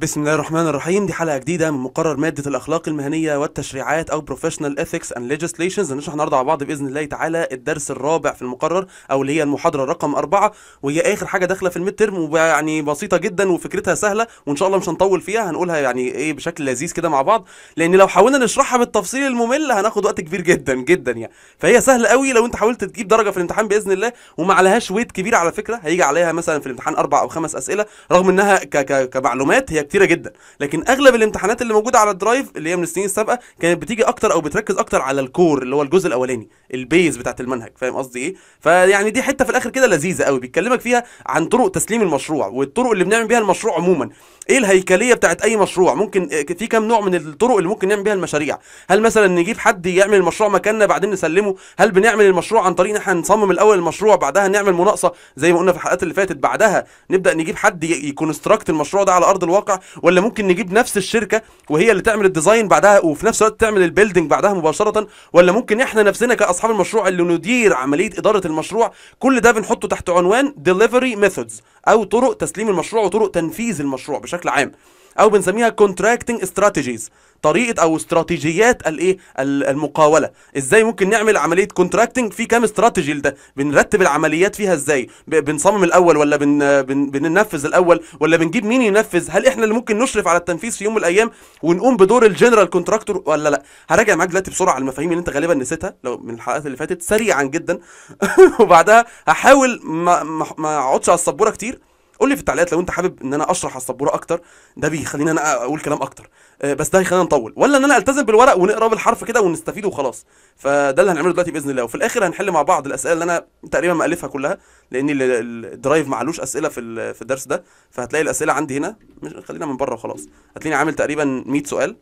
بسم الله الرحمن الرحيم دي حلقه جديده من مقرر ماده الاخلاق المهنيه والتشريعات او بروفيشنال اثكس اند ليجيسليشنز هنشرح النهارده مع بعض باذن الله تعالى الدرس الرابع في المقرر او اللي هي المحاضره رقم أربعة وهي اخر حاجه داخله في الميد ترم ويعني بسيطه جدا وفكرتها سهله وان شاء الله مش هنطول فيها هنقولها يعني ايه بشكل لذيذ كده مع بعض لان لو حاولنا نشرحها بالتفصيل الممل هناخد وقت كبير جدا جدا يعني فهي سهله قوي لو انت حاولت تجيب درجه في الامتحان باذن الله وما عليهاش ويت كبير على فكره هيجي عليها مثلا في الامتحان اربع او خمس اسئله رغم انها ك ك كمعلومات هي كتيره جدا لكن اغلب الامتحانات اللي موجوده على الدرايف اللي هي من السنين السابقه كانت بتيجي اكتر او بتركز اكتر على الكور اللي هو الجزء الاولاني البيز بتاعه المنهج فاهم قصدي ايه فيعني دي حته في الاخر كده لذيذه قوي بيتكلمك فيها عن طرق تسليم المشروع والطرق اللي بنعمل بيها المشروع عموما ايه الهيكليه بتاعه اي مشروع ممكن آه، في كام نوع من الطرق اللي ممكن نعمل بيها المشاريع هل مثلا نجيب حد يعمل المشروع مكاننا بعدين نسلمه هل بنعمل المشروع عن طريق ان احنا نصمم الاول المشروع بعدها نعمل مناقصه زي ما قلنا في الحلقات اللي فاتت بعدها نبدا نجيب حد يكونستراكت المشروع ده على ارض الواقع ولا ممكن نجيب نفس الشركه وهي اللي تعمل الديزاين بعدها وفي نفس الوقت تعمل البيلدنج بعدها مباشره ولا ممكن احنا نفسنا كاصحاب المشروع اللي ندير عمليه اداره المشروع كل ده بنحطه تحت عنوان ديليفري ميثودز او طرق تسليم المشروع وطرق تنفيذ المشروع بشكل عام او بنسميها contracting strategies طريقه او استراتيجيات الايه المقاوله ازاي ممكن نعمل عمليه كونتراكتنج في كام استراتيجي لده بنرتب العمليات فيها ازاي بنصمم الاول ولا بن... بن... بننفذ الاول ولا بنجيب مين ينفذ هل احنا اللي ممكن نشرف على التنفيذ في يوم من الايام ونقوم بدور الجنرال كونتراكتور ولا لا هراجع معاك دلوقتي بسرعه على المفاهيم اللي انت غالبا نسيتها لو من الحلقات اللي فاتت سريعا جدا وبعدها هحاول ما ما اقعدش على السبوره كتير قول لي في التعليقات لو انت حابب ان انا اشرح على السبوره اكتر ده بيخليني انا اقول كلام اكتر آه، بس ده هيخلينا نطول ولا ان انا التزم بالورق ونقرا بالحرف كده ونستفيد وخلاص فده اللي هنعمله دلوقتي باذن الله وفي الاخر هنحل مع بعض الاسئله اللي انا تقريبا مالفها كلها لان الدرايف معلوش اسئله في في الدرس ده فهتلاقي الاسئله عندي هنا مش خلينا من بره وخلاص هتلاقيني عامل تقريبا 100 سؤال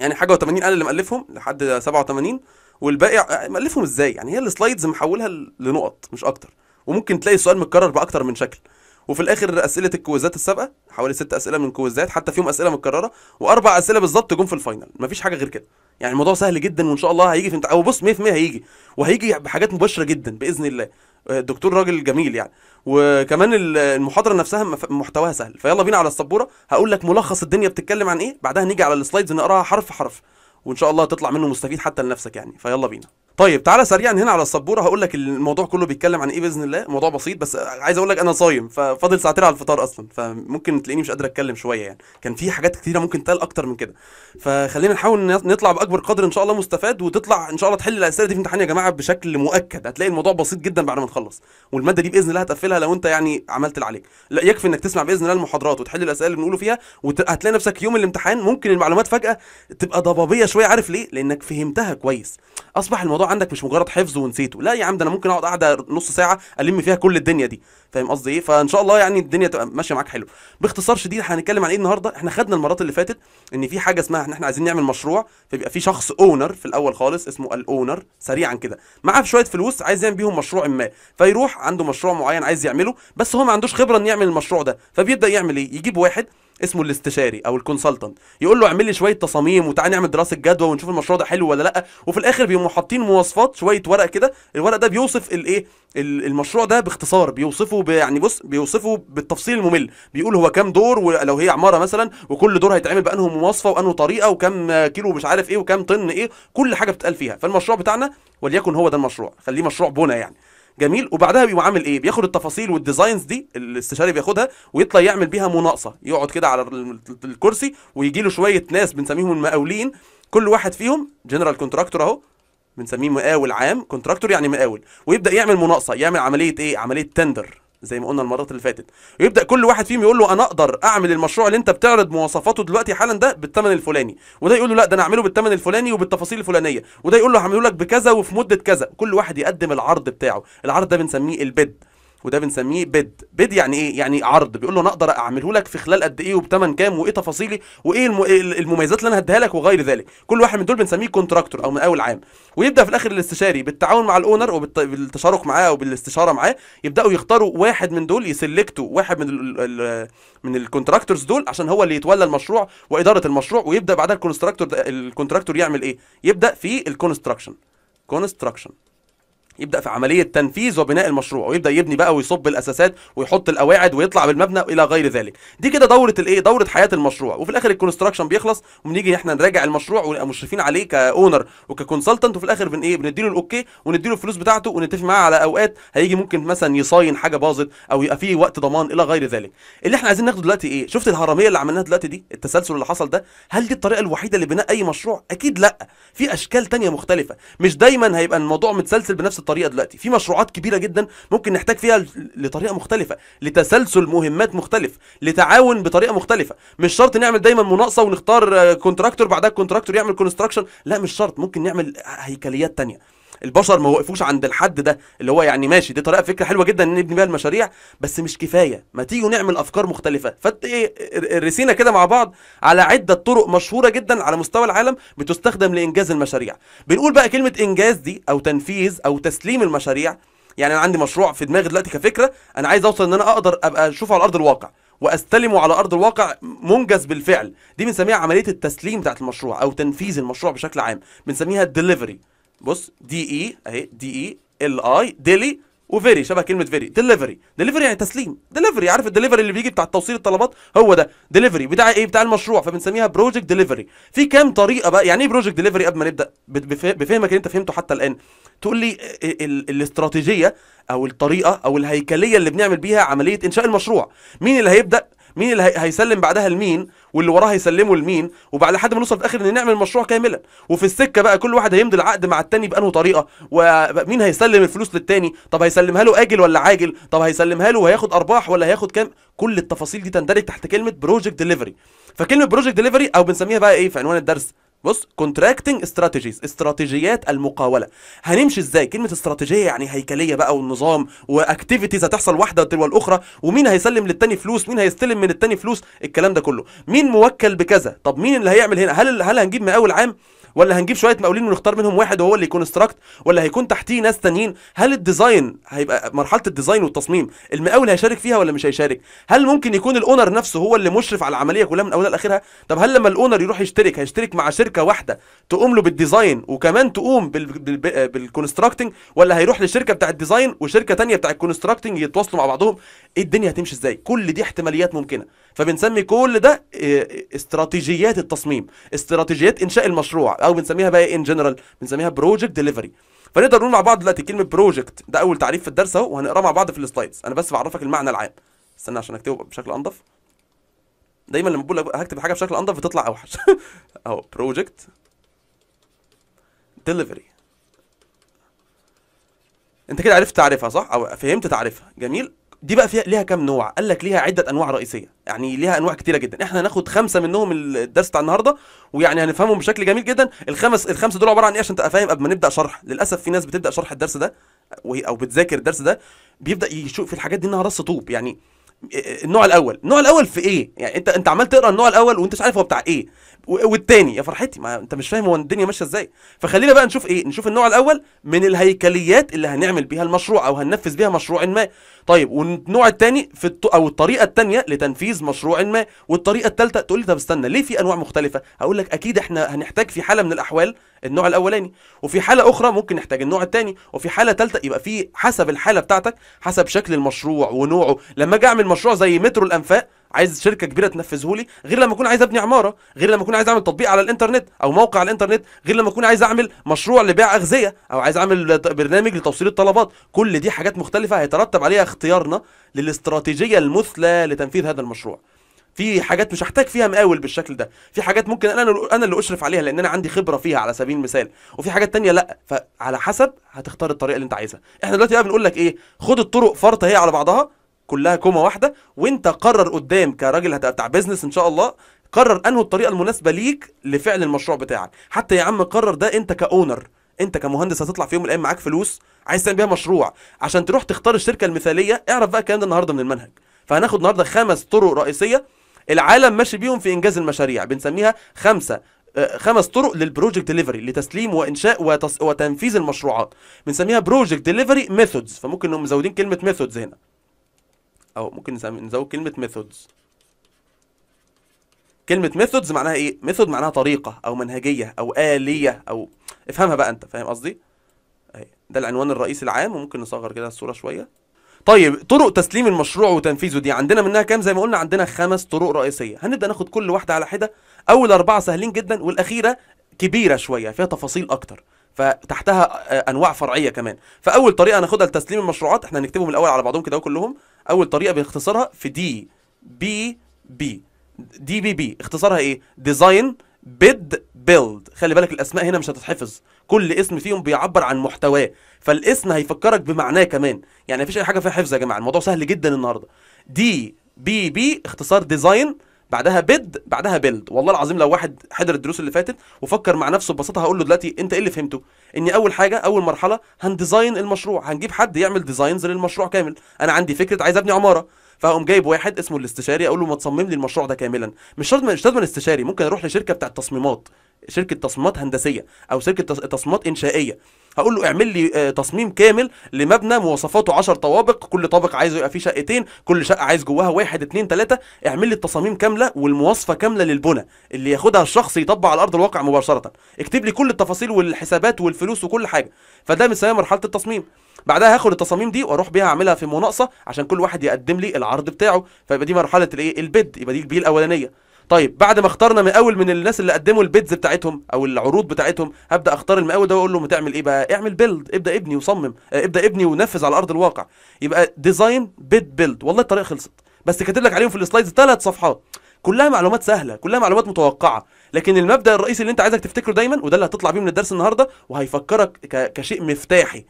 يعني حاجه و80 انا اللي مالفهم لحد 87 والباقي آه، مالفهم ازاي يعني هي السلايدز محولها لنقط مش اكتر وممكن تلاقي السؤال متكرر باكتر من شكل وفي الاخر اسئله الكويزات السابقه حوالي ست اسئله من الكويزات حتى فيهم اسئله متكرره واربع اسئله بالظبط جم في الفاينل مفيش حاجه غير كده يعني الموضوع سهل جدا وان شاء الله هيجي في انت... او بص 100% هيجي وهيجي بحاجات مباشره جدا باذن الله الدكتور آه، راجل جميل يعني وكمان المحاضره نفسها محتواها سهل فيلا بينا على السبوره هقول لك ملخص الدنيا بتتكلم عن ايه بعدها نيجي على السلايدز نقراها حرف حرف وان شاء الله تطلع منه مستفيد حتى لنفسك يعني فيلا بينا طيب تعالى سريعا هنا على السبوره هقول لك الموضوع كله بيتكلم عن ايه باذن الله موضوع بسيط بس عايز اقول لك انا صايم ففاضل ساعتين على الفطار اصلا فممكن تلاقيني مش قادر اتكلم شويه يعني كان في حاجات كتيره ممكن تقال اكتر من كده فخلينا نحاول نطلع باكبر قدر ان شاء الله مستفاد وتطلع ان شاء الله تحل الاسئله دي في امتحان يا جماعه بشكل مؤكد هتلاقي الموضوع بسيط جدا بعد ما نخلص والماده دي باذن الله هتقفلها لو انت يعني عملت اللي عليك لا يكفي انك تسمع باذن الله المحاضرات وتحل الاسئله اللي بنقوله فيها وهتلاقي نفسك يوم الامتحان ممكن المعلومات فجاه تبقى ضبابيه شويه عارف ليه لانك فهمتها كويس اصبح الموضوع عندك مش مجرد حفظ ونسيته لا يا عم ده انا ممكن اقعد قاعده نص ساعه الم فيها كل الدنيا دي فاهم قصدي ايه فان شاء الله يعني الدنيا تبقى ماشيه معاك حلو باختصار شديد هنتكلم عن ايه النهارده احنا خدنا المرات اللي فاتت ان في حاجه اسمها ان احنا عايزين نعمل مشروع فبيبقى في شخص اونر في الاول خالص اسمه الاونر سريعا كده معاه شويه فلوس عايز يعمل بيهم مشروع ما فيروح عنده مشروع معين عايز يعمله بس هو ما عندوش خبره ان يعمل المشروع ده فبيبدا يعمل ايه يجيب واحد اسمه الاستشاري او الكونسلتنت يقول له اعمل لي شويه تصاميم وتعالى نعمل دراسه جدوى ونشوف المشروع ده حلو ولا لا وفي الاخر بيقوموا حاطين مواصفات شويه ورق كده الورق ده بيوصف الايه المشروع ده باختصار بيوصفه يعني بص بيوصفه بالتفصيل الممل بيقول هو كام دور ولو هي عماره مثلا وكل دور هيتعمل بانه مواصفه وانه طريقه وكام كيلو مش عارف ايه وكام طن ايه كل حاجه بتتقال فيها فالمشروع بتاعنا وليكن هو ده المشروع خليه مشروع بنى يعني جميل وبعدها بيبقى عامل ايه بياخد التفاصيل والديزاينز دي الاستشاري بياخدها ويطلع يعمل بيها مناقصه يقعد كده على الكرسي ويجي له شويه ناس بنسميهم المقاولين كل واحد فيهم جنرال كونتراكتور اهو بنسميه مقاول عام كونتراكتور يعني مقاول ويبدا يعمل مناقصه يعمل عمليه ايه عمليه تندر زي ما قلنا المرات اللي فاتت ويبدا كل واحد فيهم يقول له انا اقدر اعمل المشروع اللي انت بتعرض مواصفاته دلوقتي حالا ده بالثمن الفلاني وده يقول له لا ده انا اعمله بالثمن الفلاني وبالتفاصيل الفلانيه وده يقول له هعمله لك بكذا وفي مده كذا كل واحد يقدم العرض بتاعه العرض ده بنسميه البيد وده بنسميه بيد بيد يعني ايه يعني عرض بيقول له انا اقدر اعمله لك في خلال قد ايه وبتمن كام وايه تفاصيلي وايه المميزات اللي انا هديها لك وغير ذلك كل واحد من دول بنسميه كونتراكتور او من اول عام ويبدا في الاخر الاستشاري بالتعاون مع الاونر وبالتشارك معاه وبالاستشاره معاه يبداوا يختاروا واحد من دول يسلكتوا واحد من ال ال من الكونتراكتورز دول عشان هو اللي يتولى المشروع واداره المشروع ويبدا بعدها الكونستراكتور الكونتراكتور يعمل ايه يبدا في الكونستراكشن كونستراكشن يبدا في عمليه تنفيذ وبناء المشروع ويبدا يبني بقى ويصب الاساسات ويحط القواعد ويطلع بالمبنى الى غير ذلك دي كده دوره الايه دوره حياه المشروع وفي الاخر الكونستراكشن بيخلص وبنيجي احنا نراجع المشروع ونبقى مشرفين عليه كاونر وككونسلتنت وفي الاخر بن ايه بنديله الاوكي ونديله الفلوس بتاعته ونتفق معاه على اوقات هيجي ممكن مثلا يصاين حاجه باظت او يبقى فيه وقت ضمان الى غير ذلك اللي احنا عايزين ناخده دلوقتي ايه شفت الهرميه اللي عملناها دلوقتي دي التسلسل اللي حصل ده هل دي الطريقه الوحيده لبناء اي مشروع اكيد لا في اشكال تانية مختلفه مش دايما هيبقى الموضوع متسلسل بنفس الطريقه دلوقتي في مشروعات كبيره جدا ممكن نحتاج فيها لطريقه مختلفه لتسلسل مهمات مختلف لتعاون بطريقه مختلفه مش شرط نعمل دايما مناقصه ونختار كونتراكتور آه، بعدها الكونتراكتور يعمل كونستراكشن لا مش شرط ممكن نعمل هيكليات تانية البشر ما وقفوش عند الحد ده اللي هو يعني ماشي دي طريقه فكره حلوه جدا ان نبني بيها المشاريع بس مش كفايه ما تيجوا نعمل افكار مختلفه فت ايه رسينا كده مع بعض على عده طرق مشهوره جدا على مستوى العالم بتستخدم لانجاز المشاريع بنقول بقى كلمه انجاز دي او تنفيذ او تسليم المشاريع يعني انا عندي مشروع في دماغي دلوقتي كفكره انا عايز اوصل ان انا اقدر ابقى اشوفه على ارض الواقع واستلمه على ارض الواقع منجز بالفعل دي بنسميها عمليه التسليم بتاعت المشروع او تنفيذ المشروع بشكل عام بنسميها الدليفري بص دي اي e، اهي دي اي ال اي ديلي وفيري شبه كلمه فيري ديليفري ديليفري يعني تسليم ديليفري عارف الدليفري اللي بيجي بتاع توصيل الطلبات هو ده ديليفري بتاع ايه بتاع المشروع فبنسميها بروجكت ديليفري في كام طريقه بقى يعني ايه بروجكت ديليفري قبل ما نبدا بفهمك اللي انت فهمته حتى الان تقول لي الاستراتيجيه او الطريقه او الهيكليه اللي بنعمل بيها عمليه انشاء المشروع مين اللي هيبدا مين اللي هيسلم بعدها لمين واللي وراه يسلموا لمين وبعد لحد ما نوصل في الاخر ان نعمل مشروع كاملا وفي السكه بقى كل واحد هيمضي العقد مع التاني بانه طريقه ومين هيسلم الفلوس للتاني طب هيسلمها له اجل ولا عاجل طب هيسلمها له وهياخد ارباح ولا هياخد كام كل التفاصيل دي تندرج تحت كلمه بروجكت ديليفري فكلمه بروجكت ديليفري او بنسميها بقى ايه في عنوان الدرس بص كونتراكتنج استراتيجيز استراتيجيات المقاوله هنمشي ازاي كلمه استراتيجيه يعني هيكليه بقى والنظام واكتيفيتيز هتحصل واحده تلو الاخرى ومين هيسلم للتاني فلوس مين هيستلم من التاني فلوس الكلام ده كله مين موكل بكذا طب مين اللي هيعمل هنا هل هل هنجيب مقاول عام ولا هنجيب شويه مقاولين ونختار منهم واحد وهو اللي يكونستراكت ولا هيكون تحتيه ناس تانيين هل الديزاين هيبقى مرحله الديزاين والتصميم المقاول هيشارك فيها ولا مش هيشارك هل ممكن يكون الاونر نفسه هو اللي مشرف على العمليه كلها من اولها لاخرها طب هل لما الاونر يروح يشترك هيشترك مع شركه واحده تقوم له بالديزاين وكمان تقوم بالكونستراكتنج ولا هيروح لشركه بتاع الديزاين وشركه تانية بتاع الكونستراكتنج يتواصلوا مع بعضهم إيه الدنيا هتمشي ازاي كل دي احتماليات ممكنه فبنسمي كل ده آه، آه، استراتيجيات التصميم استراتيجيات انشاء المشروع او بنسميها بقى ان إيه، جنرال بنسميها بروجكت ديليفري فنقدر نقول مع بعض دلوقتي كلمه بروجكت ده اول تعريف في الدرس اهو وهنقراه مع بعض في السلايدز انا بس بعرفك المعنى العام استنى عشان اكتبه بشكل انضف دايما لما بقول هكتب حاجه بشكل انضف بتطلع اوحش اهو بروجكت ديليفري انت كده عرفت تعريفها صح او فهمت تعريفها جميل دي بقى فيها ليها كام نوع قال لك ليها عده انواع رئيسيه يعني ليها انواع كتيره جدا احنا هناخد خمسه منهم الدرس بتاع النهارده ويعني هنفهمهم بشكل جميل جدا الخمس الخمسه دول عباره عن ايه عشان تبقى فاهم قبل ما نبدا شرح للاسف في ناس بتبدا شرح الدرس ده او بتذاكر الدرس ده بيبدا يشوف في الحاجات دي انها راس طوب يعني آه، آه، النوع الاول النوع الاول في ايه يعني انت انت عمال تقرا النوع الاول وانت مش عارف هو بتاع ايه والتاني يا فرحتي ما انت مش فاهم هو الدنيا ماشيه ازاي فخلينا بقى نشوف ايه نشوف النوع الاول من الهيكليات اللي هنعمل بيها المشروع او هننفذ بيها مشروع ما طيب والنوع الثاني في الت... او الطريقه الثانيه لتنفيذ مشروع ما والطريقه الثالثه تقول لي طب استنى ليه في انواع مختلفه اقول لك اكيد احنا هنحتاج في حاله من الاحوال النوع الاولاني وفي حاله اخرى ممكن نحتاج النوع الثاني وفي حاله ثالثه يبقى في حسب الحاله بتاعتك حسب شكل المشروع ونوعه لما اجي اعمل مشروع زي مترو الانفاق عايز شركه كبيره تنفذه لي غير لما اكون عايز ابني عماره غير لما اكون عايز اعمل تطبيق على الانترنت او موقع على الانترنت غير لما اكون عايز اعمل مشروع لبيع اغذيه او عايز اعمل برنامج لتوصيل الطلبات كل دي حاجات مختلفه هيترتب عليها اختيارنا للاستراتيجيه المثلى لتنفيذ هذا المشروع في حاجات مش هحتاج فيها مقاول بالشكل ده في حاجات ممكن انا انا اللي اشرف عليها لان انا عندي خبره فيها على سبيل المثال وفي حاجات تانية لا فعلى حسب هتختار الطريقه اللي انت عايزها احنا دلوقتي بقى بنقول لك ايه خد الطرق فرط هي على بعضها كلها كومه واحده وانت قرر قدام كراجل هتبقى بيزنس ان شاء الله قرر انه الطريقه المناسبه ليك لفعل المشروع بتاعك حتى يا عم قرر ده انت كاونر انت كمهندس هتطلع في يوم من الايام معاك فلوس عايز تعمل بيها مشروع عشان تروح تختار الشركه المثاليه اعرف بقى الكلام ده النهارده من المنهج فهناخد النهارده خمس طرق رئيسيه العالم ماشي بيهم في انجاز المشاريع بنسميها خمسه آه، خمس طرق للبروجكت ديليفري لتسليم وانشاء وتس... وتنفيذ المشروعات بنسميها بروجكت ديليفري ميثودز فممكن نقوم مزودين كلمه ميثودز هنا او ممكن نزود كلمه ميثودز كلمه ميثودز معناها ايه ميثود معناها طريقه او منهجيه او اليه او افهمها بقى انت فاهم قصدي ده العنوان الرئيسي العام وممكن نصغر كده الصوره شويه طيب طرق تسليم المشروع وتنفيذه دي عندنا منها كام زي ما قلنا عندنا خمس طرق رئيسيه هنبدا ناخد كل واحده على حده اول اربعه سهلين جدا والاخيره كبيره شويه فيها تفاصيل اكتر فتحتها آه، انواع فرعيه كمان فاول طريقه هناخدها لتسليم المشروعات احنا هنكتبهم الاول على بعضهم كده كلهم اول طريقه بنختصرها في دي بي بي دي بي بي اختصارها ايه ديزاين بيد بيلد خلي بالك الاسماء هنا مش هتتحفظ كل اسم فيهم بيعبر عن محتواه فالاسم هيفكرك بمعناه كمان يعني مفيش اي حاجه فيها حفظ يا جماعه الموضوع سهل جدا النهارده دي بي بي اختصار ديزاين بعدها بيد بعدها بيلد والله العظيم لو واحد حضر الدروس اللي فاتت وفكر مع نفسه ببساطه هقول له دلوقتي انت ايه اللي فهمته اني اول حاجه اول مرحله هنديزاين المشروع هنجيب حد يعمل ديزاينز للمشروع كامل انا عندي فكره عايز ابني عماره فهقوم جايب واحد اسمه الاستشاري اقول له ما تصمم لي المشروع ده كاملا مش شرط مش لازم الاستشاري ممكن اروح لشركه بتاعت تصميمات شركه تصميمات هندسيه او شركه تصميمات انشائيه هقول له اعمل لي آه، تصميم كامل لمبنى مواصفاته 10 طوابق كل طابق عايزه يبقى فيه شقتين كل شقه عايز جواها واحد اتنين تلاته اعمل لي التصاميم كامله والمواصفه كامله للبنى اللي ياخدها الشخص يطبق على ارض الواقع مباشره اكتب لي كل التفاصيل والحسابات والفلوس وكل حاجه فده بنسميها مرحله التصميم بعدها هاخد التصاميم دي واروح بيها اعملها في مناقصه عشان كل واحد يقدم لي العرض بتاعه فيبقى دي مرحله الايه البيد يبقى دي البي الاولانيه طيب بعد ما اخترنا مقاول من الناس اللي قدموا البيدز بتاعتهم او العروض بتاعتهم هبدا اختار المقاول ده واقول له تعمل ايه بقى اعمل بيلد ابدا ابني وصمم آه، ابدا ابني ونفذ على ارض الواقع يبقى ديزاين بيد بيلد والله الطريقه خلصت بس كاتب لك عليهم في السلايدز ثلاث صفحات كلها معلومات سهله كلها معلومات متوقعه لكن المبدا الرئيسي اللي انت عايزك تفتكره دايما وده اللي هتطلع بيه من الدرس النهارده وهيفكرك كشيء مفتاحي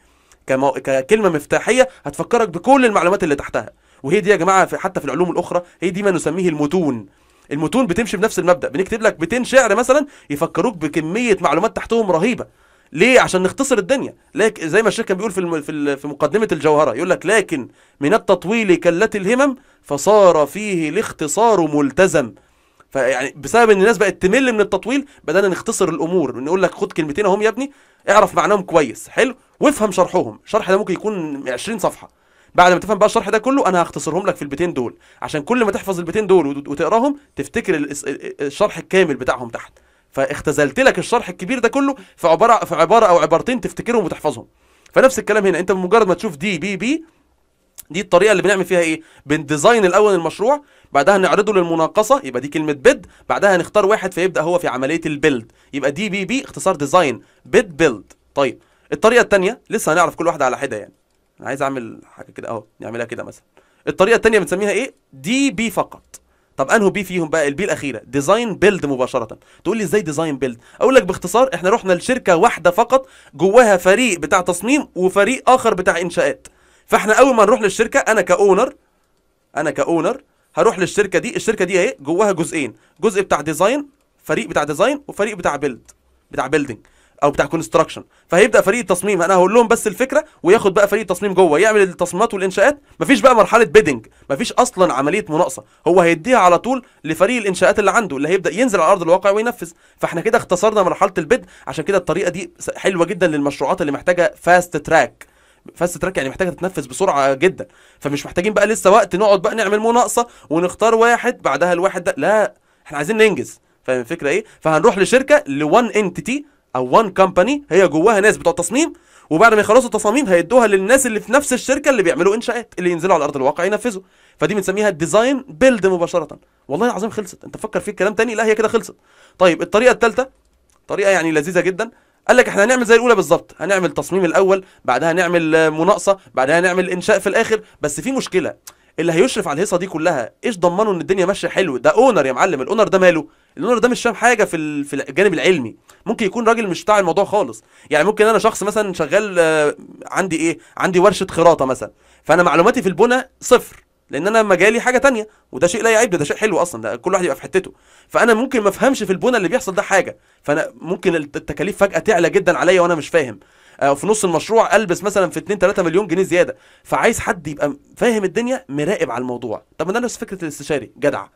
كمو... ككلمه مفتاحيه هتفكرك بكل المعلومات اللي تحتها وهي دي يا جماعه في حتى في العلوم الاخرى هي دي ما نسميه المتون المتون بتمشي بنفس المبدا بنكتب لك 200 شعر مثلا يفكروك بكميه معلومات تحتهم رهيبه ليه عشان نختصر الدنيا لكن زي ما الشيخ كان بيقول في الم... في, ال... في مقدمه الجوهره يقول لك لكن من التطويل كلت الهمم فصار فيه الاختصار ملتزم فيعني بسبب ان الناس بقت تمل من التطويل بدانا نختصر الامور نقول لك خد كلمتين اهم يا ابني اعرف معناهم كويس حلو وافهم شرحهم الشرح ده ممكن يكون 20 صفحه بعد ما تفهم بقى الشرح ده كله انا هختصرهم لك في البيتين دول عشان كل ما تحفظ البيتين دول وتقراهم تفتكر الشرح الكامل بتاعهم تحت فاختزلت لك الشرح الكبير ده كله في عباره في عباره او عبارتين تفتكرهم وتحفظهم فنفس الكلام هنا انت بمجرد ما تشوف دي بي بي دي الطريقه اللي بنعمل فيها ايه بنديزاين الاول المشروع بعدها نعرضه للمناقصه يبقى دي كلمه بيد بعدها هنختار واحد فيبدا هو في عمليه البيلد يبقى دي بي بي اختصار ديزاين بيد بيلد طيب الطريقه الثانيه لسه هنعرف كل واحده على حده يعني انا عايز اعمل حاجه كده اهو نعملها كده مثلا الطريقه الثانيه بنسميها ايه دي بي فقط طب انه بي فيهم بقى البي الاخيره ديزاين بيلد مباشره تقول لي ازاي ديزاين بيلد اقول لك باختصار احنا رحنا لشركه واحده فقط جواها فريق بتاع تصميم وفريق اخر بتاع انشاءات فاحنا اول ما نروح للشركه انا كاونر انا كاونر هروح للشركه دي الشركه دي اهي جواها جزئين جزء بتاع ديزاين فريق بتاع ديزاين وفريق بتاع بيلد build. بتاع بيلدينج او بتاع كونستراكشن فهيبدا فريق التصميم انا هقول لهم بس الفكره وياخد بقى فريق التصميم جوه يعمل التصميمات والانشاءات مفيش بقى مرحله بيدنج مفيش اصلا عمليه مناقصه هو هيديها على طول لفريق الانشاءات اللي عنده اللي هيبدا ينزل على ارض الواقع وينفذ فاحنا كده اختصرنا مرحله البيد عشان كده الطريقه دي حلوه جدا للمشروعات اللي محتاجه فاست تراك فاست تراك يعني محتاجه تتنفذ بسرعه جدا فمش محتاجين بقى لسه وقت نقعد بقى نعمل مناقصه ونختار واحد بعدها الواحد ده لا احنا عايزين ننجز فاهم الفكره ايه فهنروح لشركه لوان انتيتي او وان كومباني هي جواها ناس بتوع تصميم وبعد ما يخلصوا التصاميم هيدوها للناس اللي في نفس الشركه اللي بيعملوا انشاءات اللي ينزلوا على ارض الواقع ينفذوا فدي بنسميها الديزاين بيلد مباشره والله العظيم خلصت انت فكر في كلام تاني لا هي كده خلصت طيب الطريقه الثالثه طريقه يعني لذيذه جدا قال لك احنا هنعمل زي الاولى بالظبط هنعمل تصميم الاول بعدها نعمل مناقصه بعدها نعمل انشاء في الاخر بس في مشكله اللي هيشرف على الهيصه دي كلها ايش ضمنه ان الدنيا ماشيه حلو ده اونر يا معلم الاونر ده ماله الاونر ده مش فاهم حاجه في في الجانب العلمي ممكن يكون راجل مش بتاع الموضوع خالص يعني ممكن انا شخص مثلا شغال آه، عندي ايه عندي ورشه خراطه مثلا فانا معلوماتي في البناء صفر لان انا مجالي حاجه تانية وده شيء لا يعيب ده, ده شيء حلو اصلا ده كل واحد يبقى في حتته فانا ممكن ما افهمش في البنى اللي بيحصل ده حاجه فانا ممكن التكاليف فجاه تعلى جدا عليا وانا مش فاهم آه، في نص المشروع البس مثلا في 2 3 مليون جنيه زياده فعايز حد يبقى فاهم الدنيا مراقب على الموضوع طب ما ده نفس فكره الاستشاري جدع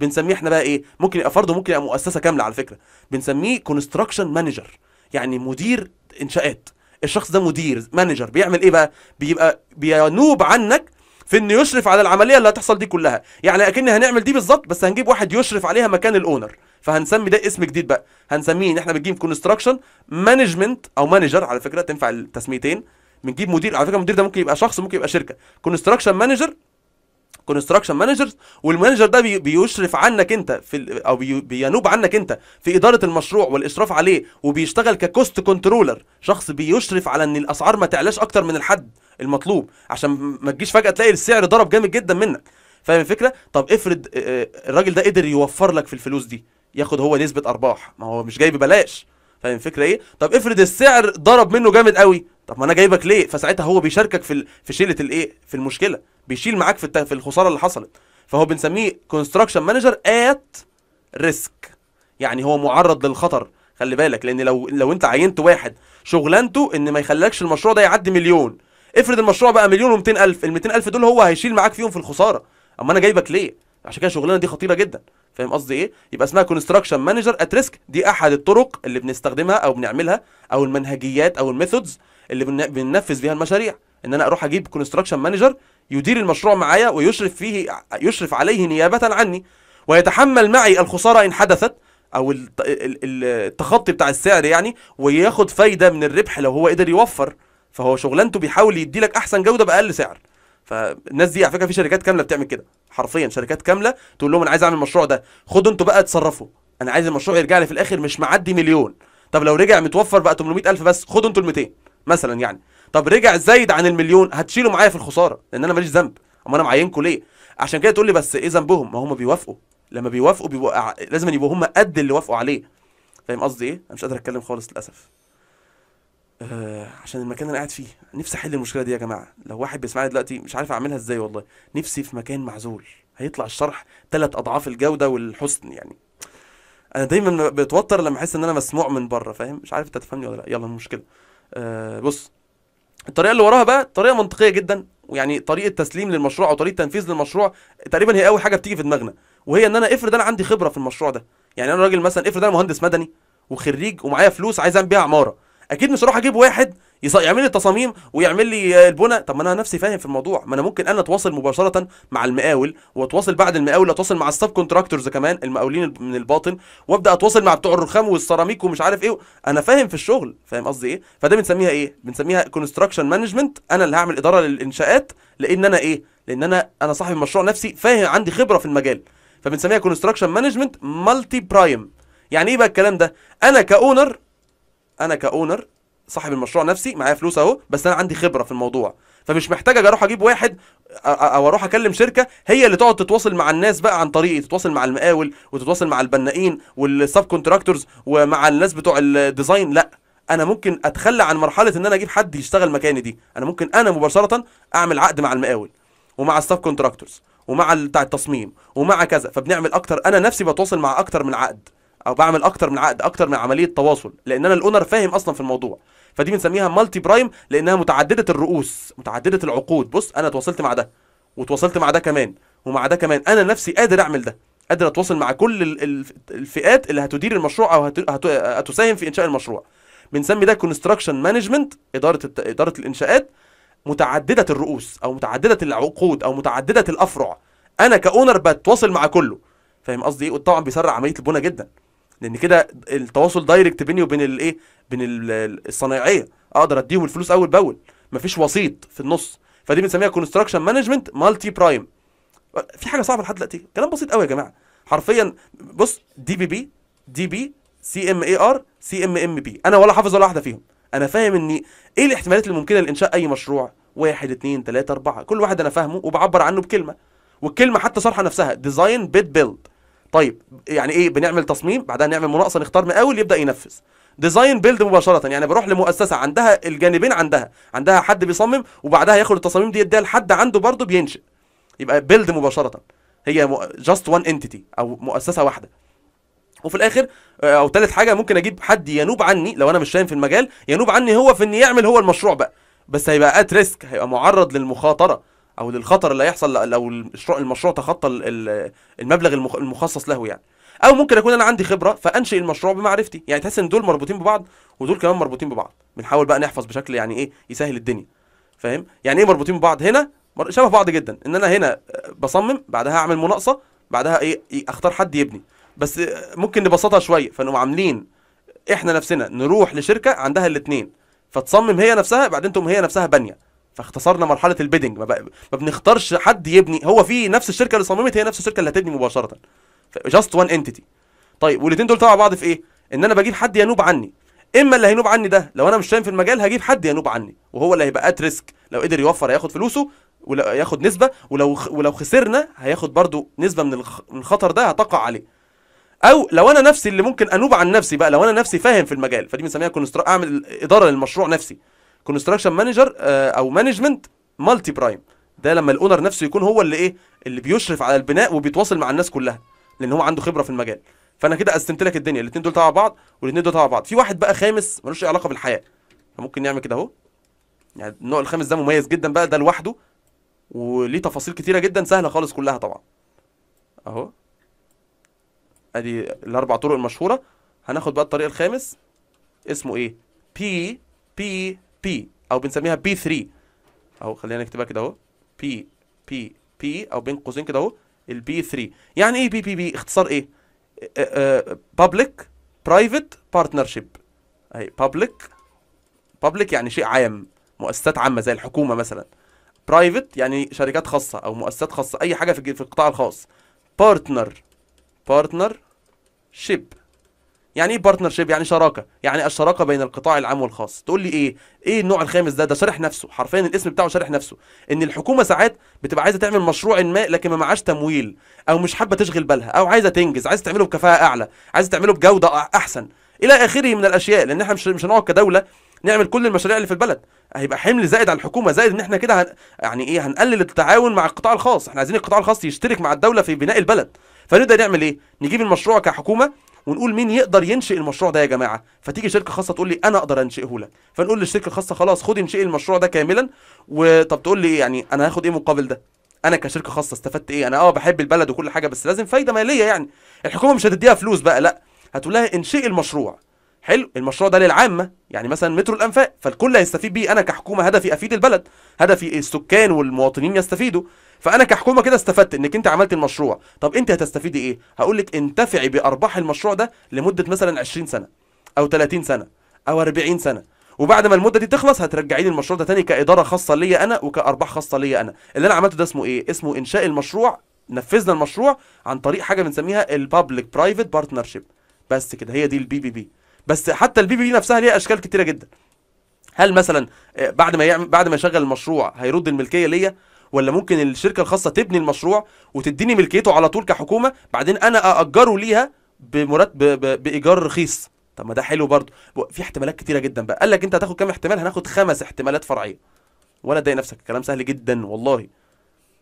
بنسميه احنا بقى ايه ممكن يبقى فرد وممكن يبقى مؤسسه كامله على فكره بنسميه كونستراكشن مانجر يعني مدير انشاءات الشخص ده مدير مانجر بيعمل ايه بقى بيبقى بينوب عنك في انه يشرف على العمليه اللي هتحصل دي كلها يعني اكن هنعمل دي بالظبط بس هنجيب واحد يشرف عليها مكان الاونر فهنسمي ده اسم جديد بقى هنسميه ان احنا بنجيب كونستراكشن مانجمنت او مانجر على فكره تنفع التسميتين بنجيب مدير على فكره المدير ده ممكن يبقى شخص ممكن يبقى شركه كونستراكشن مانجر كونستراكشن مانجر والمانجر ده بيشرف عنك انت في ال... او بي... بينوب عنك انت في اداره المشروع والاشراف عليه وبيشتغل ككوست كنترولر شخص بيشرف على ان الاسعار ما تعلاش اكتر من الحد المطلوب عشان ما تجيش فجاه تلاقي السعر ضرب جامد جدا منك فاهم الفكره طب افرض الراجل ده قدر يوفر لك في الفلوس دي ياخد هو نسبه ارباح ما هو مش جاي ببلاش فاهم الفكره ايه طب افرض السعر ضرب منه جامد قوي طب ما انا جايبك ليه فساعتها هو بيشاركك في في شيله الايه في المشكله بيشيل معاك في في الخساره اللي حصلت فهو بنسميه كونستراكشن مانجر ات ريسك يعني هو معرض للخطر خلي بالك لان لو لو انت عينت واحد شغلانته ان ما يخليكش المشروع ده يعدي مليون افرض المشروع بقى مليون و الف ال الف دول هو هيشيل معاك فيهم في الخساره اما انا جايبك ليه عشان كده الشغلانه دي خطيره جدا فاهم قصدي ايه يبقى اسمها كونستراكشن مانجر ات ريسك دي احد الطرق اللي بنستخدمها او بنعملها او المنهجيات او الميثودز اللي بننفذ بيها المشاريع ان انا اروح اجيب كونستراكشن مانجر يدير المشروع معايا ويشرف فيه يشرف عليه نيابه عني ويتحمل معي الخساره ان حدثت او التخطي بتاع السعر يعني وياخد فايده من الربح لو هو قدر يوفر فهو شغلانته بيحاول يديلك احسن جوده باقل سعر فالناس دي على فكره في شركات كامله بتعمل كده حرفيا شركات كامله تقول لهم انا عايز اعمل المشروع ده خدوا انتوا بقى اتصرفوا انا عايز المشروع يرجع لي في الاخر مش معدي مليون طب لو رجع متوفر بقى 800000 بس خدوا انتوا ال 200 مثلا يعني طب رجع زايد عن المليون هتشيلوا معايا في الخساره لان انا ماليش ذنب اما انا معينكم ليه عشان كده تقول لي بس ايه ذنبهم ما هم بيوافقوا لما بيوافقوا بيبقوا لازم يبقوا هم قد اللي وافقوا عليه فاهم قصدي ايه انا مش قادر اتكلم خالص للاسف آه عشان المكان اللي انا قاعد فيه نفسي احل المشكله دي يا جماعه لو واحد بيسمعني دلوقتي مش عارف اعملها ازاي والله نفسي في مكان معزول هيطلع الشرح ثلاث اضعاف الجوده والحسن يعني انا دايما بتوتر لما احس ان انا مسموع من بره فاهم مش عارف انت تفهمني ولا لا يلا المشكله آه بص الطريقه اللي وراها بقى طريقه منطقيه جدا ويعني طريقه تسليم للمشروع او طريقه تنفيذ للمشروع تقريبا هي اول حاجه بتيجي في دماغنا وهي ان انا افرض انا عندي خبره في المشروع ده يعني انا راجل مثلا افرض انا مهندس مدني وخريج ومعايا فلوس عايز اعمل بيها عماره اكيد مش هروح اجيب واحد يعمل لي التصاميم ويعمل لي البنى طب ما انا نفسي فاهم في الموضوع ما انا ممكن انا اتواصل مباشره مع المقاول واتواصل بعد المقاول اتواصل مع السب كونتراكتورز كمان المقاولين من الباطن وابدا اتواصل مع بتوع الرخام والسيراميك ومش عارف ايه انا فاهم في الشغل فاهم قصدي ايه فده بنسميها ايه بنسميها كونستراكشن مانجمنت انا اللي هعمل اداره للانشاءات لان انا ايه لان انا انا صاحب المشروع نفسي فاهم عندي خبره في المجال فبنسميها كونستراكشن مانجمنت مالتي برايم يعني ايه بقى الكلام ده انا كاونر انا كاونر صاحب المشروع نفسي معايا فلوس اهو بس انا عندي خبره في الموضوع فمش محتاج اروح اجيب واحد او اروح اكلم شركه هي اللي تقعد تتواصل مع الناس بقى عن طريقي تتواصل مع المقاول وتتواصل مع البنائين والسب كونتراكتورز ومع الناس بتوع الديزاين لا انا ممكن اتخلى عن مرحله ان انا اجيب حد يشتغل مكاني دي انا ممكن انا مباشره اعمل عقد مع المقاول ومع السب كونتراكتورز ومع بتاع التصميم ومع كذا فبنعمل اكتر انا نفسي بتواصل مع اكتر من عقد او بعمل اكتر من عقد اكتر من عمليه تواصل لان انا الاونر فاهم اصلا في الموضوع فدي بنسميها مالتي برايم لانها متعدده الرؤوس متعدده العقود بص انا اتواصلت مع ده وتواصلت مع ده كمان ومع ده كمان انا نفسي قادر اعمل ده قادر اتواصل مع كل الفئات اللي هتدير المشروع او هتساهم في انشاء المشروع بنسمي ده كونستراكشن مانجمنت اداره اداره الانشاءات متعدده الرؤوس او متعدده العقود او متعدده الافرع انا كاونر بتواصل مع كله فاهم قصدي ايه وطبعا بيسرع عمليه البنى جدا لان كده التواصل دايركت بيني وبين الايه بين الصنايعيه اقدر اديهم الفلوس اول باول مفيش وسيط في النص فدي بنسميها كونستراكشن مانجمنت مالتي برايم في حاجه صعبه لحد دلوقتي كلام بسيط قوي يا جماعه حرفيا بص دي بي بي دي بي سي ام اي ار سي ام ام بي انا ولا حافظ ولا واحده فيهم انا فاهم ان ايه الاحتمالات الممكنه لانشاء اي مشروع واحد اتنين تلاته اربعه كل واحد انا فاهمه وبعبر عنه بكلمه والكلمه حتى صارحه نفسها ديزاين بيت بيلد طيب يعني ايه بنعمل تصميم بعدها نعمل مناقصه نختار مقاول يبدا ينفذ ديزاين بيلد مباشره يعني بروح لمؤسسه عندها الجانبين عندها عندها حد بيصمم وبعدها ياخد التصاميم دي يديها لحد عنده برضه بينشئ يبقى بيلد مباشره هي جاست وان انتيتي او مؤسسه واحده وفي الاخر آه، او ثالث حاجه ممكن اجيب حد ينوب عني لو انا مش فاهم في المجال ينوب عني هو في ان يعمل هو المشروع بقى بس هيبقى ات ريسك هيبقى معرض للمخاطره او للخطر اللي هيحصل لو المشروع تخطى المبلغ المخصص له يعني او ممكن اكون انا عندي خبره فانشئ المشروع بمعرفتي يعني تحس ان دول مربوطين ببعض ودول كمان مربوطين ببعض بنحاول بقى نحفظ بشكل يعني ايه يسهل الدنيا فاهم يعني ايه مربوطين ببعض هنا شبه بعض جدا ان انا هنا آه، بصمم بعدها اعمل مناقصه بعدها ايه اختار حد يبني بس آه، ممكن نبسطها شويه فنقوم عاملين احنا نفسنا نروح لشركه عندها الاثنين فتصمم هي نفسها بعدين تقوم هي نفسها بانيه فاختصرنا مرحله البيدنج ما, ما بنختارش حد يبني هو في نفس الشركه اللي صممت هي نفس الشركه اللي هتبني مباشره جاست وان انتيتي طيب والاثنين دول تبع بعض في ايه ان انا بجيب حد ينوب عني اما اللي هينوب عني ده لو انا مش فاهم في المجال هجيب حد ينوب عني وهو اللي هيبقى ات ريسك لو قدر يوفر هياخد فلوسه وياخد نسبه ولو ولو خسرنا هياخد برضو نسبه من الخطر ده هتقع عليه او لو انا نفسي اللي ممكن انوب عن نفسي بقى لو انا نفسي فاهم في المجال فدي بنسميها كونستر اعمل اداره للمشروع نفسي كونستراكشن آه، مانجر او مانجمنت مالتي برايم ده لما الاونر نفسه يكون هو اللي ايه اللي بيشرف على البناء وبيتواصل مع الناس كلها لان هو عنده خبره في المجال فانا كده قسمت لك الدنيا الاثنين دول تبع بعض والاثنين دول تبع بعض في واحد بقى خامس ملوش اي علاقه بالحياه فممكن نعمل كده اهو يعني النوع الخامس ده مميز جدا بقى ده لوحده وليه تفاصيل كتيره جدا سهله خالص كلها طبعا اهو ادي الاربع طرق المشهوره هناخد بقى الطريق الخامس اسمه ايه بي بي بي او بنسميها بي 3 او خلينا نكتبها كده اهو بي بي بي او بين قوسين كده اهو البي 3 يعني ايه بي بي بي اختصار ايه بابليك برايفت بارتنرشيب اهي بابليك بابليك يعني شيء عام مؤسسات عامه زي الحكومه مثلا برايفت يعني شركات خاصه او مؤسسات خاصه اي حاجه في في القطاع الخاص بارتنر بارتنر شيب يعني ايه بارتنرشيب يعني شراكه يعني الشراكه بين القطاع العام والخاص تقول لي ايه ايه النوع الخامس ده ده شارح نفسه حرفيا الاسم بتاعه شارح نفسه ان الحكومه ساعات بتبقى عايزه تعمل مشروع ما لكن ما معهاش تمويل او مش حابه تشغل بالها او عايزه تنجز عايزه تعمله بكفاءه اعلى عايزه تعمله بجوده احسن الى اخره من الاشياء لان احنا مش مش هنقعد كدوله نعمل كل المشاريع اللي في البلد هيبقى حمل زائد على الحكومه زائد ان احنا كده هن... يعني ايه هنقلل التعاون مع القطاع الخاص احنا عايزين القطاع الخاص يشترك مع الدوله في بناء البلد فنبدا نعمل ايه نجيب المشروع كحكومه ونقول مين يقدر ينشئ المشروع ده يا جماعه فتيجي شركه خاصه تقول لي انا اقدر انشئه لك فنقول للشركه الخاصه خلاص خد انشئي المشروع ده كاملا وطب تقول لي إيه يعني انا هاخد ايه مقابل ده انا كشركه خاصه استفدت ايه انا اه بحب البلد وكل حاجه بس لازم فايده ماليه يعني الحكومه مش هتديها فلوس بقى لا هتقول لها انشئي المشروع حلو المشروع ده للعامه يعني مثلا مترو الانفاق فالكل هيستفيد بيه انا كحكومه هدفي افيد البلد هدفي السكان والمواطنين يستفيدوا فانا كحكومه كده استفدت انك انت عملت المشروع طب انت هتستفيدي ايه هقول لك انتفعي بارباح المشروع ده لمده مثلا 20 سنه او 30 سنه او 40 سنه وبعد ما المده دي تخلص هترجعي لي المشروع ده تاني كاداره خاصه ليا انا وكارباح خاصه ليا انا اللي انا عملته ده اسمه ايه اسمه انشاء المشروع نفذنا المشروع عن طريق حاجه بنسميها البابليك برايفت بارتنرشيب بس كده هي دي البي بي بي بس حتى البي بي نفسها ليها اشكال كتيره جدا هل مثلا آه، بعد ما يعمل بعد ما يشغل المشروع هيرد الملكيه ليا ولا ممكن الشركه الخاصه تبني المشروع وتديني ملكيته على طول كحكومه بعدين انا اجره ليها بمرتب بايجار رخيص طب ما ده حلو برضه في احتمالات كتيره جدا بقى قال لك انت هتاخد كام احتمال هناخد خمس احتمالات فرعيه ولا تضايق نفسك الكلام سهل جدا والله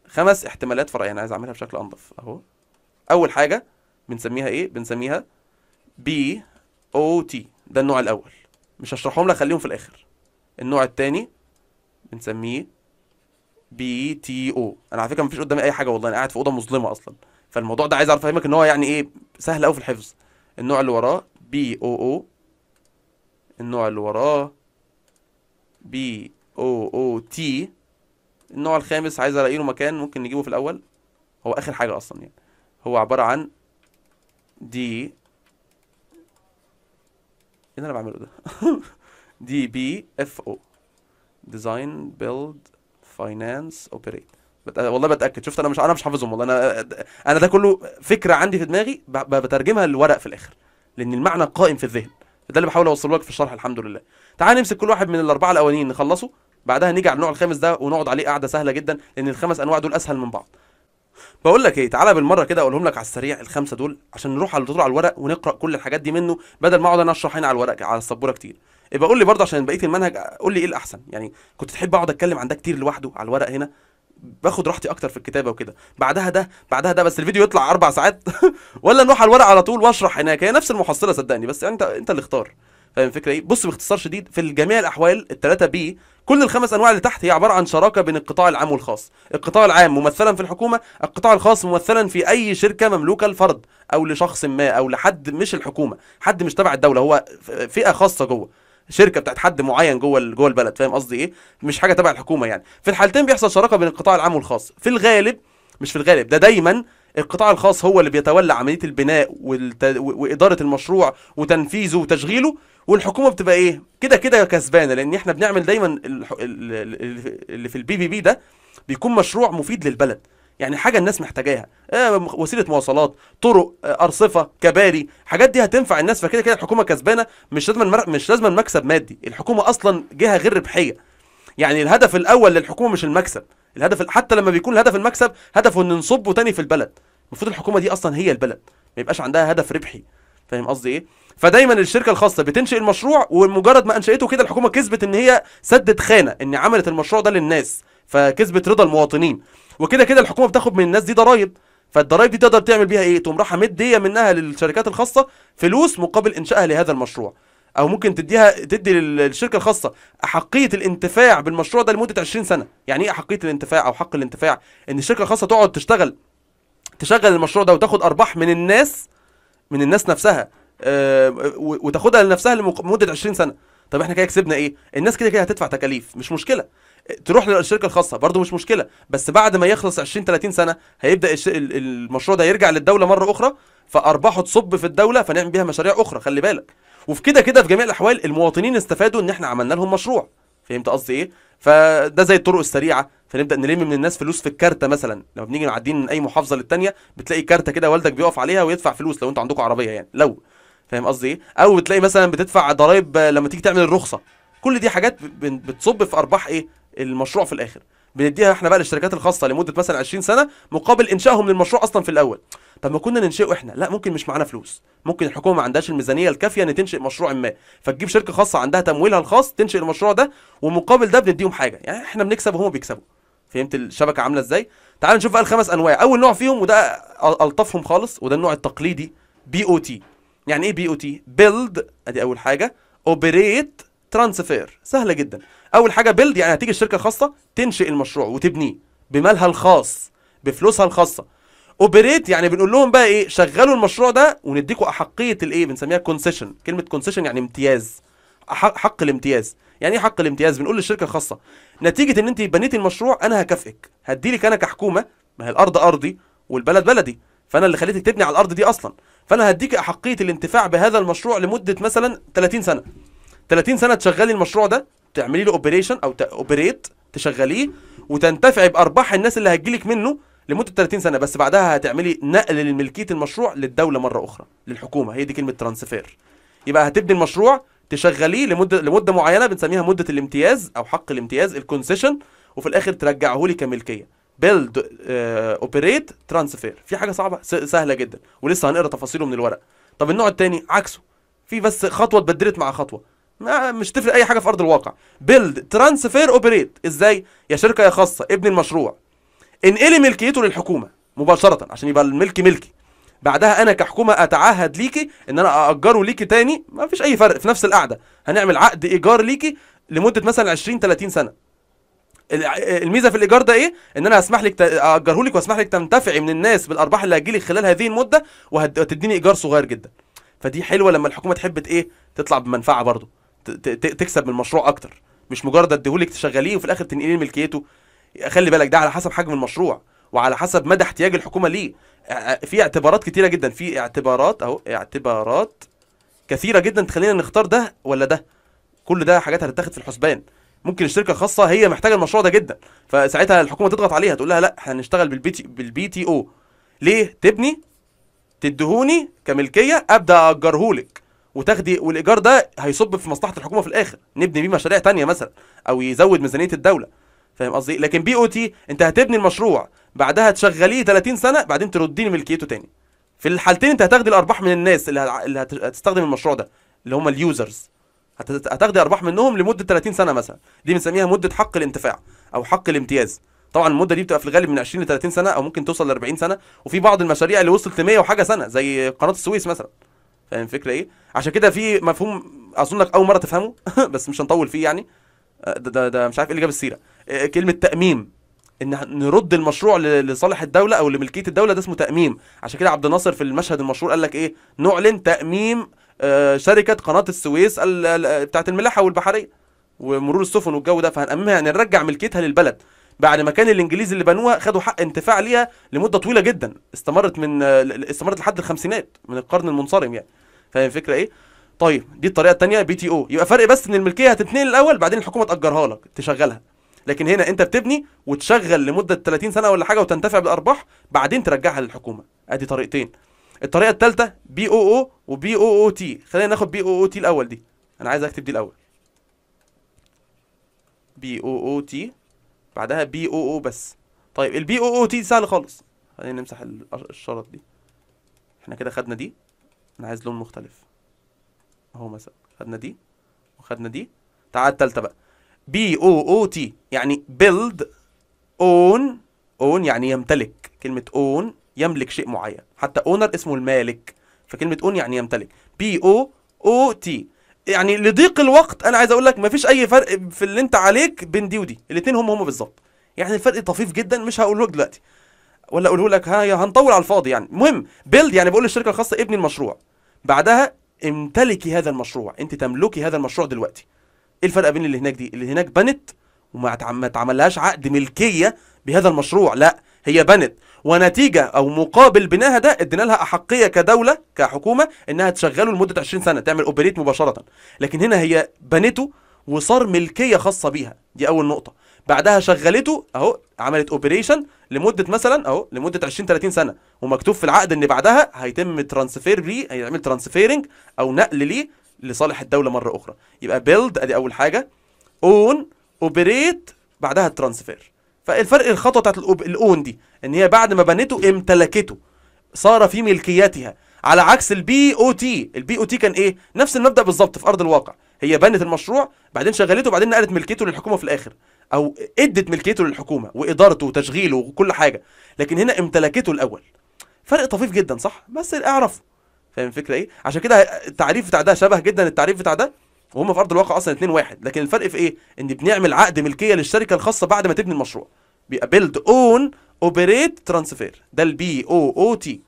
خمس احتمالات فرعيه انا عايز اعملها بشكل انظف اهو اول حاجه بنسميها ايه بنسميها بي او تي ده النوع الاول مش هشرحهم لك خليهم في الاخر النوع الثاني بنسميه بي تي او انا على فكره مفيش قدامي اي حاجه والله انا قاعد في اوضه مظلمه اصلا فالموضوع ده عايز اعرف افهمك ان هو يعني ايه سهل قوي في الحفظ النوع اللي وراه بي او او النوع اللي وراه بي او او تي النوع الخامس عايز الاقي له مكان ممكن نجيبه في الاول هو اخر حاجه اصلا يعني هو عباره عن دي ايه اللي انا بعمله ده دي بي اف او ديزاين بيلد فاينانس اوبريت والله بتاكد شفت انا مش انا مش حافظهم والله انا انا ده كله فكره عندي في دماغي بترجمها للورق في الاخر لان المعنى قائم في الذهن ده اللي بحاول اوصله لك في الشرح الحمد لله تعال نمسك كل واحد من الاربعه الاولانيين نخلصه بعدها نيجي على النوع الخامس ده ونقعد عليه قعده سهله جدا لان الخمس انواع دول اسهل من بعض بقول لك ايه تعالى بالمره كده اقولهم لك على السريع الخمسه دول عشان نروح على على الورق ونقرا كل الحاجات دي منه بدل ما اقعد انا اشرح هنا على الورق على السبوره كتير يبقى قول لي برضه عشان بقيه المنهج قول لي ايه الاحسن يعني كنت تحب اقعد اتكلم عن ده كتير لوحده على الورق هنا باخد راحتي اكتر في الكتابه وكده بعدها ده بعدها ده بس الفيديو يطلع اربع ساعات ولا نروح على الورق على طول واشرح هناك هي نفس المحصله صدقني بس يعني انت انت اللي اختار فاهم الفكره ايه بص باختصار شديد في جميع الاحوال الثلاثه بي كل الخمس انواع اللي تحت هي عباره عن شراكه بين القطاع العام والخاص القطاع العام ممثلا في الحكومه القطاع الخاص ممثلا في اي شركه مملوكه لفرد او لشخص ما او لحد مش الحكومه حد مش تبع الدوله هو فئه خاصه جوه شركه بتاعت حد معين جوه جوه البلد فاهم قصدي ايه مش حاجه تبع الحكومه يعني في الحالتين بيحصل شراكه بين القطاع العام والخاص في الغالب مش في الغالب ده دايما القطاع الخاص هو اللي بيتولى عمليه البناء والت... واداره المشروع وتنفيذه وتشغيله والحكومه بتبقى ايه كده كده كسبانه لان احنا بنعمل دايما اللي في البي بي بي ده بيكون مشروع مفيد للبلد يعني حاجه الناس محتاجاها آه، وسيله مواصلات طرق آه، ارصفه كباري الحاجات دي هتنفع الناس فكده كده الحكومه كسبانه مش لازم المر... مش لازم مكسب مادي الحكومه اصلا جهه غير ربحيه يعني الهدف الاول للحكومه مش المكسب الهدف حتى لما بيكون الهدف المكسب هدفه ان نصبه تاني في البلد المفروض الحكومه دي اصلا هي البلد ما يبقاش عندها هدف ربحي فاهم قصدي ايه فدايما الشركه الخاصه بتنشئ المشروع ومجرد ما انشئته كده الحكومه كسبت ان هي سدت خانه ان عملت المشروع ده للناس فكسبت رضا المواطنين وكده كده الحكومه بتاخد من الناس دي ضرايب فالضرايب دي تقدر تعمل بيها ايه تقوم رايحه مديه منها للشركات الخاصه فلوس مقابل انشائها لهذا المشروع او ممكن تديها تدي للشركه الخاصه احقيه الانتفاع بالمشروع ده لمده 20 سنه يعني ايه احقيه الانتفاع او حق الانتفاع ان الشركه الخاصه تقعد تشتغل تشغل المشروع ده وتاخد ارباح من الناس من الناس نفسها آه، وتاخدها لنفسها لمده 20 سنه طب احنا كده كسبنا ايه الناس كده كده هتدفع تكاليف مش مشكله تروح للشركه الخاصه برضو مش مشكله بس بعد ما يخلص 20 30 سنه هيبدا المشروع ده يرجع للدوله مره اخرى فارباحه تصب في الدوله فنعمل بيها مشاريع اخرى خلي بالك وفي كده كده في جميع الاحوال المواطنين استفادوا ان احنا عملنا لهم مشروع فهمت قصدي ايه فده زي الطرق السريعه فنبدا نلم من الناس فلوس في الكارته مثلا لما بنيجي معديين من اي محافظه للتانيه بتلاقي كارته كده والدك بيقف عليها ويدفع فلوس لو انتوا عندكم عربيه يعني لو فاهم قصدي ايه او بتلاقي مثلا بتدفع ضرائب لما تيجي تعمل الرخصه كل دي حاجات بتصب في ارباح ايه المشروع في الاخر بنديها احنا بقى للشركات الخاصه لمده مثلا 20 سنه مقابل انشائهم للمشروع اصلا في الاول طب ما كنا ننشئه احنا لا ممكن مش معانا فلوس ممكن الحكومه ما عندهاش الميزانيه الكافيه ان تنشئ مشروع ما فتجيب شركه خاصه عندها تمويلها الخاص تنشئ المشروع ده ومقابل ده بنديهم حاجه يعني احنا بنكسب وهم بيكسبوا فهمت الشبكه عامله ازاي تعال نشوف بقى الخمس انواع اول نوع فيهم وده الطفهم خالص وده النوع التقليدي بي او تي يعني ايه بي او تي بيلد ادي اول حاجه اوبريت ترانسفير سهله جدا اول حاجه بيلد يعني هتيجي الشركه الخاصه تنشئ المشروع وتبنيه بمالها الخاص بفلوسها الخاصه اوبريت يعني بنقول لهم بقى ايه شغلوا المشروع ده ونديكوا احقيه الايه بنسميها كونسيشن كلمه كونسيشن يعني امتياز حق الامتياز يعني ايه حق الامتياز بنقول للشركه الخاصه نتيجه ان انت بنيتي المشروع انا هكافئك هديلك انا كحكومه ما هي الارض ارضي والبلد بلدي فانا اللي خليتك تبني على الارض دي اصلا فانا هديك احقيه الانتفاع بهذا المشروع لمده مثلا 30 سنه 30 سنه تشغلي المشروع ده تعملي له اوبريشن او اوبريت تشغليه وتنتفعي بارباح الناس اللي هتجيلك منه لمده 30 سنه بس بعدها هتعملي نقل لملكيه المشروع للدوله مره اخرى للحكومه هي دي كلمه ترانسفير يبقى هتبني المشروع تشغليه لمده لمده معينه بنسميها مده الامتياز او حق الامتياز الكونسيشن وفي الاخر ترجعه لي كملكيه بيلد اوبريت ترانسفير في حاجه صعبه سهله جدا ولسه هنقرا تفاصيله من الورق طب النوع الثاني عكسه في بس خطوه اتبدلت مع خطوه ما مش تفرق اي حاجه في ارض الواقع بيلد ترانسفير اوبريت ازاي يا شركه يا خاصه ابني المشروع انقلي ملكيته للحكومه مباشره عشان يبقى الملك ملكي بعدها انا كحكومه اتعهد ليكي ان انا اجره ليكي تاني ما فيش اي فرق في نفس القعده هنعمل عقد ايجار ليكي لمده مثلا 20 30 سنه الميزه في الايجار ده ايه ان انا هسمح لك اجره لك واسمح لك تنتفعي من الناس بالارباح اللي هتجيلك خلال هذه المده وهتديني ايجار صغير جدا فدي حلوه لما الحكومه تحب ايه تطلع بمنفعه برضه تكسب من المشروع اكتر مش مجرد اديهولك تشغليه وفي الاخر تنقليه ملكيته خلي بالك ده على حسب حجم المشروع وعلى حسب مدى احتياج الحكومه ليه في اعتبارات كتيره جدا في اعتبارات اهو اعتبارات كثيره جدا تخلينا نختار ده ولا ده كل ده حاجات هتتاخد في الحسبان ممكن الشركه الخاصه هي محتاجه المشروع ده جدا فساعتها الحكومه تضغط عليها تقول لها لا هنشتغل بالبي تي بالبي تي او ليه تبني تدهوني كملكيه ابدا اجرهولك وتاخدي والايجار ده هيصب في مصلحه الحكومه في الاخر نبني بيه مشاريع تانية مثلا او يزود ميزانيه الدوله فاهم قصدي لكن بي او تي انت هتبني المشروع بعدها تشغليه 30 سنه بعدين ترديني ملكيته تاني في الحالتين انت هتاخدي الارباح من الناس اللي, هتستخدم المشروع ده اللي هم اليوزرز هتاخدي ارباح منهم لمده 30 سنه مثلا دي بنسميها مده حق الانتفاع او حق الامتياز طبعا المده دي بتبقى في الغالب من 20 ل 30 سنه او ممكن توصل ل 40 سنه وفي بعض المشاريع اللي وصلت 100 وحاجه سنه زي قناه السويس مثلا فاهم الفكره ايه عشان كده في مفهوم اظنك اول مره تفهمه بس مش هنطول فيه يعني آه، ده, ده ده مش عارف ايه اللي جاب السيره آه، كلمه تاميم ان نرد المشروع لصالح الدوله او لملكيه الدوله ده اسمه تاميم عشان كده عبد الناصر في المشهد المشهور قال لك ايه نعلن تاميم آه، شركه قناه السويس بتاعه الملاحه والبحريه ومرور السفن والجو ده فهنأممها يعني نرجع ملكيتها للبلد بعد ما كان الانجليز اللي بنوها خدوا حق انتفاع ليها لمده طويله جدا استمرت من آه، استمرت لحد الخمسينات من القرن المنصرم يعني فاهم الفكره ايه طيب دي الطريقه الثانيه بي تي او يبقى فرق بس ان الملكيه هتتنقل الاول بعدين الحكومه تاجرها لك تشغلها لكن هنا انت بتبني وتشغل لمده 30 سنه ولا حاجه وتنتفع بالارباح بعدين ترجعها للحكومه ادي طريقتين الطريقه الثالثه بي او او وبي او او تي خلينا ناخد بي او او تي الاول دي انا عايز اكتب دي الاول بي او او تي بعدها بي او او بس طيب البي او او تي سهل خالص خلينا نمسح الشرط دي احنا كده خدنا دي انا عايز لون مختلف اهو مثلا خدنا دي وخدنا دي تعال التالتة بقى بي او او تي يعني بيلد اون اون يعني يمتلك كلمة اون يملك شيء معين حتى اونر اسمه المالك فكلمة اون يعني يمتلك بي او او تي يعني لضيق الوقت انا عايز اقول لك مفيش اي فرق في اللي انت عليك بين دي ودي الاثنين هم هم بالظبط يعني الفرق طفيف جدا مش هقوله لك دلوقتي ولا اقوله لك ها هنطول على الفاضي يعني المهم بيلد يعني بقول للشركه الخاصه ابني المشروع بعدها امتلكي هذا المشروع انت تملكي هذا المشروع دلوقتي ايه الفرق بين اللي هناك دي اللي هناك بنت وما اتعملهاش عقد ملكيه بهذا المشروع لا هي بنت ونتيجه او مقابل بناها ده ادينا لها احقيه كدوله كحكومه انها تشغله لمده 20 سنه تعمل اوبريت مباشره لكن هنا هي بنته وصار ملكيه خاصه بيها دي اول نقطه بعدها شغلته اهو عملت اوبريشن لمده مثلا اهو لمده 20 30 سنه ومكتوب في العقد ان بعدها هيتم ترانسفير ليه هيعمل ترانسفيرنج او نقل ليه لصالح الدوله مره اخرى يبقى بيلد ادي اول حاجه اون اوبريت بعدها الترانسفير فالفرق الخطوه بتاعت الاون دي ان هي بعد ما بنته امتلكته صار في ملكيتها على عكس البي او تي البي او تي كان ايه نفس المبدا بالظبط في ارض الواقع هي بنت المشروع بعدين شغلته وبعدين نقلت ملكيته للحكومه في الاخر او ادت ملكيته للحكومه وادارته وتشغيله وكل حاجه لكن هنا امتلكته الاول فرق طفيف جدا صح بس اعرفه فاهم الفكره ايه عشان كده التعريف بتاع ده شبه جدا التعريف بتاع ده وهم في ارض الواقع اصلا اتنين واحد لكن الفرق في ايه ان بنعمل عقد ملكيه للشركه الخاصه بعد ما تبني المشروع بيبقى بيلد اون اوبريت ترانسفير ده البي او او تي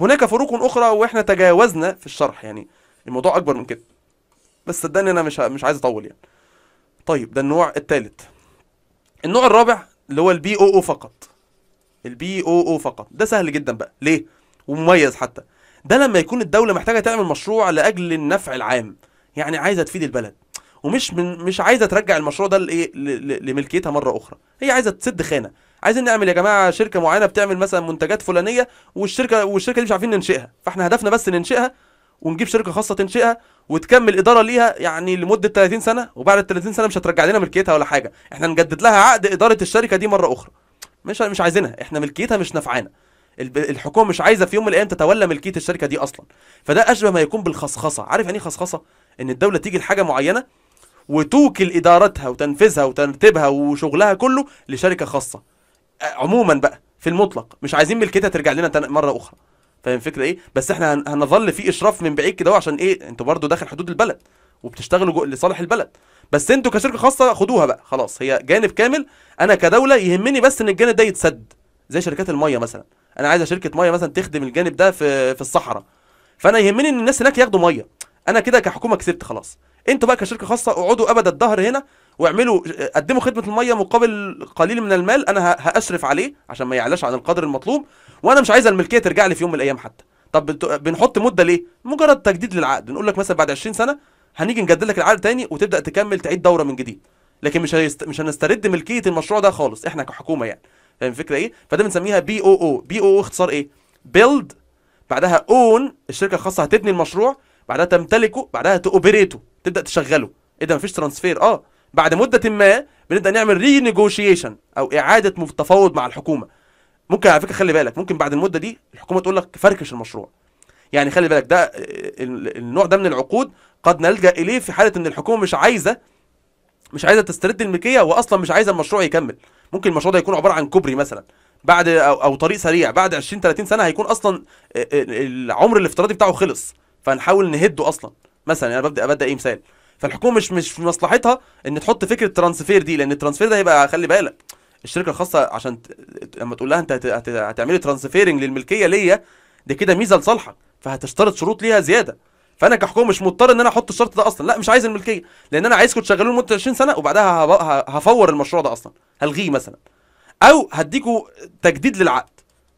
هناك فروق اخرى واحنا تجاوزنا في الشرح يعني الموضوع اكبر من كده بس صدقني انا مش مش عايز اطول يعني طيب ده النوع الثالث النوع الرابع اللي هو البي او او فقط البي او او فقط ده سهل جدا بقى ليه ومميز حتى ده لما يكون الدوله محتاجه تعمل مشروع لاجل النفع العام يعني عايزه تفيد البلد ومش من مش عايزه ترجع المشروع ده لايه لملكيتها مره اخرى هي عايزه تسد خانه عايزين نعمل يا جماعه شركه معينه بتعمل مثلا منتجات فلانيه والشركه والشركه دي مش عارفين ننشئها فاحنا هدفنا بس ننشئها ونجيب شركه خاصه تنشئها وتكمل اداره ليها يعني لمده 30 سنه وبعد ال 30 سنه مش هترجع لنا ملكيتها ولا حاجه احنا نجدد لها عقد اداره الشركه دي مره اخرى مش مش عايزينها احنا ملكيتها مش نافعانا الحكومه مش عايزه في يوم من الايام تتولى ملكيه الشركه دي اصلا فده اشبه ما يكون بالخصخصه عارف يعني ايه خصخصه ان الدوله تيجي لحاجه معينه وتوكل ادارتها وتنفيذها وترتيبها وشغلها كله لشركه خاصه عموما بقى في المطلق مش عايزين ملكيتها ترجع لنا مره اخرى فاهم الفكره ايه بس احنا هنظل في اشراف من بعيد كده عشان ايه انتوا برضو داخل حدود البلد وبتشتغلوا لصالح البلد بس انتوا كشركه خاصه خدوها بقى خلاص هي جانب كامل انا كدوله يهمني بس ان الجانب ده يتسد زي شركات الميه مثلا انا عايزه شركه ميه مثلا تخدم الجانب ده في في الصحراء فانا يهمني ان الناس هناك ياخدوا ميه انا كده كحكومه كسبت خلاص انتوا بقى كشركه خاصه اقعدوا ابد الظهر هنا واعملوا قدموا خدمه الميه مقابل قليل من المال انا هاشرف عليه عشان ما يعلاش عن القدر المطلوب وانا مش عايز الملكيه ترجع لي في يوم من الايام حتى طب بنحط مده ليه مجرد تجديد للعقد نقول لك مثلا بعد 20 سنه هنيجي نجدد لك العقد تاني وتبدا تكمل تعيد دوره من جديد لكن مش هيست... مش هنسترد ملكيه المشروع ده خالص احنا كحكومه يعني فاهم الفكره ايه فده بنسميها بي او او بي او او اختصار ايه بيلد بعدها اون الشركه الخاصه هتبني المشروع بعدها تمتلكه بعدها توبريته تبدا تشغله ايه ده مفيش ترانسفير اه بعد مده ما بنبدا نعمل ري نيجوشيشن او اعاده تفاوض مع الحكومه ممكن على فكره خلي بالك ممكن بعد المده دي الحكومه تقول لك فركش المشروع يعني خلي بالك ده النوع ده من العقود قد نلجا اليه في حاله ان الحكومه مش عايزه مش عايزه تسترد الملكيه واصلا مش عايزه المشروع يكمل ممكن المشروع ده يكون عباره عن كوبري مثلا بعد او, أو طريق سريع بعد 20 30 سنه هيكون اصلا العمر الافتراضي بتاعه خلص فنحاول نهده اصلا مثلا انا يعني ببدا ابدا اي مثال فالحكومه مش مش في مصلحتها ان تحط فكره ترانسفير دي لان الترانسفير ده هيبقى خلي بالك الشركه الخاصه عشان ت... لما تقول لها انت هت... هتعملي ترانسفيرنج للملكيه ليا ده كده ميزه لصالحك فهتشترط شروط ليها زياده فانا كحكومه مش مضطر ان انا احط الشرط ده اصلا لا مش عايز الملكيه لان انا عايزكم تشغلوه لمده 20 سنه وبعدها هفور المشروع ده اصلا هلغيه مثلا او هديكوا تجديد للعقد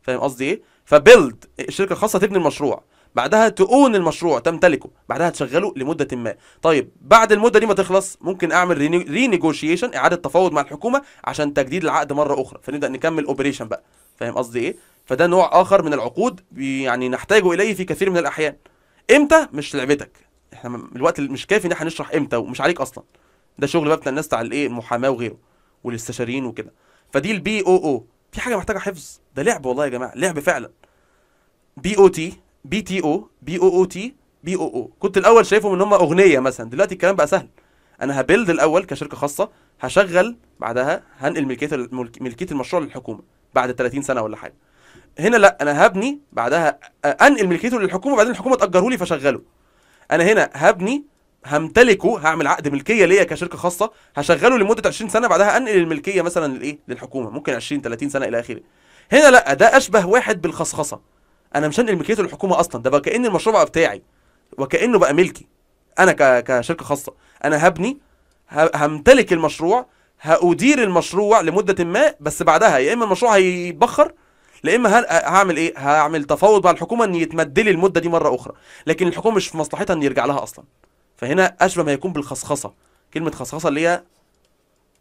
فاهم قصدي ايه فبيلد الشركه الخاصه تبني المشروع بعدها تؤون المشروع تمتلكه بعدها تشغله لمده ما طيب بعد المده دي ما تخلص ممكن اعمل رينيجوشيشن اعاده تفاوض مع الحكومه عشان تجديد العقد مره اخرى فنبدا نكمل اوبريشن بقى فاهم قصدي ايه فده نوع اخر من العقود يعني نحتاجه اليه في كثير من الاحيان امتى مش لعبتك احنا الوقت مش كافي ان احنا نشرح امتى ومش عليك اصلا ده شغل بقى بتاع الناس بتاع الايه المحاماه وغيره والاستشاريين وكده فدي البي او او في حاجه محتاجه حفظ ده لعب والله يا جماعه لعب فعلا بي او تي بي تي او بي او او تي بي او او كنت الاول شايفهم ان هم اغنيه مثلا دلوقتي الكلام بقى سهل انا هبلد الاول كشركه خاصه هشغل بعدها هنقل ملكيه ملكيه المشروع للحكومه بعد 30 سنه ولا حاجه هنا لا انا هبني بعدها انقل ملكيته للحكومه وبعدين الحكومه تاجره لي فشغله انا هنا هبني همتلكه هعمل عقد ملكيه ليا كشركه خاصه هشغله لمده 20 سنه بعدها انقل الملكيه مثلا لايه للحكومه ممكن 20 30 سنه الى اخره هنا لا ده اشبه واحد بالخصخصه انا مش هنقل ملكيته للحكومه اصلا ده بقى كان المشروع بقى بتاعي وكانه بقى ملكي انا كشركه خاصه انا هبني همتلك المشروع هادير المشروع لمده ما بس بعدها يا اما المشروع هيتبخر لا اما هعمل ايه هعمل تفاوض مع الحكومه ان يتمد لي المده دي مره اخرى لكن الحكومه مش في مصلحتها ان يرجع لها اصلا فهنا اشبه ما يكون بالخصخصه كلمه خصخصه اللي هي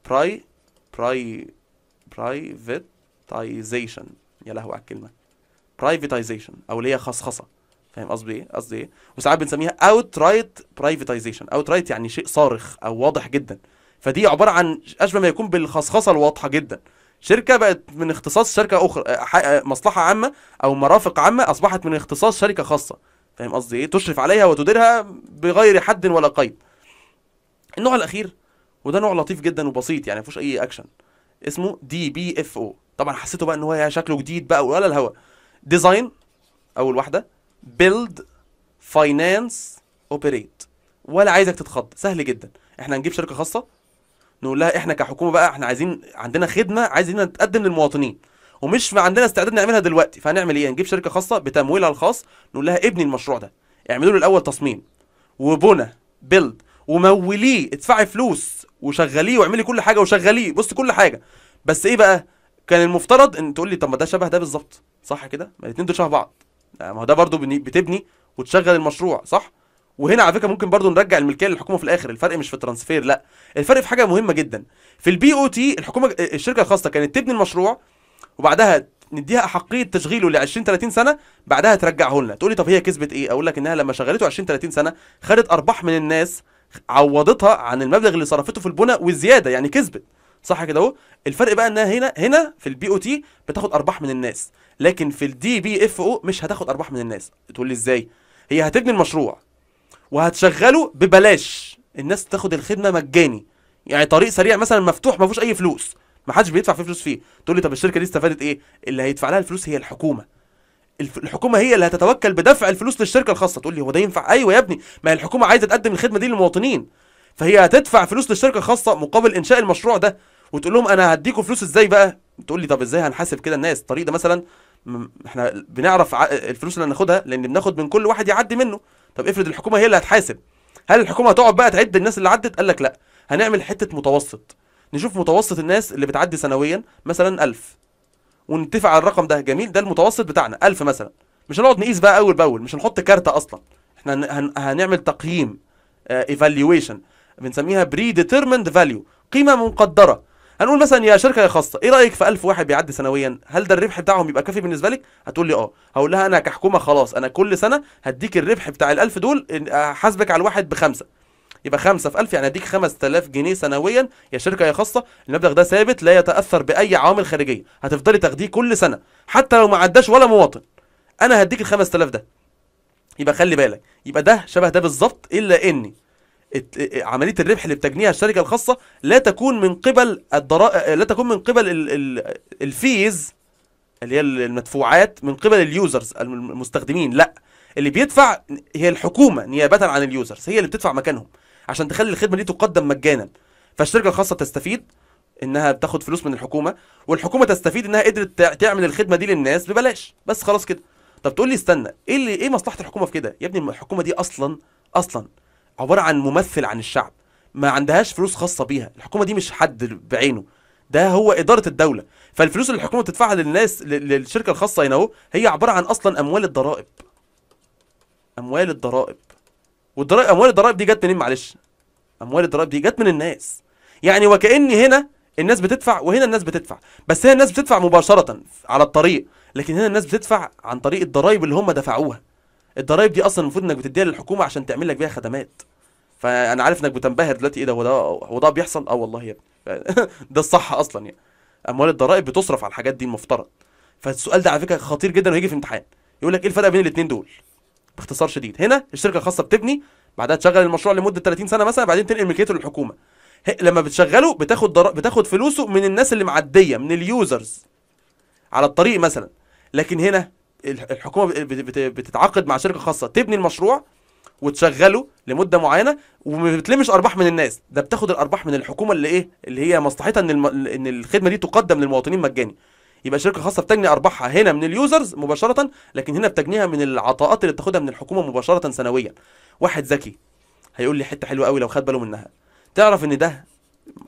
براي براي برايفتايزيشن يا لهوي على الكلمه برايفتايزيشن او اللي هي خصخصه فاهم قصدي ايه قصدي ايه وساعات بنسميها اوت رايت برايفتايزيشن اوت رايت يعني شيء صارخ او واضح جدا فدي عباره عن اشبه ما يكون بالخصخصه الواضحه جدا شركه بقت من اختصاص شركه اخرى آه، آه، مصلحه عامه او مرافق عامه اصبحت من اختصاص شركه خاصه فاهم قصدي ايه تشرف عليها وتديرها بغير حد ولا قيد النوع الاخير وده نوع لطيف جدا وبسيط يعني فيهوش اي اكشن اسمه دي بي اف او طبعا حسيته بقى ان هو شكله جديد بقى ولا الهوا ديزاين اول واحده بيلد فاينانس اوبريت ولا عايزك تتخض سهل جدا احنا هنجيب شركه خاصه نقول لها احنا كحكومه بقى احنا عايزين عندنا خدمه عايزين نتقدم للمواطنين ومش عندنا استعداد نعملها دلوقتي فهنعمل ايه نجيب شركه خاصه بتمويلها الخاص نقول لها ابني المشروع ده اعملوا له الاول تصميم وبنى بيلد وموليه ادفعي فلوس وشغليه واعملي كل حاجه وشغليه بص كل حاجه بس ايه بقى كان المفترض ان تقول لي طب ما ده شبه ده بالظبط صح كده ما الاثنين دول شبه بعض ما هو ده برضو بتبني وتشغل المشروع صح وهنا على فكره ممكن برضو نرجع الملكيه للحكومه في الاخر الفرق مش في الترانسفير لا الفرق في حاجه مهمه جدا في البي او تي الحكومه الشركه الخاصه كانت تبني المشروع وبعدها نديها احقيه تشغيله ل 20 30 سنه بعدها ترجعه لنا تقول لي طب هي كسبت ايه اقول لك انها لما شغلته 20 30 سنه خدت ارباح من الناس عوضتها عن المبلغ اللي صرفته في البناء والزياده يعني كسبت صح كده اهو الفرق بقى انها هنا هنا في البي او تي بتاخد ارباح من الناس لكن في الدي بي اف او مش هتاخد ارباح من الناس تقول لي ازاي هي هتبني المشروع وهتشغله ببلاش الناس تاخد الخدمه مجاني يعني طريق سريع مثلا مفتوح ما فيهوش اي فلوس ما حدش بيدفع فيه فلوس فيه تقول لي طب الشركه دي استفادت ايه اللي هيدفع لها الفلوس هي الحكومه الحكومه هي اللي هتتوكل بدفع الفلوس للشركه الخاصه تقول لي هو ده ينفع ايوه يا ابني ما هي الحكومه عايزه تقدم الخدمه دي للمواطنين فهي هتدفع فلوس للشركه الخاصه مقابل انشاء المشروع ده وتقول لهم انا هديكم فلوس ازاي بقى تقول لي طب ازاي هنحاسب كده الناس الطريق ده مثلا احنا بنعرف الفلوس اللي هناخدها لان بناخد من كل واحد يعدي منه طب افرض الحكومه هي اللي هتحاسب هل الحكومه هتقعد بقى تعد الناس اللي عدت قال لك لا هنعمل حته متوسط نشوف متوسط الناس اللي بتعدي سنويا مثلا 1000 ونتفق على الرقم ده جميل ده المتوسط بتاعنا 1000 مثلا مش هنقعد نقيس بقى اول باول مش هنحط كارته اصلا احنا هن... هنعمل تقييم ايفالويشن آه، بنسميها بري ديترمند فاليو قيمه مقدره هنقول مثلا يا شركه يا خاصه ايه رايك في 1000 واحد بيعدي سنويا هل ده الربح بتاعهم يبقى كافي بالنسبه لك هتقول لي اه هقول لها انا كحكومه خلاص انا كل سنه هديك الربح بتاع ال1000 دول آه، حاسبك على الواحد بخمسه يبقى 5 في 1000 يعني هديك 5000 جنيه سنويا يا شركه يا خاصه المبلغ ده ثابت لا يتاثر باي عوامل خارجيه هتفضلي تاخديه كل سنه حتى لو ما عداش ولا مواطن انا هديك ال 5000 ده يبقى خلي بالك يبقى ده شبه ده بالظبط الا اني عمليه الربح اللي بتجنيها الشركه الخاصه لا تكون من قبل الضرائب لا تكون من قبل الفيز اللي هي المدفوعات من قبل اليوزرز المستخدمين لا اللي بيدفع هي الحكومه نيابه عن اليوزرز هي اللي بتدفع مكانهم عشان تخلي الخدمه دي تقدم مجانا فالشركه الخاصه تستفيد انها بتاخد فلوس من الحكومه والحكومه تستفيد انها قدرت تعمل الخدمه دي للناس ببلاش بس خلاص كده طب تقول لي استنى ايه اللي ايه مصلحه الحكومه في كده يا ابني الحكومه دي اصلا اصلا عباره عن ممثل عن الشعب ما عندهاش فلوس خاصه بيها الحكومه دي مش حد بعينه ده هو اداره الدوله فالفلوس اللي الحكومه بتدفعها للناس للشركه الخاصه هنا اهو هي عباره عن اصلا اموال الضرائب اموال الضرائب والضرائب اموال الضرائب دي جت منين معلش اموال الضرائب دي جت من الناس يعني وكان هنا الناس بتدفع وهنا الناس بتدفع بس هنا الناس بتدفع مباشره على الطريق لكن هنا الناس بتدفع عن طريق الضرائب اللي هم دفعوها الضرايب دي اصلا المفروض انك بتديها للحكومه عشان تعمل لك بيها خدمات فانا عارف انك بتنبهر دلوقتي ايه ده هو ده هو ده بيحصل اه والله يا ابني ده الصح اصلا يعني اموال الضرائب بتصرف على الحاجات دي المفترض فالسؤال ده على فكره خطير جدا ويجي في امتحان يقول لك ايه الفرق بين الاثنين دول باختصار شديد هنا الشركه الخاصه بتبني بعدها تشغل المشروع لمده 30 سنه مثلا بعدين تنقل ملكيته للحكومه لما بتشغله بتاخد در... بتاخد فلوسه من الناس اللي معديه من اليوزرز على الطريق مثلا لكن هنا الحكومه بتتعاقد مع شركه خاصه تبني المشروع وتشغله لمده معينه وما بتلمش ارباح من الناس ده بتاخد الارباح من الحكومه اللي ايه اللي هي مصلحتها ان الم... ان الخدمه دي تقدم للمواطنين مجاني يبقى شركه خاصه بتجني ارباحها هنا من اليوزرز مباشره لكن هنا بتجنيها من العطاءات اللي بتاخدها من الحكومه مباشره سنويا واحد ذكي هيقول لي حته حلوه قوي لو خد باله منها تعرف ان ده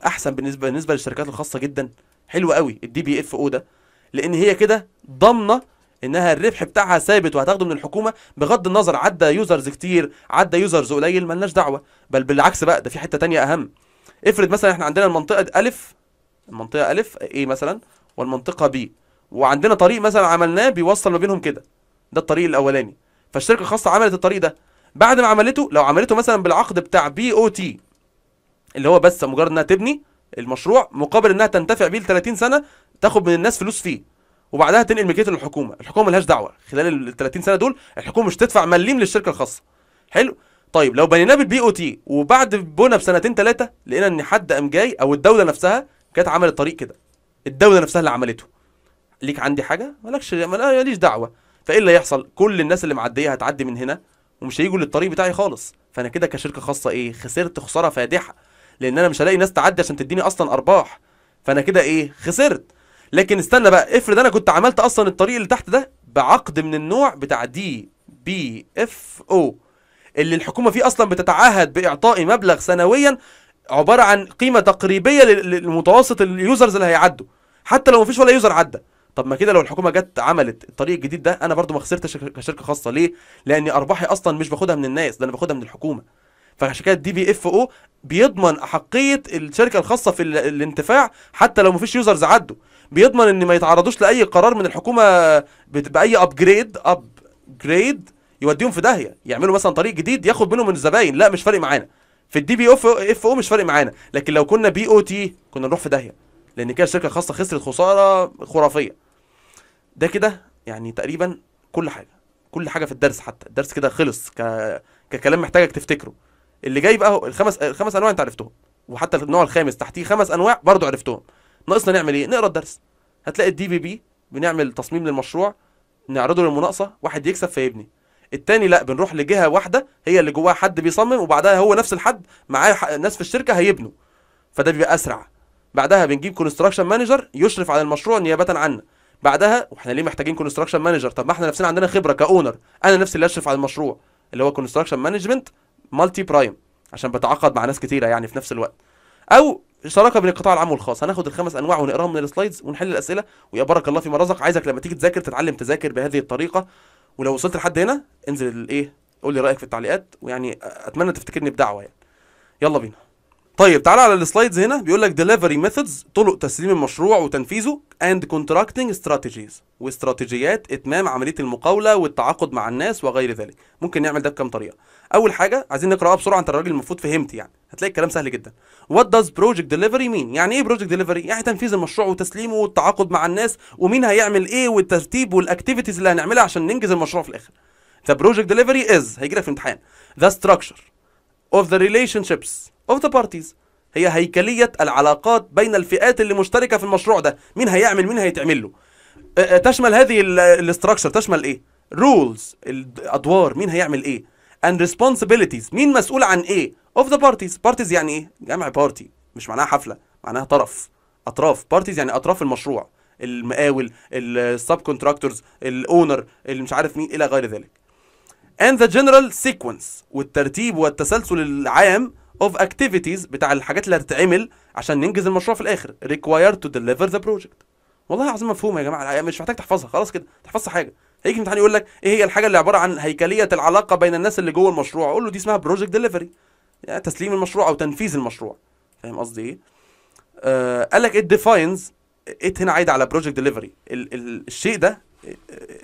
احسن بالنسبه بالنسبه للشركات الخاصه جدا حلوة قوي الدي بي اف او ده لان هي كده ضامنه انها الربح بتاعها ثابت وهتاخده من الحكومه بغض النظر عدى يوزرز كتير عدى يوزرز قليل ملناش دعوه بل بالعكس بقى ده في حته تانية اهم افرض مثلا احنا عندنا المنطقه الف المنطقه الف ايه مثلا والمنطقه بي وعندنا طريق مثلا عملناه بيوصل ما بينهم كده ده الطريق الاولاني فالشركه الخاصه عملت الطريق ده بعد ما عملته لو عملته مثلا بالعقد بتاع بي او تي اللي هو بس مجرد انها تبني المشروع مقابل انها تنتفع بيه ل 30 سنه تاخد من الناس فلوس فيه وبعدها تنقل ملكيه للحكومه الحكومه ملهاش دعوه خلال ال 30 سنه دول الحكومه مش تدفع مليم للشركه الخاصه حلو طيب لو بنيناه بالبي او تي وبعد بنا بسنتين ثلاثه لقينا ان حد قام جاي او الدوله نفسها كانت عملت طريق كده الدوله نفسها اللي عملته ليك عندي حاجه مالكش ماليش دعوه فايه اللي هيحصل كل الناس اللي معديه هتعدي من هنا ومش هيجوا للطريق بتاعي خالص فانا كده كشركه خاصه ايه خسرت خساره فادحه لان انا مش هلاقي ناس تعدي عشان تديني اصلا ارباح فانا كده ايه خسرت لكن استنى بقى افرض انا كنت عملت اصلا الطريق اللي تحت ده بعقد من النوع بتاع دي بي اف او اللي الحكومه فيه اصلا بتتعهد باعطائي مبلغ سنويا عباره عن قيمه تقريبيه لمتوسط اليوزرز اللي هيعدوا حتى لو مفيش ولا يوزر عدى طب ما كده لو الحكومه جت عملت الطريق الجديد ده انا برضو ما خسرتش كشركه خاصه ليه لان ارباحي اصلا مش باخدها من الناس ده انا باخدها من الحكومه فعشان كده الدي بي اف او بيضمن احقيه الشركه الخاصه في الانتفاع حتى لو مفيش يوزرز عدوا بيضمن ان ما يتعرضوش لاي قرار من الحكومه باي ابجريد ابجريد يوديهم في داهيه يعملوا مثلا طريق جديد ياخد منهم من الزباين لا مش فارق معانا في الدي بي اف او مش فارق معانا لكن لو كنا بي او تي كنا نروح في داهيه لان كده الشركه الخاصه خسرت خساره خرافيه ده كده يعني تقريبا كل حاجه كل حاجه في الدرس حتى الدرس كده خلص ك... ككلام محتاجك تفتكره اللي جاي بقى الخمس الخمس انواع انت عرفتهم وحتى النوع الخامس تحتيه خمس انواع برضه عرفتهم ناقصنا نعمل ايه نقرا الدرس هتلاقي الدي بي بي بنعمل تصميم للمشروع نعرضه للمناقصه واحد يكسب فيبني التاني لا بنروح لجهه واحده هي اللي جواها حد بيصمم وبعدها هو نفس الحد معاه ناس في الشركه هيبنوا فده بيبقى اسرع بعدها بنجيب كونستراكشن مانجر يشرف على المشروع نيابه عنا بعدها واحنا ليه محتاجين كونستراكشن مانجر طب ما احنا نفسنا عندنا خبره كاونر انا نفسي اللي اشرف على المشروع اللي هو كونستراكشن مانجمنت مالتي برايم عشان بتعاقد مع ناس كتيره يعني في نفس الوقت او شراكه بين القطاع العام والخاص هناخد الخمس انواع ونقراهم من السلايدز ونحل الاسئله ويا بارك الله فيما رزق عايزك لما تيجي تذاكر تتعلم تذاكر بهذه الطريقه ولو وصلت لحد هنا انزل الايه قول لي رايك في التعليقات ويعني اتمنى تفتكرني بدعوه يعني يلا بينا طيب تعالى على السلايدز هنا بيقول لك ديليفري ميثودز طرق تسليم المشروع وتنفيذه اند كونتراكتنج استراتيجيز واستراتيجيات اتمام عمليه المقاوله والتعاقد مع الناس وغير ذلك ممكن نعمل ده بكام طريقه اول حاجه عايزين نقراها بسرعه انت الراجل المفروض فهمت يعني هتلاقي الكلام سهل جدا وات داز بروجكت ديليفري مين يعني ايه بروجكت ديليفري يعني تنفيذ المشروع وتسليمه والتعاقد مع الناس ومين هيعمل ايه والترتيب والاكتيفيتيز اللي هنعملها عشان ننجز المشروع في الاخر ذا بروجكت ديليفري از هيجي لك في الامتحان ذا ستراكشر of the relationships of the parties هي هيكلية العلاقات بين الفئات اللي مشتركة في المشروع ده مين هيعمل مين هيتعمل له أه، أه، تشمل هذه الاستراكشر تشمل ايه rules الادوار مين هيعمل ايه and responsibilities مين مسؤول عن ايه of the parties parties يعني ايه جمع بارتي مش معناها حفلة معناها طرف اطراف parties يعني اطراف المشروع المقاول السب كونتراكتورز الاونر اللي مش عارف مين الى غير ذلك and the general sequence والترتيب والتسلسل العام of activities بتاع الحاجات اللي هتتعمل عشان ننجز المشروع في الاخر required to deliver the project والله العظيم مفهومه يا جماعه مش محتاج تحفظها خلاص كده تحفظها حاجه هيجي امتحان يقول لك ايه هي الحاجه اللي عباره عن هيكليه العلاقه بين الناس اللي جوه المشروع اقول له دي اسمها project delivery يعني تسليم المشروع او تنفيذ المشروع فاهم قصدي ايه آه، قال لك it defines it هنا عايد على ال- ال- الشيء ده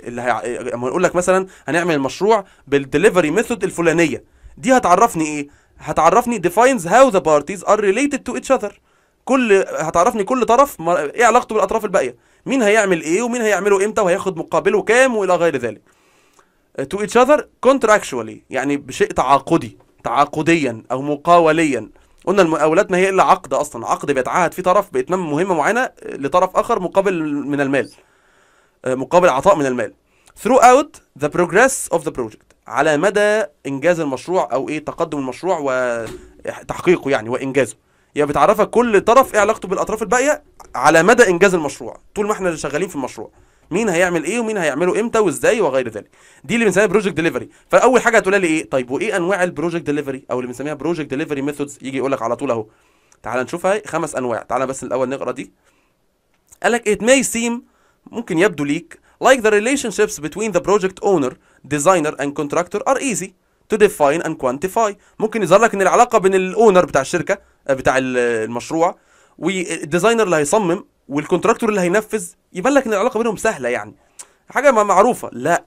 اللي هي... اما يقول لك مثلا هنعمل المشروع بالدليفري ميثود الفلانيه دي هتعرفني ايه هتعرفني ديفاينز هاو ذا بارتيز ار ريليتد تو اتش اذر كل هتعرفني كل طرف ما... ايه علاقته بالاطراف الباقيه مين هيعمل ايه ومين هيعمله امتى وهياخد مقابله كام والى غير ذلك تو اتش اذر contractually يعني بشيء تعاقدي تعاقديا او مقاوليا قلنا المقاولات ما هي الا عقد اصلا عقد بيتعهد فيه طرف باتمام مهمه معينه آه، لطرف اخر مقابل من المال آه، مقابل عطاء من المال throughout the progress of the project على مدى انجاز المشروع او ايه تقدم المشروع وتحقيقه يعني وانجازه يعني بتعرفك كل طرف ايه علاقته بالاطراف الباقيه على مدى انجاز المشروع طول ما احنا شغالين في المشروع مين هيعمل ايه ومين هيعمله امتى وازاي وغير ذلك دي اللي بنسميها بروجكت ديليفري فاول حاجه هتقول لي ايه طيب وايه انواع البروجكت ديليفري او اللي بنسميها بروجكت ديليفري ميثودز يجي يقول لك على طول اهو تعال نشوفها خمس انواع تعال بس الاول نقرا دي قال لك it may seem ممكن يبدو ليك like the relationships between the project owner, designer and contractor are easy to define and quantify ممكن يظهر لك ان العلاقه بين الاونر بتاع الشركه بتاع المشروع والديزاينر اللي هيصمم والكونتراكتور اللي هينفذ يبان لك ان العلاقه بينهم سهله يعني حاجه ما معروفه لا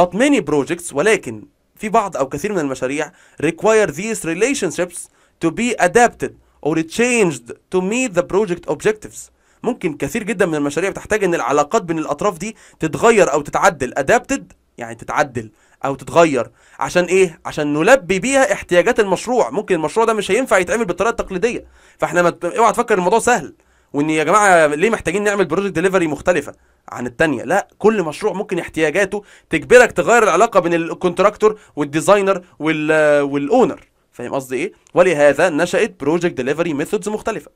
but many projects ولكن في بعض او كثير من المشاريع require these relationships to be adapted or changed to meet the project objectives ممكن كثير جدا من المشاريع بتحتاج ان العلاقات بين الاطراف دي تتغير او تتعدل ادابتد يعني تتعدل او تتغير عشان ايه عشان نلبي بيها احتياجات المشروع ممكن المشروع ده مش هينفع يتعمل بالطريقه التقليديه فاحنا ما اوعى تفكر الموضوع سهل وان يا جماعه ليه محتاجين نعمل بروجكت ديليفري مختلفه عن التانية لا كل مشروع ممكن احتياجاته تجبرك تغير العلاقه بين الكونتراكتور والديزاينر والاونر فاهم قصدي ايه ولهذا نشات بروجكت ديليفري ميثودز مختلفه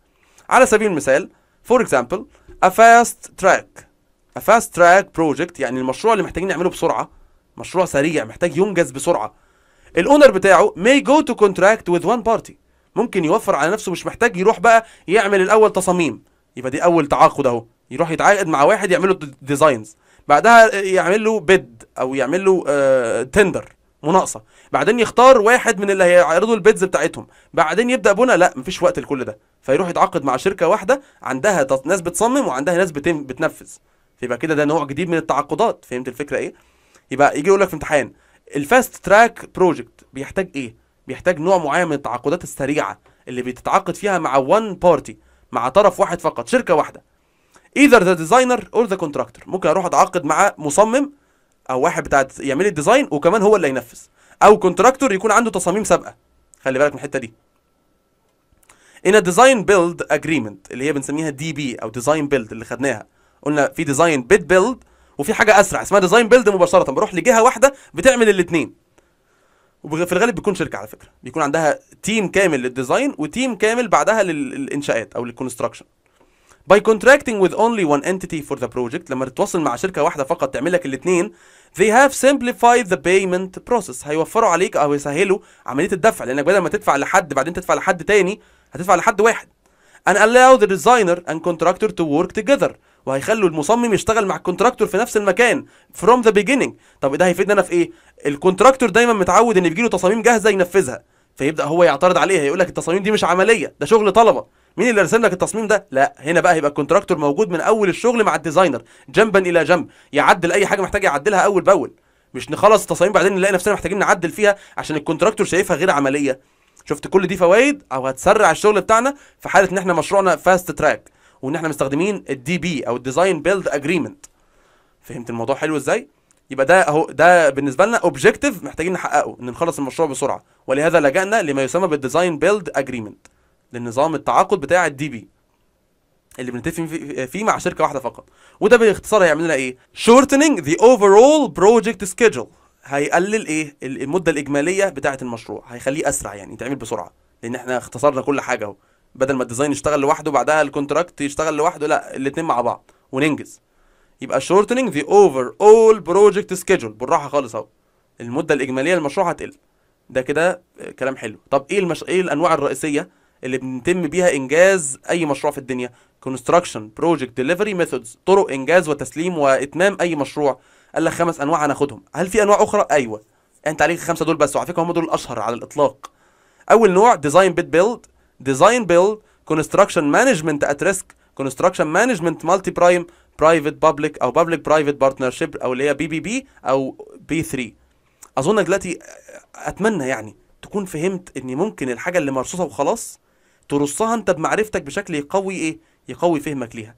على سبيل المثال فور اكزامبل ا فاست تراك ا فاست تراك بروجكت يعني المشروع اللي محتاجين نعمله بسرعه مشروع سريع محتاج ينجز بسرعه الاونر بتاعه may go to contract with one party ممكن يوفر على نفسه مش محتاج يروح بقى يعمل الاول تصاميم يبقى دي اول تعاقد اهو يروح يتعاقد مع واحد يعمل له ديزاينز بعدها يعمل له بيد او يعمل له تندر مناقصه بعدين يختار واحد من اللي هيعرضوا البيدز بتاعتهم بعدين يبدا بنا لا مفيش وقت لكل ده فيروح يتعاقد مع شركه واحده عندها ناس بتصمم وعندها ناس بتنفذ فيبقى كده ده نوع جديد من التعاقدات فهمت الفكره ايه يبقى يجي يقول لك في امتحان الفاست تراك بروجكت بيحتاج ايه بيحتاج نوع معين من التعاقدات السريعه اللي بتتعاقد فيها مع وان بارتي مع طرف واحد فقط شركه واحده ايذر ذا ديزاينر اور ذا كونتراكتور ممكن اروح اتعاقد مع مصمم او واحد بتاع يعمل الديزاين وكمان هو اللي ينفذ او كونتراكتور يكون عنده تصاميم سابقه خلي بالك من الحته دي ان ديزاين بيلد اجريمنت اللي هي بنسميها دي بي او ديزاين بيلد اللي خدناها قلنا في ديزاين بيت بيلد وفي حاجه اسرع اسمها ديزاين بيلد مباشره بروح لجهه واحده بتعمل الاثنين وفي الغالب بيكون شركه على فكره بيكون عندها تيم كامل للديزاين وتيم كامل بعدها للانشاءات او للكونستراكشن by contracting with only one entity for the project لما تتواصل مع شركه واحده فقط تعمل لك الاثنين they have simplified the payment process هيوفروا عليك او يسهلوا عمليه الدفع لانك بدل ما تدفع لحد بعدين تدفع لحد تاني هتدفع لحد واحد and allow the designer and contractor to work together وهيخلوا المصمم يشتغل مع الكونتراكتور في نفس المكان from the beginning طب ده هيفيدنا انا في ايه الكونتراكتور دايما متعود ان بيجيله تصاميم جاهزه ينفذها فيبدا هو يعترض عليها يقول لك التصاميم دي مش عمليه ده شغل طلبه مين اللي رسم لك التصميم ده لا هنا بقى هيبقى الكونتراكتور موجود من اول الشغل مع الديزاينر جنبا الى جنب يعدل اي حاجه محتاج يعدلها اول باول مش نخلص التصاميم بعدين نلاقي نفسنا محتاجين نعدل فيها عشان الكونتراكتور شايفها غير عمليه شفت كل دي فوائد او هتسرع الشغل بتاعنا في حاله ان احنا مشروعنا فاست تراك وان احنا مستخدمين الدي بي او الديزاين بيلد اجريمنت فهمت الموضوع حلو ازاي يبقى ده اهو ده بالنسبه لنا اوبجكتيف محتاجين نحققه ان نخلص المشروع بسرعه ولهذا لجأنا لما يسمى بالديزاين بيلد اجريمنت للنظام التعاقد بتاع الدي بي اللي بنتفق فيه مع شركه واحده فقط وده باختصار هيعمل لنا ايه شورتنينج ذا اوفرول بروجكت سكيدجول هيقلل ايه المده الاجماليه بتاعه المشروع هيخليه اسرع يعني يتعمل بسرعه لان احنا اختصرنا كل حاجه اهو بدل ما الديزاين يشتغل لوحده بعدها الكونتراكت يشتغل لوحده لا الاثنين مع بعض وننجز يبقى ذا اوفر اول بروجكت سكيدجول بالراحه خالص اهو المده الاجماليه للمشروع هتقل ده كده كلام حلو طب ايه المش... ايه الانواع الرئيسيه اللي بنتم بيها انجاز اي مشروع في الدنيا كونستراكشن بروجكت ديليفري ميثودز طرق انجاز وتسليم واتمام اي مشروع قال لك خمس انواع هناخدهم هل في انواع اخرى ايوه انت عليك الخمسه دول بس وعلى فكره هم دول الاشهر على الاطلاق اول نوع ديزاين بيت بيلد ديزاين بيلد كونستراكشن مانجمنت ات ريسك كونستراكشن مانجمنت مالتي برايم برايفت بابليك او بابليك برايفت بارتنرشيب او اللي هي بي بي بي او بي 3 اظن دلوقتي اتمنى يعني تكون فهمت ان ممكن الحاجه اللي مرصوصه وخلاص ترصها انت بمعرفتك بشكل يقوي ايه يقوي فهمك ليها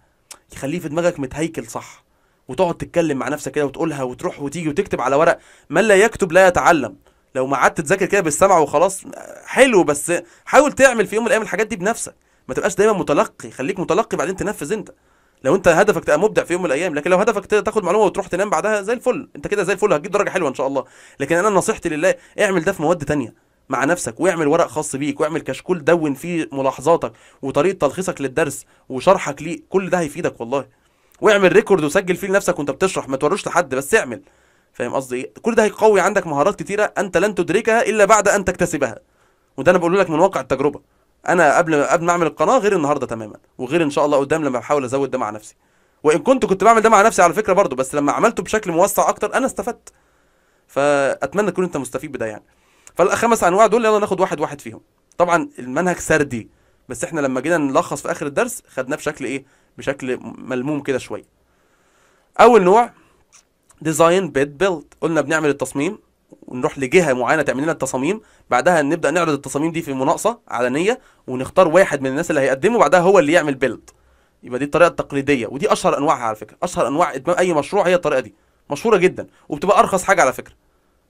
يخليه في دماغك متهيكل صح وتقعد تتكلم مع نفسك كده وتقولها وتروح وتيجي وتكتب على ورق من لا يكتب لا يتعلم لو ما قعدت تذاكر كده بالسمع وخلاص حلو بس حاول تعمل في يوم من الايام الحاجات دي بنفسك ما تبقاش دايما متلقي خليك متلقي بعدين تنفذ انت لو انت هدفك تبقى مبدع في يوم من الايام لكن لو هدفك تاخد معلومه وتروح تنام بعدها زي الفل انت كده زي الفل هتجيب درجه حلوه ان شاء الله لكن انا نصيحتي لله اعمل ده في مواد تانية مع نفسك واعمل ورق خاص بيك واعمل كشكول دون فيه ملاحظاتك وطريقه تلخيصك للدرس وشرحك ليه كل ده هيفيدك والله واعمل ريكورد وسجل فيه لنفسك وانت بتشرح ما توروش لحد بس اعمل فاهم قصدي ايه كل ده هيقوي عندك مهارات كتيره انت لن تدركها الا بعد ان تكتسبها وده انا بقوله لك من واقع التجربه انا قبل ما قبل ما اعمل القناه غير النهارده تماما وغير ان شاء الله قدام لما بحاول ازود ده مع نفسي وان كنت كنت بعمل ده مع نفسي على فكره برضه بس لما عملته بشكل موسع اكتر انا استفدت فاتمنى تكون انت مستفيد بده يعني فالخمس انواع دول يلا ناخد واحد واحد فيهم طبعا المنهج سردي بس احنا لما جينا نلخص في اخر الدرس خدناه بشكل ايه بشكل ملموم كده شويه اول نوع ديزاين بيد بيلد قلنا بنعمل التصميم ونروح لجهه معينه تعمل لنا التصاميم بعدها نبدا نعرض التصاميم دي في مناقصه علنيه ونختار واحد من الناس اللي هيقدمه بعدها هو اللي يعمل بيلد يبقى دي الطريقه التقليديه ودي اشهر انواعها على فكره اشهر انواع اي مشروع هي الطريقه دي مشهوره جدا وبتبقى ارخص حاجه على فكره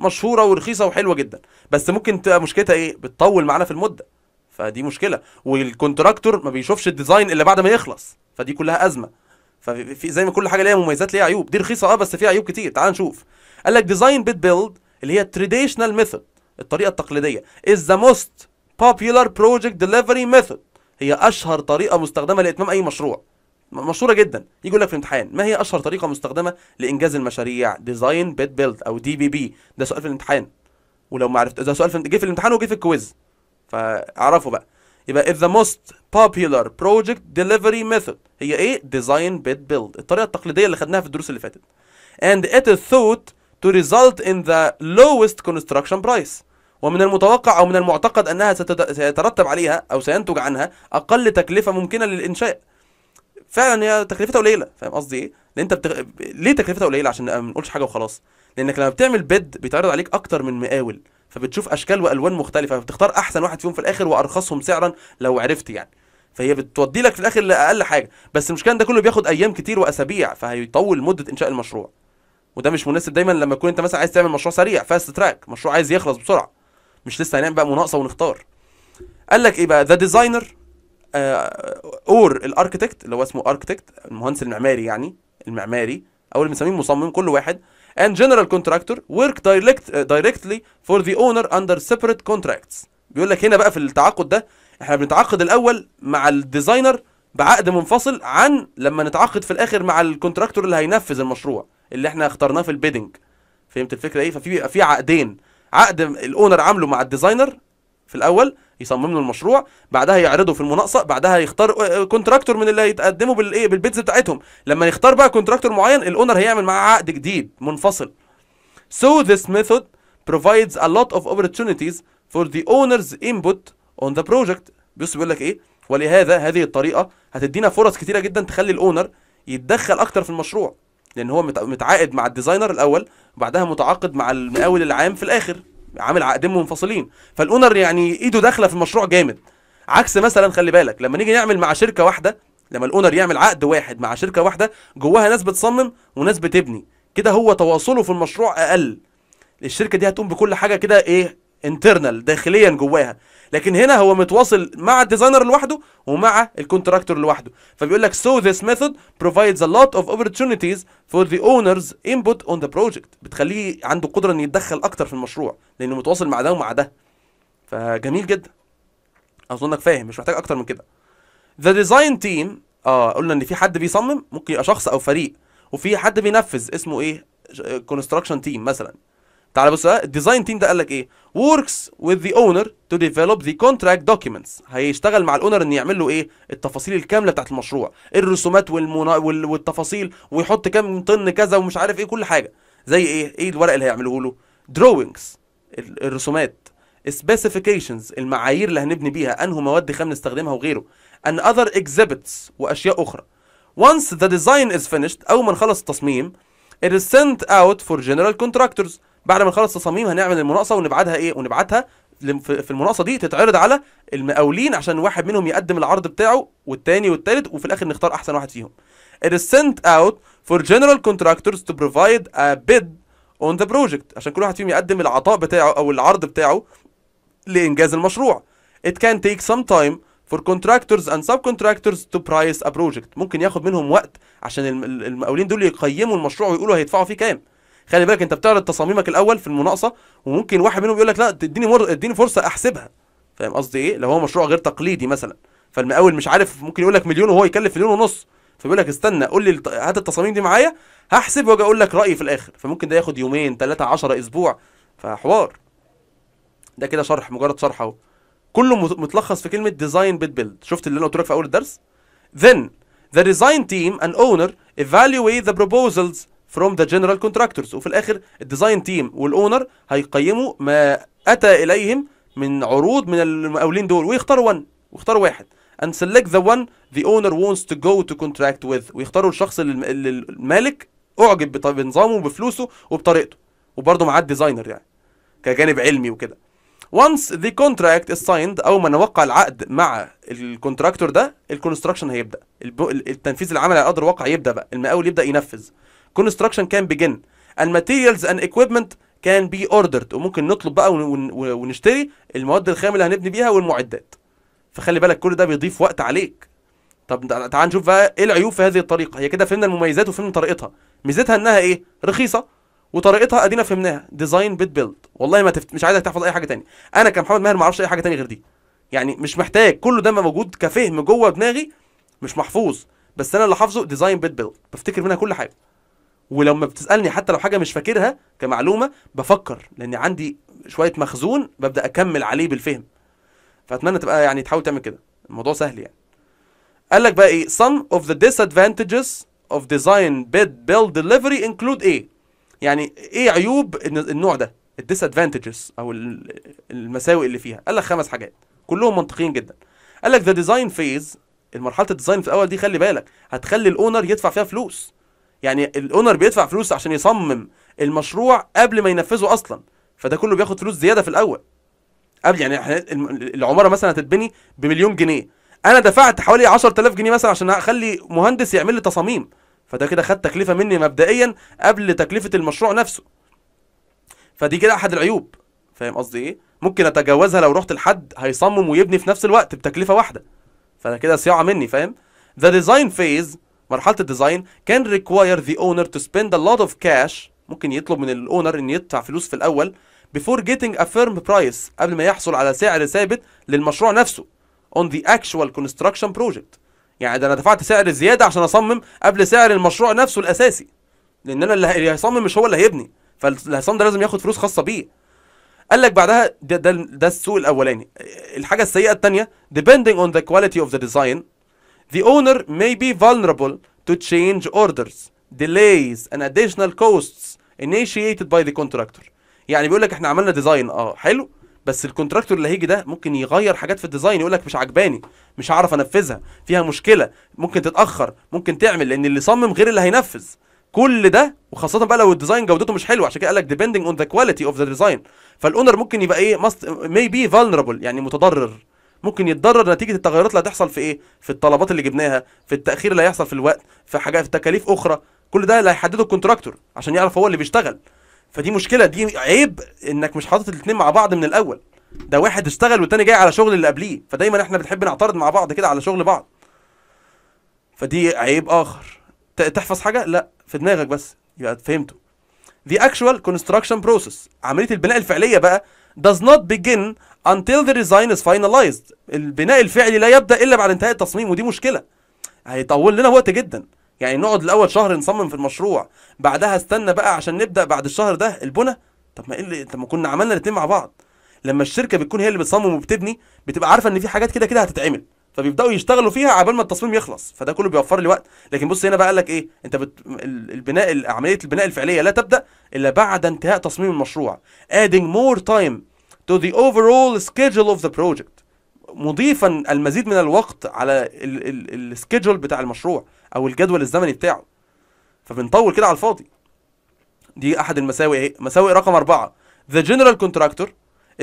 مشهوره ورخيصه وحلوه جدا بس ممكن تبقى مشكلتها ايه بتطول معانا في المده فدي مشكله والكونتراكتور ما بيشوفش الديزاين الا بعد ما يخلص فدي كلها ازمه ففي زي ما كل حاجه ليها مميزات ليها عيوب دي رخيصه اه بس فيها عيوب كتير تعال نشوف قال لك ديزاين بيت بيلد اللي هي التريديشنال ميثود الطريقه التقليديه از ذا موست popular project delivery method هي اشهر طريقه مستخدمه لاتمام اي مشروع مشهوره جدا يجي يقول لك في الامتحان ما هي اشهر طريقه مستخدمه لانجاز المشاريع ديزاين بيت بيلد او دي بي بي ده سؤال في الامتحان ولو ما عرفت ده سؤال في جه في الامتحان وجه في الكويز فاعرفه بقى يبقى if ذا موست popular project delivery method هي ايه design بيت build الطريقه التقليديه اللي خدناها في الدروس اللي فاتت and it is thought to result in the lowest construction price ومن المتوقع او من المعتقد انها سيترتب عليها او سينتج عنها اقل تكلفه ممكنه للانشاء فعلا هي تكلفتها قليله فاهم قصدي ايه لان انت بتغ... ليه تكلفتها قليله عشان ما نقولش حاجه وخلاص لانك لما بتعمل بيد بيتعرض عليك اكتر من مقاول فبتشوف اشكال والوان مختلفه فبتختار احسن واحد فيهم في الاخر وارخصهم سعرا لو عرفت يعني فهي بتودي لك في الاخر لاقل حاجه بس المشكله ان ده كله بياخد ايام كتير واسابيع فهيطول مده انشاء المشروع وده مش مناسب دايما لما تكون انت مثلا عايز تعمل مشروع سريع فاست تراك مشروع عايز يخلص بسرعه مش لسه هنعمل بقى مناقصه ونختار قال لك ايه بقى ذا ديزاينر آه، اور الاركتكت اللي هو اسمه اركتكت المهندس المعماري يعني المعماري او اللي بنسميه مصمم كل واحد and general contractor work direct, uh, directly for the owner under separate contracts بيقول لك هنا بقى في التعاقد ده احنا بنتعاقد الاول مع الديزاينر بعقد منفصل عن لما نتعاقد في الاخر مع الكونتراكتور اللي هينفذ المشروع اللي احنا اخترناه في البيدنج فهمت الفكره ايه ففي في عقدين عقد الاونر عامله مع الديزاينر في الاول يصمم له المشروع بعدها يعرضه في المناقصه بعدها يختار كونتراكتور آه، آه، من اللي هيتقدموا بالايه بالبيتز بتاعتهم لما يختار بقى كونتراكتور معين الاونر هيعمل معاه عقد جديد منفصل so this method provides a lot of opportunities for the owner's input on the project بص بيقول لك ايه ولهذا هذه الطريقه هتدينا فرص كتيره جدا تخلي الاونر يتدخل اكتر في المشروع لان هو متعاقد مع الديزاينر الاول وبعدها متعاقد مع المقاول العام في الاخر عامل عقدين منفصلين فالاونر يعني ايده داخله في المشروع جامد عكس مثلا خلي بالك لما نيجي نعمل مع شركه واحده لما الاونر يعمل عقد واحد مع شركه واحده جواها ناس بتصمم وناس بتبني كده هو تواصله في المشروع اقل الشركه دي هتقوم بكل حاجه كده ايه انترنال داخليا جواها لكن هنا هو متواصل مع الديزاينر لوحده ومع الكونتراكتور لوحده فبيقول لك so this method provides a lot of opportunities for the owner's input on the project بتخليه عنده قدره انه يتدخل اكتر في المشروع لانه متواصل مع ده ومع ده فجميل جدا اظنك فاهم مش محتاج اكتر من كده the design team اه قلنا ان في حد بيصمم ممكن يبقى شخص او فريق وفي حد بينفذ اسمه ايه كونستراكشن تيم مثلا تعال بص بقى الديزاين تيم ده قال لك ايه works with the owner to develop the contract documents هيشتغل مع الاونر ان يعمل له ايه التفاصيل الكامله بتاعت المشروع الرسومات والمنا... وال... والتفاصيل ويحط كام طن كذا ومش عارف ايه كل حاجه زي ايه ايه الورق اللي هيعمله له drawings الرسومات specifications المعايير اللي هنبني بيها انه مواد خام نستخدمها وغيره and other exhibits واشياء اخرى once the design is finished اول ما نخلص التصميم it is sent out for general contractors بعد ما نخلص تصاميم هنعمل المناقصه ونبعتها ايه ونبعتها في المناقصه دي تتعرض على المقاولين عشان واحد منهم يقدم العرض بتاعه والتاني والتالت وفي الاخر نختار احسن واحد فيهم it is sent out for general contractors to provide a bid on the project عشان كل واحد فيهم يقدم العطاء بتاعه او العرض بتاعه لانجاز المشروع it can take some time for contractors and subcontractors to price a project ممكن ياخد منهم وقت عشان المقاولين دول يقيموا المشروع ويقولوا هيدفعوا فيه كام خلي بالك انت بتعرض تصاميمك الاول في المناقصه وممكن واحد منهم يقول لك لا اديني مر... اديني فرصه احسبها فاهم قصدي ايه لو هو مشروع غير تقليدي مثلا فالمقاول مش عارف ممكن يقول لك مليون وهو يكلف مليون ونص فبيقول لك استنى قول لي هات التصاميم دي معايا هحسب واجي اقول لك رايي في الاخر فممكن ده ياخد يومين ثلاثة 10 اسبوع فحوار ده كده شرح مجرد شرح اهو كله متلخص في كلمه ديزاين بيت بيلد شفت اللي انا قلت لك في اول الدرس then the design team and owner evaluate the proposals فروم ذا جنرال كونتراكتورز وفي الاخر الديزاين تيم والاونر هيقيموا ما اتى اليهم من عروض من المقاولين دول ويختاروا ون ويختاروا واحد and select the one the owner wants to go to contract with ويختاروا الشخص اللي المالك اعجب بنظامه وبفلوسه وبطريقته وبرضه معاه الديزاينر يعني كجانب علمي وكده once the contract is signed او ما نوقع العقد مع الكونتراكتور ده الكونستراكشن هيبدا التنفيذ العمل على ارض الواقع يبدا بقى المقاول يبدا ينفذ construction can begin الماتيريالز and equipment can be ordered وممكن نطلب بقى ونشتري المواد الخام اللي هنبني بيها والمعدات فخلي بالك كل ده بيضيف وقت عليك طب تعال نشوف بقى ايه العيوب في هذه الطريقه هي كده فهمنا المميزات وفهمنا طريقتها ميزتها انها ايه رخيصه وطريقتها ادينا فهمناها ديزاين بيت بيلد والله ما تفت... مش عايزك تحفظ اي حاجه تاني انا كمحمد ماهر ما اعرفش اي حاجه تاني غير دي يعني مش محتاج كله ده موجود كفهم جوه دماغي مش محفوظ بس انا اللي حافظه ديزاين بيت بيلد بفتكر منها كل حاجه ولما بتسالني حتى لو حاجه مش فاكرها كمعلومه بفكر لان عندي شويه مخزون ببدا اكمل عليه بالفهم فاتمنى تبقى يعني تحاول تعمل كده الموضوع سهل يعني قال لك بقى ايه some of the disadvantages of design bid build delivery include ايه يعني ايه عيوب النوع ده disadvantages او المساوئ اللي فيها قال لك خمس حاجات كلهم منطقيين جدا قال لك ذا ديزاين فيز المرحله الديزاين في الاول دي خلي بالك هتخلي الاونر يدفع فيها فلوس يعني الاونر بيدفع فلوس عشان يصمم المشروع قبل ما ينفذه اصلا فده كله بياخد فلوس زياده في الاول قبل يعني العماره مثلا هتتبني بمليون جنيه انا دفعت حوالي 10000 جنيه مثلا عشان اخلي مهندس يعمل لي تصاميم فده كده خد تكلفه مني مبدئيا قبل تكلفه المشروع نفسه فدي كده احد العيوب فاهم قصدي ايه ممكن اتجاوزها لو رحت لحد هيصمم ويبني في نفس الوقت بتكلفه واحده فانا كده صياعه مني فاهم ذا ديزاين فيز مرحله الديزاين كان ريكواير ذا اونر تو سبيند ا لوت اوف كاش ممكن يطلب من الاونر ان يدفع فلوس في الاول before getting a firm price قبل ما يحصل على سعر ثابت للمشروع نفسه on the actual construction project يعني ده انا دفعت سعر زياده عشان اصمم قبل سعر المشروع نفسه الاساسي لان انا اللي هيصمم مش هو اللي هيبني هيصمم ده لازم ياخد فلوس خاصه بيه قال لك بعدها ده ده, ده السوق الاولاني الحاجه السيئه الثانيه depending on the quality of the design The owner may be vulnerable to change orders, delays and additional costs initiated by the contractor. يعني بيقول لك احنا عملنا ديزاين اه حلو بس الكونتراكتور اللي هيجي ده ممكن يغير حاجات في الديزاين يقول لك مش عجباني مش هعرف انفذها فيها مشكله ممكن تتاخر ممكن تعمل لان اللي صمم غير اللي هينفذ كل ده وخاصه بقى لو الديزاين جودته مش حلوه عشان كده قال لك ديبندنج اون ذا كواليتي اوف ذا ديزاين فالاونر ممكن يبقى ايه ماي بي vulnerable يعني متضرر ممكن يتضرر نتيجه التغيرات اللي هتحصل في ايه في الطلبات اللي جبناها في التاخير اللي هيحصل في الوقت في حاجات في تكاليف اخرى كل ده اللي هيحدده الكونتراكتور عشان يعرف هو اللي بيشتغل فدي مشكله دي عيب انك مش حاطط الاثنين مع بعض من الاول ده واحد اشتغل والتاني جاي على شغل اللي قبليه فدايما احنا بنحب نعترض مع بعض كده على شغل بعض فدي عيب اخر تحفظ حاجه لا في دماغك بس يبقى فهمته the actual construction process عمليه البناء الفعليه بقى does not begin until the design is finalized البناء الفعلي لا يبدا الا بعد انتهاء التصميم ودي مشكله هيطول لنا وقت جدا يعني نقعد الاول شهر نصمم في المشروع بعدها استنى بقى عشان نبدا بعد الشهر ده البنى طب ما ايه اللي طب ما كنا عملنا الاثنين مع بعض لما الشركه بتكون هي اللي بتصمم وبتبني بتبقى عارفه ان في حاجات كده كده هتتعمل فبيبداوا يشتغلوا فيها عبال ما التصميم يخلص فده كله بيوفر لي وقت لكن بص هنا بقى قال لك ايه انت بت... البناء عمليه البناء الفعليه لا تبدا الا بعد انتهاء تصميم المشروع adding more time to the overall schedule of the project مضيفا المزيد من الوقت على السكيدجول بتاع المشروع او الجدول الزمني بتاعه فبنطول كده على الفاضي دي احد المساوئ ايه مساوئ رقم أربعة the general contractor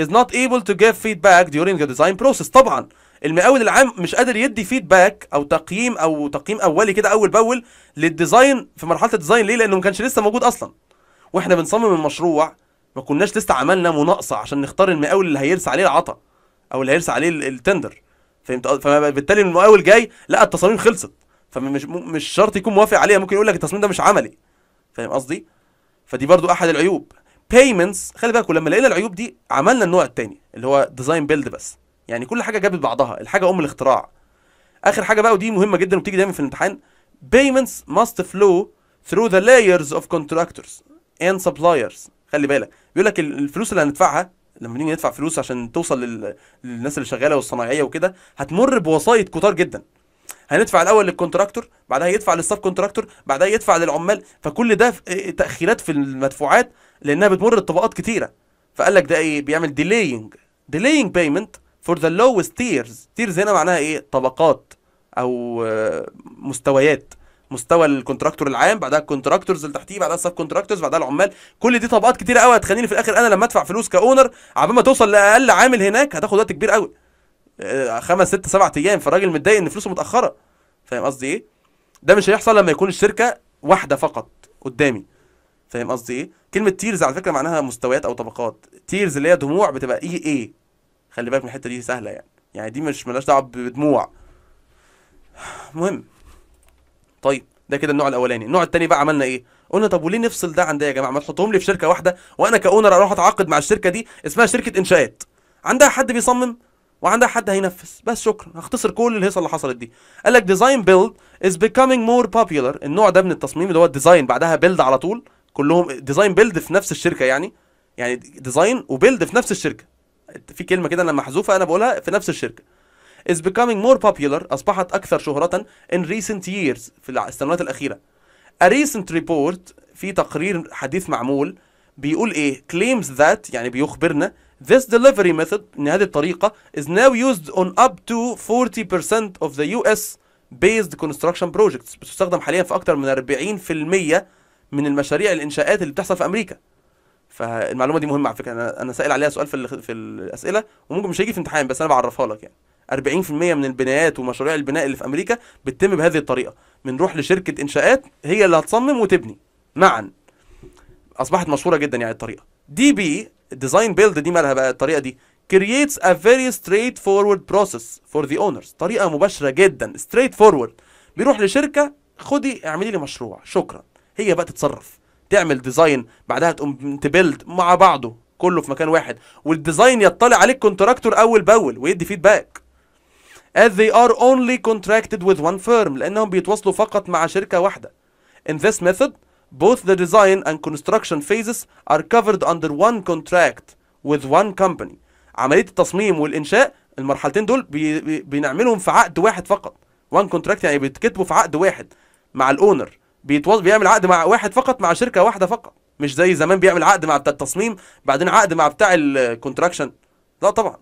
is not able to give feedback during the design process طبعا المقاول العام مش قادر يدي فيدباك او تقييم او تقييم اولي كده اول باول للديزاين في مرحله الديزاين ليه لانه ما كانش لسه موجود اصلا واحنا بنصمم المشروع ما كناش لسه عملنا مناقصه عشان نختار المقاول اللي هيرسى عليه العطا او اللي هيرسى عليه التندر فهمت فبالتالي المقاول جاي لا التصاميم خلصت فمش مش شرط يكون موافق عليها ممكن يقول لك التصميم ده مش عملي فاهم قصدي فدي برضو احد العيوب بيمنتس خلي بالك لما لقينا العيوب دي عملنا النوع الثاني اللي هو ديزاين بيلد بس يعني كل حاجه جابت بعضها الحاجه ام الاختراع اخر حاجه بقى ودي مهمه جدا وبتيجي دايما في الامتحان بيمنتس ماست فلو ثرو ذا لايرز اوف كونتراكتورز اند سبلايرز خلي بالك بيقول لك الفلوس اللي هندفعها لما نيجي ندفع فلوس عشان توصل لل... للناس اللي شغاله والصناعيه وكده هتمر بوسايط كتار جدا هندفع الاول للكونتراكتور بعدها يدفع للسب كونتراكتور بعدها يدفع للعمال فكل ده إيه، تاخيرات في المدفوعات لانها بتمر بطبقات كتيره فقال لك ده ايه بيعمل ديلينج ديلينج بيمنت فور ذا لوست تيرز تيرز هنا معناها ايه طبقات او آه، مستويات مستوى الكونتراكتور العام بعدها الكونتراكتورز اللي تحتيه بعدها السب كونتراكتورز بعدها العمال كل دي طبقات كتيره قوي هتخليني في الاخر انا لما ادفع فلوس كاونر على ما توصل لاقل عامل هناك هتاخد وقت كبير قوي آه، خمس ست سبع ايام فالراجل متضايق ان فلوسه متاخره فاهم قصدي ايه ده مش هيحصل لما يكون الشركه واحده فقط قدامي فاهم قصدي ايه كلمه تيرز على فكره معناها مستويات او طبقات تيرز اللي هي دموع بتبقى اي e اي خلي بالك من الحته دي سهله يعني يعني دي مش ملهاش دعوه بدموع مهم طيب ده كده النوع الاولاني النوع الثاني بقى عملنا ايه قلنا طب وليه نفصل ده عن ده يا جماعه ما تحطهم لي في شركه واحده وانا كاونر اروح اتعاقد مع الشركه دي اسمها شركه انشاءات عندها حد بيصمم وعندها حد هينفذ بس شكرا هختصر كل الهيصه اللي حصلت دي قال لك ديزاين بيلد از بيكامينج مور بوبيولار النوع ده من التصميم اللي هو الديزاين بعدها بيلد على طول كلهم ديزاين بيلد في نفس الشركه يعني يعني ديزاين وبيلد في نفس الشركه في كلمه كده انا محذوفه انا بقولها في نفس الشركه is becoming more popular أصبحت أكثر شهرة in recent years في السنوات الأخيرة a recent report في تقرير حديث معمول بيقول إيه claims that يعني بيخبرنا this delivery method إن هذه الطريقة is now used on up to 40% of the US based construction projects بتستخدم حاليا في أكثر من 40% من المشاريع الإنشاءات اللي بتحصل في أمريكا فالمعلومه دي مهمه على فكره انا انا سائل عليها سؤال في في الاسئله وممكن مش هيجي في امتحان بس انا بعرفها لك يعني 40% من البنايات ومشاريع البناء اللي في امريكا بتتم بهذه الطريقه بنروح لشركه انشاءات هي اللي هتصمم وتبني معا اصبحت مشهوره جدا يعني الطريقه دي بي الديزاين بيلد دي مالها بقى الطريقه دي creates a very straightforward process for the owners طريقه مباشره جدا ستريت فورورد بيروح لشركه خدي اعملي لي مشروع شكرا هي بقى تتصرف تعمل ديزاين بعدها تقوم تبيلد مع بعضه كله في مكان واحد والديزاين يطلع عليك كونتراكتور اول باول ويدي فيدباك as they are only contracted with one firm لأنهم بيتواصلوا فقط مع شركة واحدة. In this method, both the design and construction phases are covered under one contract with one company. عملية التصميم والإنشاء المرحلتين دول بي بي بنعملهم في عقد واحد فقط. one contract يعني بيتكتبوا في عقد واحد مع الأونر. بيتواصل بيعمل عقد مع واحد فقط مع شركة واحدة فقط. مش زي زمان بيعمل عقد مع بتاع التصميم بعدين عقد مع بتاع الكونتراكشن. لا طبعا.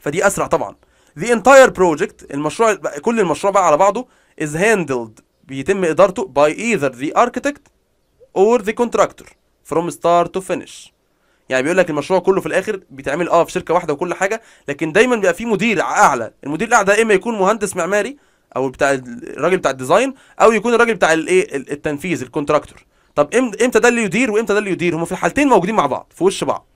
فدي أسرع طبعا. The entire project المشروع كل المشروع بقى على بعضه is handled بيتم إدارته by either the architect or the contractor from start to finish يعني بيقول لك المشروع كله في الاخر بيتعمل اه في شركه واحده وكل حاجه لكن دايما بيبقى فيه مدير اعلى المدير الاعلى ده اما يكون مهندس معماري او بتاع الراجل بتاع الديزاين او يكون الراجل بتاع الايه التنفيذ الكونتراكتور طب امتى ده اللي يدير وامتى ده اللي يدير هما في الحالتين موجودين مع بعض في وش بعض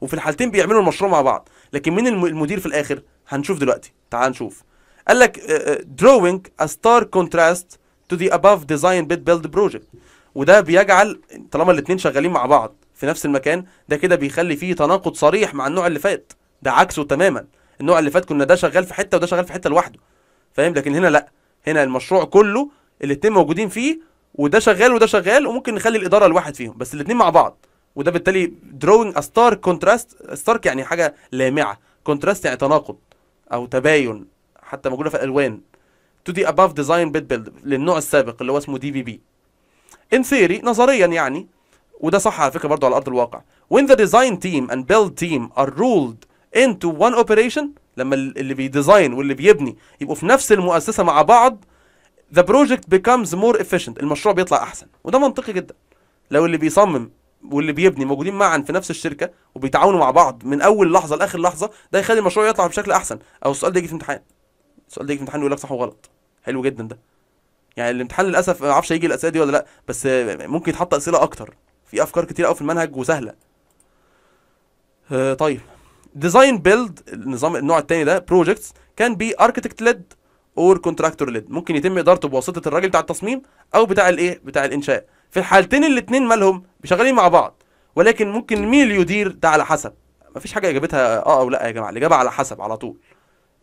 وفي الحالتين بيعملوا المشروع مع بعض لكن مين المدير في الاخر هنشوف دلوقتي تعال نشوف قال لك آه، آه، drawing a star contrast to the above design bit build project وده بيجعل طالما الاثنين شغالين مع بعض في نفس المكان ده كده بيخلي فيه تناقض صريح مع النوع اللي فات ده عكسه تماما النوع اللي فات كنا ده شغال في حته وده شغال في حته لوحده فاهم لكن هنا لا هنا المشروع كله الاثنين موجودين فيه وده شغال وده شغال وممكن نخلي الاداره لواحد فيهم بس الاثنين مع بعض وده بالتالي drawing a stark contrast stark يعني حاجه لامعه contrast يعني تناقض او تباين حتى موجوده في الالوان to the above design بيت بيلد للنوع السابق اللي هو اسمه دي في بي in theory نظريا يعني وده صح على فكره برضه على ارض الواقع when the design team and build team are ruled into one operation لما اللي بيديزاين واللي بيبني يبقوا في نفس المؤسسه مع بعض the project becomes more efficient المشروع بيطلع احسن وده منطقي جدا لو اللي بيصمم واللي بيبني موجودين معا في نفس الشركه وبيتعاونوا مع بعض من اول لحظه لاخر لحظه ده يخلي المشروع يطلع بشكل احسن او السؤال ده يجي في امتحان السؤال ده يجي في امتحان يقول لك صح وغلط حلو جدا ده يعني الامتحان للاسف ما اعرفش هيجي الاسئله دي ولا لا بس ممكن يتحط اسئله اكتر في افكار كتير قوي في المنهج وسهله آه، طيب ديزاين بيلد النظام النوع الثاني ده بروجكتس كان بي اركتكت ليد اور كونتراكتور ليد ممكن يتم ادارته بواسطه الراجل بتاع التصميم او بتاع الايه بتاع الانشاء في الحالتين الاثنين مالهم شغالين مع بعض ولكن ممكن مين اللي يدير ده على حسب مفيش حاجه اجابتها اه او لا يا جماعه الاجابه على حسب على طول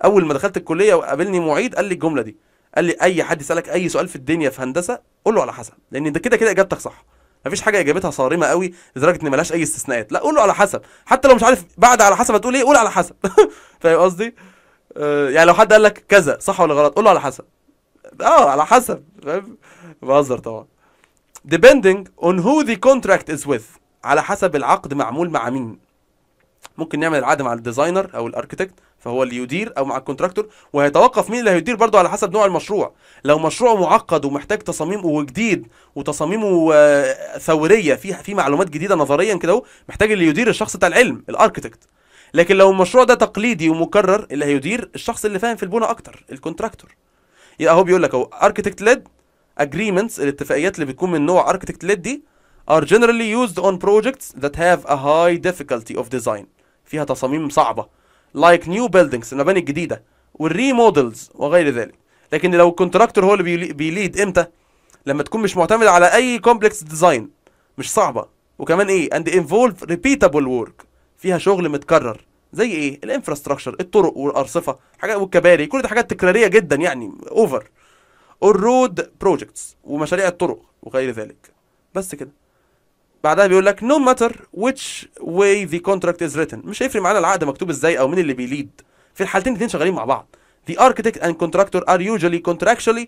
اول ما دخلت الكليه وقابلني معيد قال لي الجمله دي قال لي اي حد يسالك اي سؤال في الدنيا في هندسه قول له على حسب لان ده كده كده اجابتك صح مفيش حاجه اجابتها صارمه قوي لدرجه ان ملهاش اي استثناءات لا قول له على حسب حتى لو مش عارف بعد على حسب هتقول ايه قول على حسب فاهم قصدي آه، يعني لو حد قال لك كذا صح ولا غلط قول له على حسب اه على حسب فاهم بهزر طبعا depending on who the contract is with على حسب العقد معمول مع مين ممكن نعمل العقد مع الديزاينر او الاركتكت فهو اللي يدير او مع الكونتراكتور وهيتوقف مين اللي هيدير برضه على حسب نوع المشروع لو مشروع معقد ومحتاج تصاميم وجديد وتصاميمه آه، ثوريه في في معلومات جديده نظريا كده محتاج اللي يدير الشخص بتاع العلم الاركتكت لكن لو المشروع ده تقليدي ومكرر اللي هيدير الشخص اللي فاهم في البناء اكتر الكونتراكتور يبقى اهو بيقول لك اهو اركتكت ليد اجريمنتس الاتفاقيات اللي بتكون من نوع اركتكت ليد دي are generally used on projects that have a high difficulty of design فيها تصاميم صعبة لايك نيو بيلدينجز المباني الجديدة والريمودلز وغير ذلك لكن لو الكونتراكتور هو اللي بيليد امتى لما تكون مش معتمد على اي كومبلكس ديزاين مش صعبة وكمان ايه اند انفولف ريبيتابل وورك فيها شغل متكرر زي ايه الانفراستراكشر الطرق والارصفه حاجات والكباري كل دي حاجات تكراريه جدا يعني اوفر الرود بروجكتس ومشاريع الطرق وغير ذلك بس كده بعدها بيقول لك نو ماتر ويتش واي ذا كونتراكت از ريتن مش هيفرق معانا العقد مكتوب ازاي او مين اللي بيليد في الحالتين الاثنين شغالين مع بعض the architect and contractor are usually contractually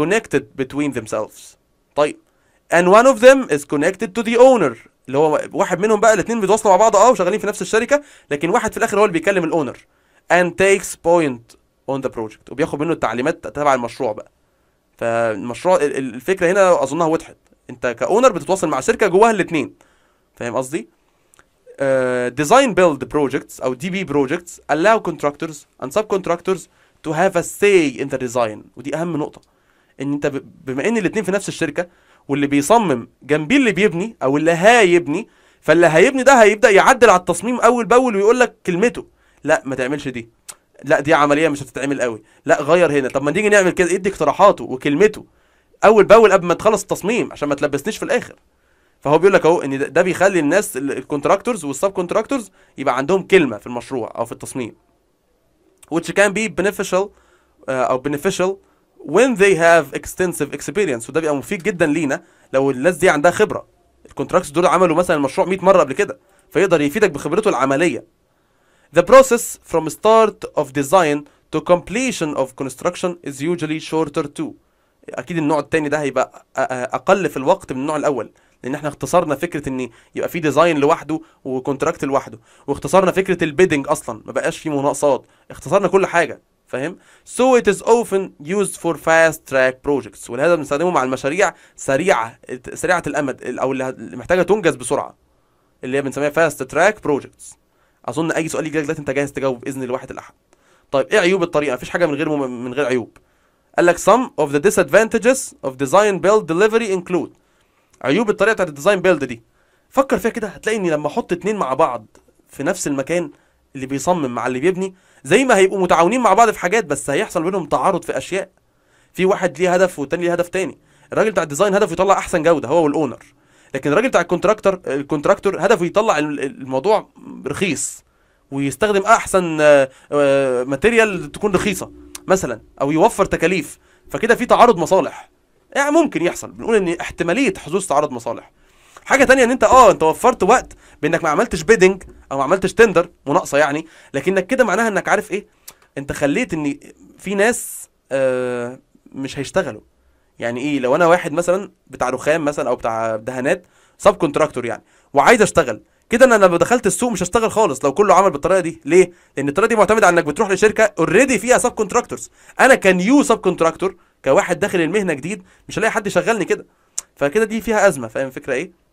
connected between themselves طيب and one of them is connected to the owner اللي هو واحد منهم بقى الاثنين بيتواصلوا مع بعض اه وشغالين في نفس الشركه لكن واحد في الاخر هو اللي بيكلم الاونر and takes point on the project وبياخد منه التعليمات تبع المشروع بقى فالمشروع الفكره هنا اظنها وضحت انت كاونر بتتواصل مع شركه جواها الاثنين فاهم قصدي ديزاين بيلد بروجكتس او دي بي بروجكتس allow contractors and subcontractors to have a say in the design ودي اهم نقطه ان انت بما ان الاثنين في نفس الشركه واللي بيصمم جنبيه اللي بيبني او اللي هيبني فاللي هيبني ده هيبدا يعدل على التصميم اول باول ويقول لك كلمته لا ما تعملش دي لا دي عمليه مش هتتعمل قوي لا غير هنا طب ما نيجي نعمل كده ادي اقتراحاته وكلمته اول باول قبل ما تخلص التصميم عشان ما تلبسنيش في الاخر فهو بيقول لك اهو ان ده بيخلي الناس الكونتراكتورز والسب كونتراكتورز يبقى عندهم كلمه في المشروع او في التصميم which can be beneficial uh, او beneficial when they have extensive experience وده بيبقى مفيد جدا لينا لو الناس دي عندها خبره الكونتراكتس دول عملوا مثلا المشروع 100 مره قبل كده فيقدر يفيدك بخبرته العمليه the process from start of design to completion of construction is usually shorter too اكيد النوع الثاني ده هيبقى اقل في الوقت من النوع الاول لان احنا اختصرنا فكره ان يبقى في ديزاين لوحده وكونتراكت لوحده واختصرنا فكره البيدنج اصلا ما بقاش فيه مناقصات اختصرنا كل حاجه فاهم so it is often used for fast track projects ولهذا بنستخدمه مع المشاريع سريعه سريعه الامد او اللي محتاجه تنجز بسرعه اللي هي بنسميها fast track projects اظن اي سؤال يجي لك دلوقتي انت جاهز تجاوب باذن الواحد الاحد طيب ايه عيوب الطريقه مفيش حاجه من غير من غير عيوب قال لك some of the disadvantages of design build delivery include عيوب الطريقه بتاعت الديزاين بيلد دي فكر فيها كده هتلاقي اني لما احط اتنين مع بعض في نفس المكان اللي بيصمم مع اللي بيبني زي ما هيبقوا متعاونين مع بعض في حاجات بس هيحصل بينهم تعارض في اشياء في واحد ليه هدف والتاني ليه هدف تاني الراجل بتاع الديزاين هدفه يطلع احسن جوده هو والاونر لكن الراجل بتاع الكونتراكتور الكونتراكتور هدفه يطلع الموضوع رخيص ويستخدم احسن ماتيريال آه، آه، تكون رخيصه مثلا او يوفر تكاليف فكده في تعارض مصالح يعني ممكن يحصل بنقول ان احتماليه حدوث تعارض مصالح حاجه تانية ان انت اه انت وفرت وقت بانك ما عملتش بيدنج او ما عملتش تندر مناقصه يعني لكنك كده معناها انك عارف ايه انت خليت ان في ناس آه مش هيشتغلوا يعني ايه لو انا واحد مثلا بتاع رخام مثلا او بتاع دهانات سب كونتراكتور يعني وعايز اشتغل كده انا لما دخلت السوق مش هشتغل خالص لو كله عمل بالطريقه دي ليه لان الطريقه دي معتمده على انك بتروح لشركه اوريدي فيها سب كونتراكتورز انا كان يو سب كونتراكتور كواحد داخل المهنه جديد مش هلاقي حد يشغلني كده فكده دي فيها ازمه فاهم الفكره ايه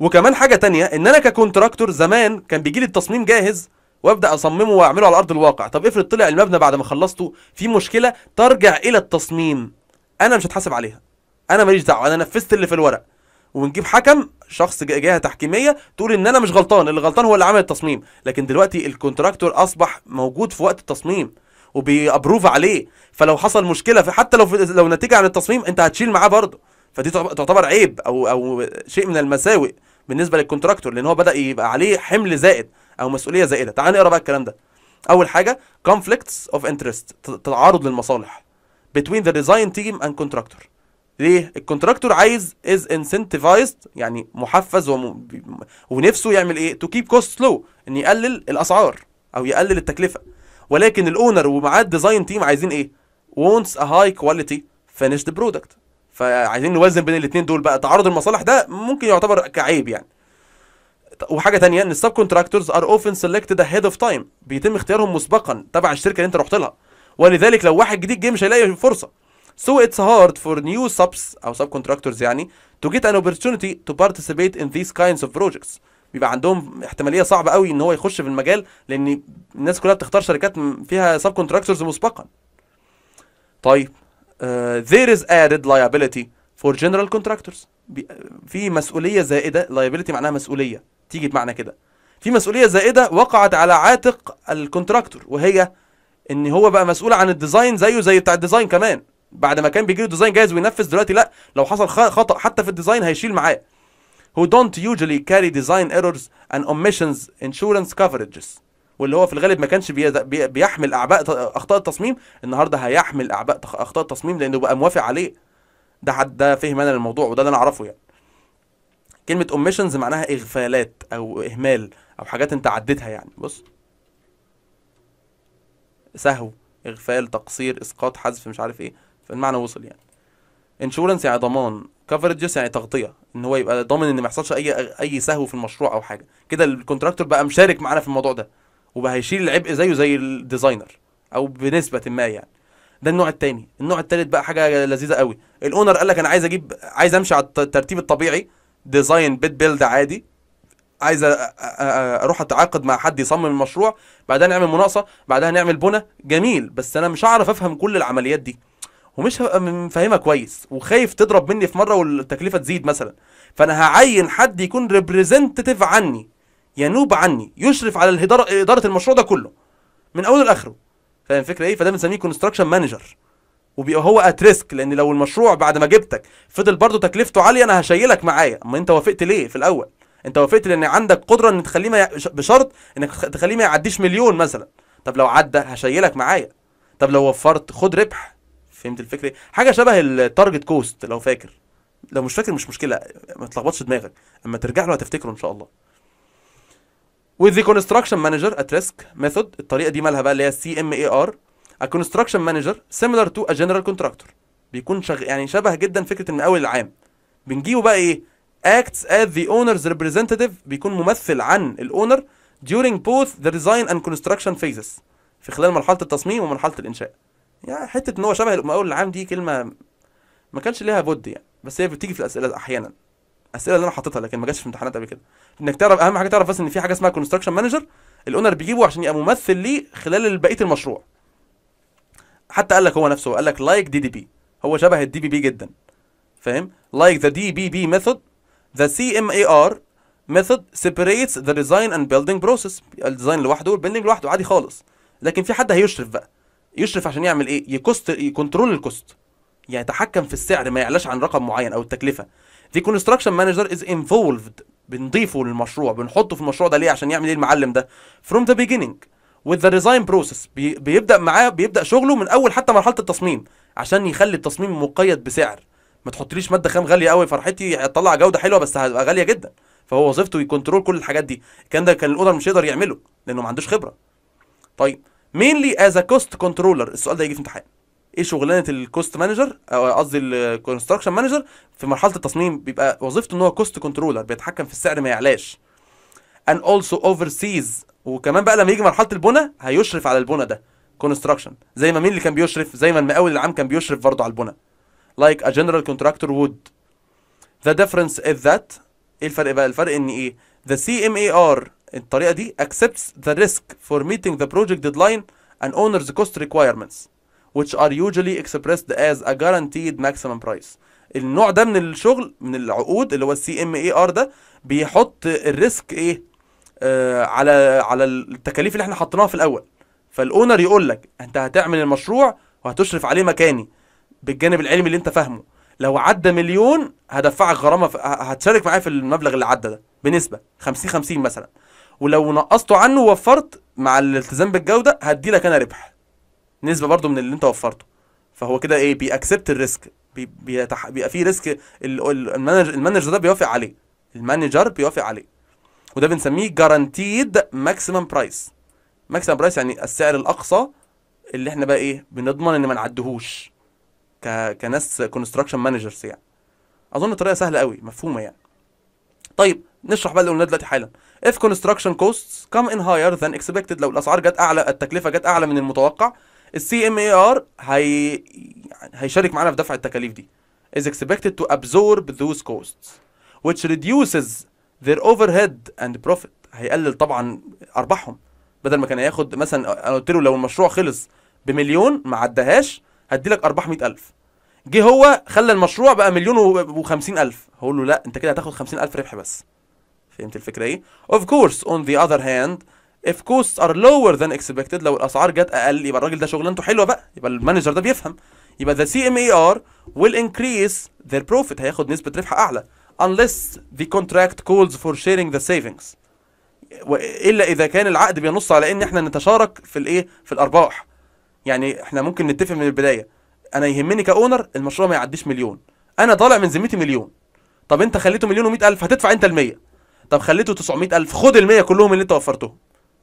وكمان حاجه تانية ان انا ككونتراكتور زمان كان بيجي لي التصميم جاهز وابدا اصممه واعمله على ارض الواقع طب افرض طلع المبنى بعد ما خلصته في مشكله ترجع الى التصميم انا مش هتحاسب عليها انا ماليش دعوه انا نفذت اللي في الورق ونجيب حكم شخص جهه تحكيميه تقول ان انا مش غلطان اللي غلطان هو اللي عمل التصميم لكن دلوقتي الكونتراكتور اصبح موجود في وقت التصميم وبيابروف عليه فلو حصل مشكله في حتى لو في لو نتيجه عن التصميم انت هتشيل معاه برضه فدي تعتبر عيب او او شيء من المساوئ بالنسبه للكونتراكتور لان هو بدا يبقى عليه حمل زائد او مسؤوليه زائده تعال نقرا بقى الكلام ده اول حاجه conflicts of interest تعارض للمصالح between the design team and contractor ليه الكونتراكتور عايز is incentivized يعني محفز وم... ونفسه يعمل ايه to keep costs low ان يقلل الاسعار او يقلل التكلفه ولكن الاونر ومعاه الديزاين تيم عايزين ايه wants a high quality finished product فعايزين نوازن بين الاثنين دول بقى تعارض المصالح ده ممكن يعتبر كعيب يعني وحاجه تانية ان السب كونتراكتورز ار اوفن سيلكتد اهيد اوف تايم بيتم اختيارهم مسبقا تبع الشركه اللي انت رحت لها ولذلك لو واحد جديد جه مش هيلاقي فرصه So it's hard for new subs او سب كونتراكتورز يعني to get an opportunity to participate in these kinds of projects. بيبقى عندهم احتماليه صعبه قوي ان هو يخش في المجال لان الناس كلها بتختار شركات فيها سب كونتراكتورز مسبقا. طيب آه، there is added liability for general contractors في مسؤولية زائدة liability معناها مسؤولية تيجي بمعنى كده في مسؤولية زائدة وقعت على عاتق الكونتراكتور وهي ان هو بقى مسؤول عن الديزاين زيه زي بتاع الديزاين كمان بعد ما كان بيجي له ديزاين جاهز وينفذ دلوقتي لا لو حصل خطأ حتى في الديزاين هيشيل معاه who don't usually carry design errors and omissions insurance coverages واللي هو في الغالب ما كانش بيحمل اعباء اخطاء التصميم النهارده هيحمل اعباء اخطاء التصميم لانه بقى موافق عليه ده حد ده فهم انا للموضوع وده اللي انا اعرفه يعني كلمه اوميشنز معناها اغفالات او اهمال او حاجات انت عديتها يعني بص سهو اغفال تقصير اسقاط حذف مش عارف ايه فالمعنى وصل يعني انشورنس يعني ضمان كفرجس يعني تغطيه ان هو يبقى ضامن ان ما يحصلش اي اي سهو في المشروع او حاجه كده الكونتراكتور بقى مشارك معانا في الموضوع ده وهيشيل العبء زيه زي الديزاينر او بنسبه ما يعني ده النوع التاني النوع التالت بقى حاجه لذيذه قوي الاونر قال لك انا عايز اجيب عايز امشي على الترتيب الطبيعي ديزاين بيت بيلد عادي عايز اروح اتعاقد مع حد يصمم المشروع بعدها نعمل مناقصه بعدها نعمل بنى جميل بس انا مش هعرف افهم كل العمليات دي ومش هبقى فاهمها كويس وخايف تضرب مني في مره والتكلفه تزيد مثلا فانا هعين حد يكون ريبريزنتيف عني ينوب عني يشرف على اداره المشروع ده كله من اوله لاخره فاهم الفكره ايه فده بنسميه كونستراكشن مانجر وبيبقى هو ات ريسك لان لو المشروع بعد ما جبتك فضل برضه تكلفته عاليه انا هشيلك معايا اما انت وافقت ليه في الاول انت وافقت لان عندك قدره ان تخليه ما بشرط انك تخليه ما يعديش مليون مثلا طب لو عدى هشيلك معايا طب لو وفرت خد ربح فهمت الفكره إيه؟ حاجه شبه التارجت كوست لو فاكر لو مش فاكر مش مشكله ما تلخبطش دماغك اما ترجع له هتفتكره ان شاء الله with the construction manager at risk method الطريقه دي مالها بقى اللي هي السي ام اي ار a construction manager similar to a general contractor بيكون شغ... يعني شبه جدا فكره المقاول العام بنجيبه بقى ايه acts as the owner's representative بيكون ممثل عن الاونر during both the design and construction phases في خلال مرحله التصميم ومرحله الانشاء يعني حته ان هو شبه المقاول العام دي كلمه ما كانش ليها بد يعني بس هي بتيجي في الاسئله احيانا الاسئله اللي انا حاططها لكن ما جاتش في امتحانات قبل كده انك تعرف اهم حاجه تعرف بس ان في حاجه اسمها كونستراكشن مانجر الاونر بيجيبه عشان يبقى ممثل ليه خلال بقيه المشروع حتى قال لك هو نفسه قال لك لايك دي دي بي هو شبه الدي بي بي جدا فاهم لايك ذا دي بي بي ميثود ذا سي ام اي ار ميثود سيبريتس ذا ديزاين اند بيلدينج بروسيس الديزاين لوحده والبيلدينج لوحده عادي خالص لكن في حد هيشرف بقى يشرف عشان يعمل ايه يكوست يكنترول الكوست يعني يتحكم في السعر ما يعلاش عن رقم معين او التكلفه The construction manager is involved بنضيفه للمشروع بنحطه في المشروع ده ليه عشان يعمل ايه المعلم ده فروم ذا beginning with the design process بي بيبدا معاه بيبدا شغله من اول حتى مرحله التصميم عشان يخلي التصميم مقيد بسعر ما تحطليش ماده خام غاليه قوي فرحتي هتطلع جوده حلوه بس هتبقى غاليه جدا فهو وظيفته يكنترول كل الحاجات دي كان ده كان الاونر مش يقدر يعمله لانه ما عندوش خبره طيب مينلي از ا كوست كنترولر السؤال ده يجي في امتحان ايه شغلانه الكوست مانجر قصدي الكونستراكشن مانجر في مرحله التصميم بيبقى وظيفته ان هو كوست كنترولر بيتحكم في السعر ما يعلاش and اوفر سيز وكمان بقى لما يجي مرحله البنى هيشرف على البنى ده كونستراكشن زي ما مين اللي كان بيشرف زي ما المقاول العام كان بيشرف برضه على البنى لايك ا جنرال كونتراكتور وود ذا ديفرنس از ذات ايه الفرق بقى الفرق ان ايه ذا سي ام اي ار الطريقه دي accepts the risk for meeting the project deadline and owners cost requirements which are usually expressed as a guaranteed maximum price النوع ده من الشغل من العقود اللي هو السي ام اي ار ده بيحط الريسك ايه آه على على التكاليف اللي احنا حطيناها في الاول فالاونر يقول لك انت هتعمل المشروع وهتشرف عليه مكاني بالجانب العلمي اللي انت فاهمه لو عدى مليون هدفعك غرامه هتشارك معايا في المبلغ اللي عدى ده بنسبه 50 50 مثلا ولو نقصته عنه ووفرت مع الالتزام بالجوده هدي لك انا ربح نسبه برضو من اللي انت وفرته فهو كده ايه بيأكسبت الريسك بيتح... بيبقى فيه ريسك المانجر المانجر ده بيوافق عليه المانجر بيوافق عليه وده بنسميه جارانتيد ماكسيمم برايس ماكسيمم برايس يعني السعر الاقصى اللي احنا بقى ايه بنضمن ان ما نعدهوش ك... كناس كونستراكشن مانجرز يعني اظن طريقه سهله قوي مفهومه يعني طيب نشرح بقى اللي قلناه دلوقتي حالا if construction costs come in higher than expected لو الاسعار جت اعلى التكلفه جت اعلى من المتوقع السي ام اي ار هي يعني هيشارك معانا في دفع التكاليف دي is expected to absorb those costs which reduces their overhead and profit هيقلل طبعا ارباحهم بدل ما كان هياخد مثلا انا قلت له لو المشروع خلص بمليون ما عدهاش هدي لك ارباح 100000 جه هو خلى المشروع بقى مليون و 50000 هقول له لا انت كده هتاخد 50000 ربح بس فهمت الفكره ايه of course on the other hand if costs are lower than expected لو الاسعار جت اقل يبقى الراجل ده شغلانته حلوه بقى يبقى المانجر ده بيفهم يبقى the CMAR will increase their profit هياخد نسبه ربح اعلى unless the contract calls for sharing the savings الا اذا كان العقد بينص على ان احنا نتشارك في الايه في الارباح يعني احنا ممكن نتفق من البدايه انا يهمني كاونر المشروع ما يعديش مليون انا طالع من ذمتي مليون طب انت خليته مليون و100000 هتدفع انت ال100 طب خليته 900000 خد ال100 كلهم اللي انت وفرتهم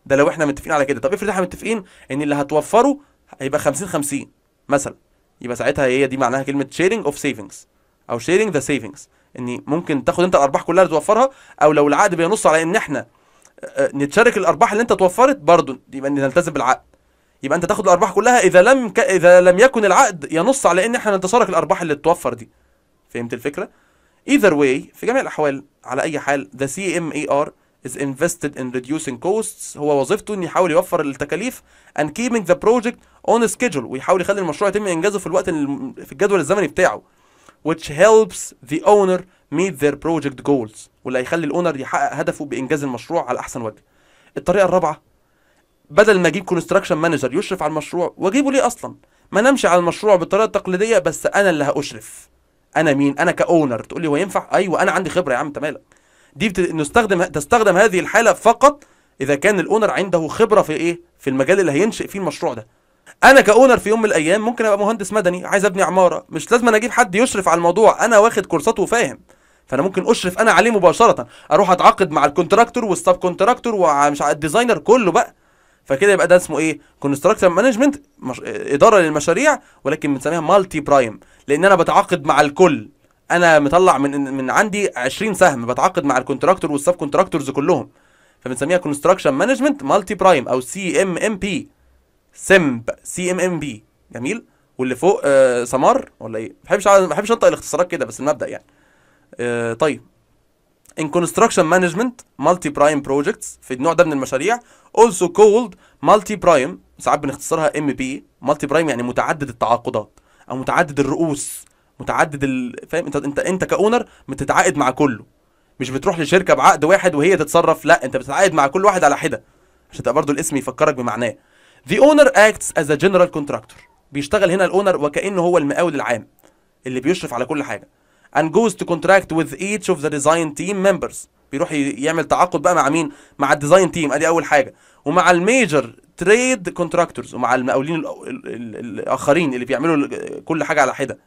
ده لو احنا متفقين على كده طب افرض احنا متفقين ان اللي هتوفره هيبقى 50 50 مثلا يبقى ساعتها هي دي معناها كلمه شيرنج اوف سيفنجز او شيرنج ذا سيفنجز ان ممكن تاخد انت الارباح كلها اللي توفرها او لو العقد بينص على ان احنا آه، آه، نتشارك الارباح اللي انت توفرت برضه يبقى نلتزم بالعقد يبقى انت تاخد الارباح كلها اذا لم ك... اذا لم يكن العقد ينص على ان احنا نتشارك الارباح اللي توفر دي فهمت الفكره ايذر واي في جميع الاحوال على اي حال ذا سي ام اي ار is invested in reducing costs هو وظيفته ان يحاول يوفر التكاليف and keeping the project on schedule ويحاول يخلي المشروع يتم انجازه في الوقت في الجدول الزمني بتاعه which helps the owner meet their project goals واللي هيخلي الاونر يحقق هدفه بانجاز المشروع على احسن وجه الطريقه الرابعه بدل ما اجيب كونستراكشن مانجر يشرف على المشروع واجيبه ليه اصلا ما نمشي على المشروع بالطريقه التقليديه بس انا اللي هاشرف انا مين انا كاونر تقول لي هو ينفع ايوه انا عندي خبره يا عم انت مالك دي نستخدم تستخدم هذه الحاله فقط اذا كان الاونر عنده خبره في ايه في المجال اللي هينشئ فيه المشروع ده انا كاونر في يوم من الايام ممكن ابقى مهندس مدني عايز ابني عماره مش لازم انا اجيب حد يشرف على الموضوع انا واخد كورسات وفاهم فانا ممكن اشرف انا عليه مباشره اروح اتعاقد مع الكونتراكتور والسب كونتراكتور ومش الديزاينر كله بقى فكده يبقى ده اسمه ايه كونستراكشن مانجمنت اداره للمشاريع ولكن بنسميها مالتي برايم لان انا بتعاقد مع الكل انا مطلع من من عندي 20 سهم بتعاقد مع الكونتراكتور والسب كونتراكتورز كلهم فبنسميها كونستراكشن مانجمنت مالتي برايم او سي ام ام بي سمب سي ام ام بي جميل واللي فوق آه سمار ولا ايه ما بحبش ما بحبش انطق الاختصارات كده بس المبدا يعني آه طيب ان كونستراكشن مانجمنت مالتي برايم بروجكتس في النوع ده من المشاريع also called مالتي برايم ساعات بنختصرها ام بي مالتي برايم يعني متعدد التعاقدات او متعدد الرؤوس متعدد ال... فاهم انت انت انت كاونر بتتعاقد مع كله مش بتروح لشركه بعقد واحد وهي تتصرف لا انت بتتعاقد مع كل واحد على حده عشان تبقى برضه الاسم يفكرك بمعناه The owner acts as a general contractor بيشتغل هنا الاونر وكانه هو المقاول العام اللي بيشرف على كل حاجه and goes to contract with each of the design team members بيروح يعمل تعاقد بقى مع مين مع الديزاين تيم ادي اول حاجه ومع الميجر تريد كونتراكتورز ومع المقاولين الاخرين اللي بيعملوا كل حاجه على حده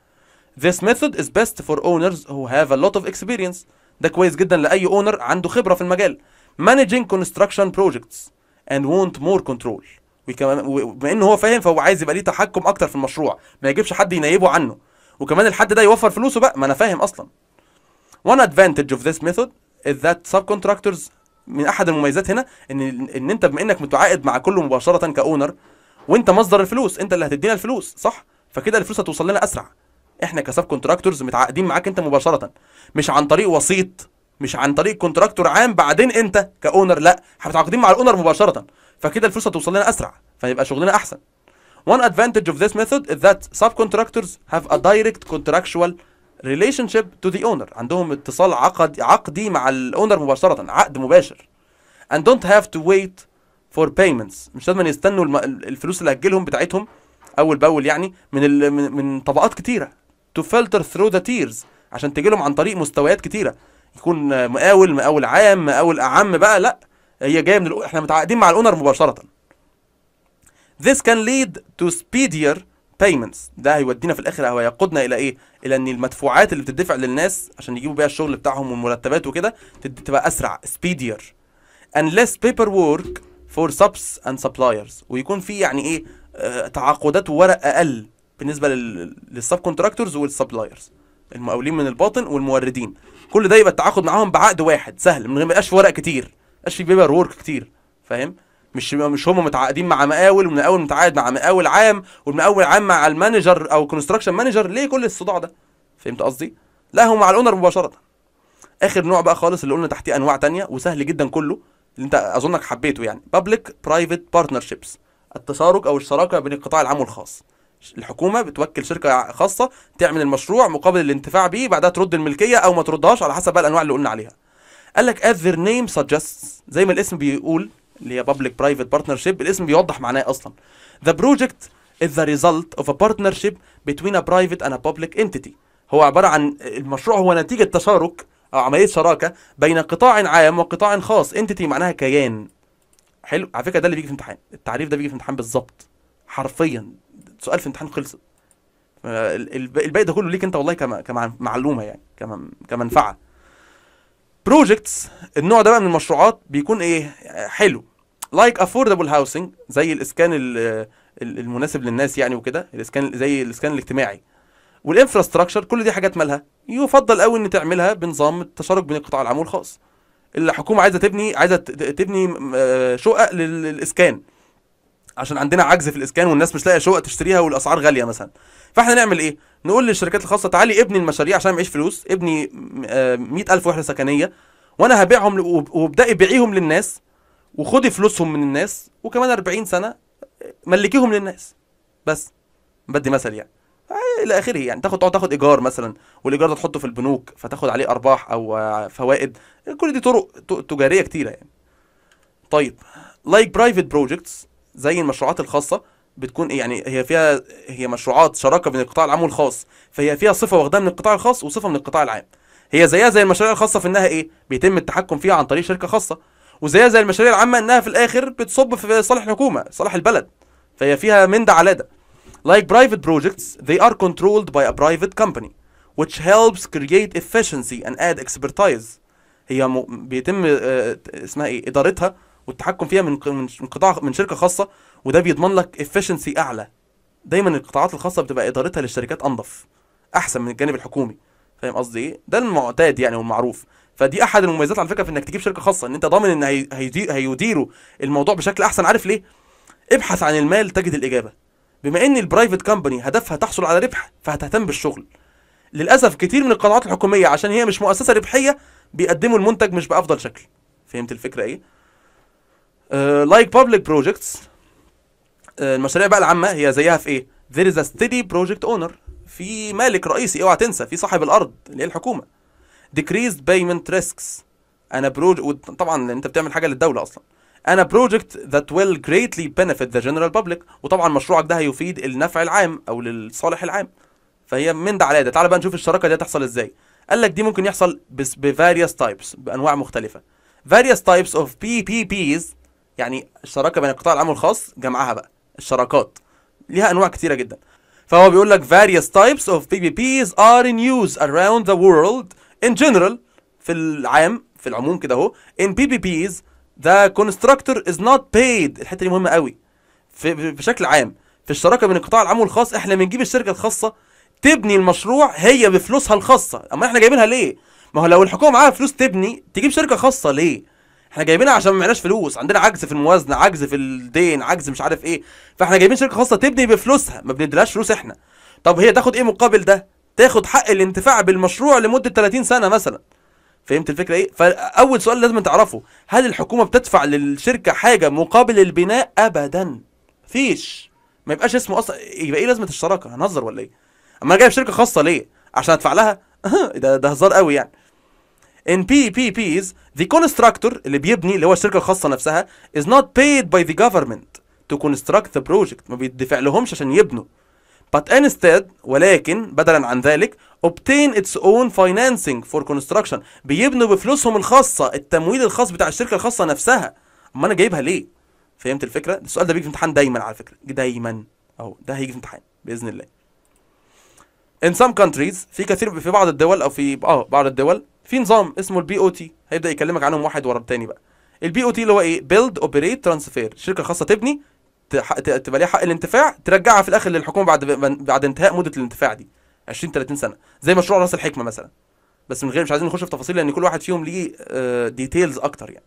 This method is best for owners who have a lot of experience. ده كويس جدا لأي اونر عنده خبرة في المجال. Managing construction projects and want more control. وكمان بما ان هو فاهم فهو عايز يبقى ليه تحكم اكتر في المشروع، ما يجيبش حد ينيبه عنه. وكمان الحد ده يوفر فلوسه بقى، ما انا فاهم اصلا. One advantage of this method is that subcontractors من احد المميزات هنا ان ان انت بما انك متعاقد مع كله مباشره كاونر وانت مصدر الفلوس انت اللي هتدينا الفلوس صح فكده الفلوس هتوصل لنا اسرع احنا كسب كونتراكتورز متعاقدين معاك انت مباشره مش عن طريق وسيط مش عن طريق كونتراكتور عام بعدين انت كاونر لا احنا متعاقدين مع الاونر مباشره فكده الفلوس هتوصل لنا اسرع فيبقى شغلنا احسن One advantage of this method is that subcontractors have a direct contractual relationship to the owner عندهم اتصال عقد عقدي مع الاونر مباشره عقد مباشر and don't have to wait for payments مش لازم يستنوا الفلوس اللي هتجيلهم بتاعتهم اول باول يعني من من طبقات كتيره تو فلتر ثرو ذا تيرز عشان تجي لهم عن طريق مستويات كتيره يكون مقاول مقاول عام مقاول اعم بقى لا هي جايه من احنا متعاقدين مع الاونر مباشره This can lead to speedier payments ده هيودينا في الاخر او هيقودنا الى ايه الى ان المدفوعات اللي بتدفع للناس عشان يجيبوا بيها الشغل بتاعهم والمرتبات وكده تبقى اسرع speedier and less paperwork for subs and suppliers ويكون في يعني ايه آه، تعاقدات وورق اقل بالنسبه لل... للسب كونتراكتورز والسبلايرز المقاولين من الباطن والموردين كل ده يبقى التعاقد معاهم بعقد واحد سهل من غير ما يبقاش ورق كتير يبقاش في بيبر ورك كتير فاهم مش مش هم متعاقدين مع مقاول ومقاول متعاقد مع مقاول عام والمقاول عام مع المانجر او كونستراكشن مانجر ليه كل الصداع ده فهمت قصدي لا هو مع الاونر مباشره اخر نوع بقى خالص اللي قلنا تحتيه انواع تانية وسهل جدا كله اللي انت اظنك حبيته يعني بابليك برايفت بارتنرشيبس التشارك او الشراكه بين القطاع العام والخاص الحكومه بتوكل شركه خاصه تعمل المشروع مقابل الانتفاع بيه بعدها ترد الملكيه او ما تردهاش على حسب بقى الانواع اللي قلنا عليها قال لك as their name suggests زي ما الاسم بيقول اللي هي public private partnership الاسم بيوضح معناه اصلا the project is the result of a partnership between a private and a public entity هو عباره عن المشروع هو نتيجه تشارك او عمليه شراكه بين قطاع عام وقطاع خاص entity معناها كيان حلو على فكره ده اللي بيجي في امتحان التعريف ده بيجي في امتحان بالظبط حرفيا سؤال في امتحان خلص آه، الباقي ده كله ليك انت والله كمعلومه يعني كمنفعه بروجكتس النوع ده بقى من المشروعات بيكون ايه حلو لايك افوردبل هاوسنج زي الاسكان المناسب للناس يعني وكده الاسكان زي الاسكان الاجتماعي والانفراستراكشر كل دي حاجات مالها يفضل قوي ان تعملها بنظام التشارك بين القطاع العام والخاص الحكومه عايزه تبني عايزه تبني آه، شقق للاسكان عشان عندنا عجز في الاسكان والناس مش لاقيه شقق تشتريها والاسعار غاليه مثلا فاحنا نعمل ايه نقول للشركات الخاصه تعالي ابني المشاريع عشان معيش فلوس ابني 100000 آه، وحده سكنيه وانا هبيعهم وابداي بيعيهم للناس وخدي فلوسهم من الناس وكمان 40 سنه آه، ملكيهم للناس بس بدي مثل يعني آه، الى اخره يعني تاخد تقعد تاخد ايجار مثلا والايجار ده تحطه في البنوك فتاخد عليه ارباح او فوائد كل دي طرق تجاريه كتيره يعني طيب لايك برايفت بروجكتس زي المشروعات الخاصه بتكون إيه، يعني هي فيها هي مشروعات شراكه بين القطاع العام والخاص فهي فيها صفه واخداها من القطاع الخاص وصفه من القطاع العام هي زيها زي المشاريع الخاصه في انها ايه بيتم التحكم فيها عن طريق شركه خاصه وزيها زي المشاريع العامه انها في الاخر بتصب في صالح الحكومه صالح البلد فهي فيها من ده على ده Like private projects, they are controlled by a private company, which helps create efficiency and add expertise. هي م... بيتم آه، اسمها ايه ادارتها والتحكم فيها من من قطاع من شركه خاصه وده بيضمن لك افشنسي اعلى دايما القطاعات الخاصه بتبقى ادارتها للشركات انظف احسن من الجانب الحكومي فاهم قصدي ايه ده المعتاد يعني والمعروف فدي احد المميزات على فكره في انك تجيب شركه خاصه ان انت ضامن ان هيديروا الموضوع بشكل احسن عارف ليه ابحث عن المال تجد الاجابه بما ان البرايفت كومباني هدفها تحصل على ربح فهتهتم بالشغل للاسف كتير من القطاعات الحكوميه عشان هي مش مؤسسه ربحيه بيقدموا المنتج مش بافضل شكل فهمت الفكره ايه لايك بابليك بروجكتس المشاريع بقى العامه هي زيها في ايه there is a steady project owner في مالك رئيسي اوعى تنسى في صاحب الارض اللي هي الحكومه decreased payment risks انا بروج طبعا انت بتعمل حاجه للدوله اصلا انا بروجكت ذات ويل جريتلي بنفيت ذا جنرال بابليك وطبعا مشروعك ده هيفيد النفع العام او للصالح العام فهي من ده على ده تعال بقى نشوف الشراكه دي هتحصل ازاي قال لك دي ممكن يحصل بفاريوس تايبس بانواع مختلفه various types of PPPs يعني الشراكه بين القطاع العام والخاص جمعها بقى الشراكات ليها انواع كتيره جدا فهو بيقول لك various types of PPPs are in use around the world in general في العام في العموم كده اهو in PPPs the constructor is not paid الحته دي مهمه قوي في بشكل عام في الشراكه بين القطاع العام والخاص احنا بنجيب الشركه الخاصه تبني المشروع هي بفلوسها الخاصه اما احنا جايبينها ليه ما هو لو الحكومه معاها فلوس تبني تجيب شركه خاصه ليه احنا جايبينها عشان ما معناش فلوس عندنا عجز في الموازنه عجز في الدين عجز مش عارف ايه فاحنا جايبين شركه خاصه تبني بفلوسها ما بنديلهاش فلوس احنا طب هي تاخد ايه مقابل ده تاخد حق الانتفاع بالمشروع لمده 30 سنه مثلا فهمت الفكره ايه فاول سؤال لازم تعرفه هل الحكومه بتدفع للشركه حاجه مقابل البناء ابدا فيش ما يبقاش اسمه اصلا يبقى ايه لازمه الشراكه هنهزر ولا ايه اما انا جايب شركه خاصه ليه عشان ادفع لها ده ده هزار قوي يعني in PPPs e e the constructor اللي بيبني اللي هو الشركة الخاصة نفسها is not paid by the government to construct the project ما بيدفع لهمش عشان يبنوا but instead ولكن بدلا عن ذلك obtain its own financing for construction بيبنوا بفلوسهم الخاصة التمويل الخاص بتاع الشركة الخاصة نفسها اما انا جايبها ليه فهمت الفكرة السؤال ده بيجي في امتحان دايما على فكرة دايما اهو ده هيجي في امتحان بإذن الله in some countries في كثير في بعض الدول او في اه بعض الدول في نظام اسمه البي او تي هيبدا يكلمك عنهم واحد ورا الثاني بقى البي او تي اللي هو ايه بيلد اوبريت ترانسفير شركه خاصه تبني تبقى ليها حق الانتفاع ترجعها في الاخر للحكومه بعد بعد انتهاء مده الانتفاع دي 20 30 سنه زي مشروع راس الحكمه مثلا بس من غير مش عايزين نخش في تفاصيل لان كل واحد فيهم ليه ديتيلز آه، اكتر يعني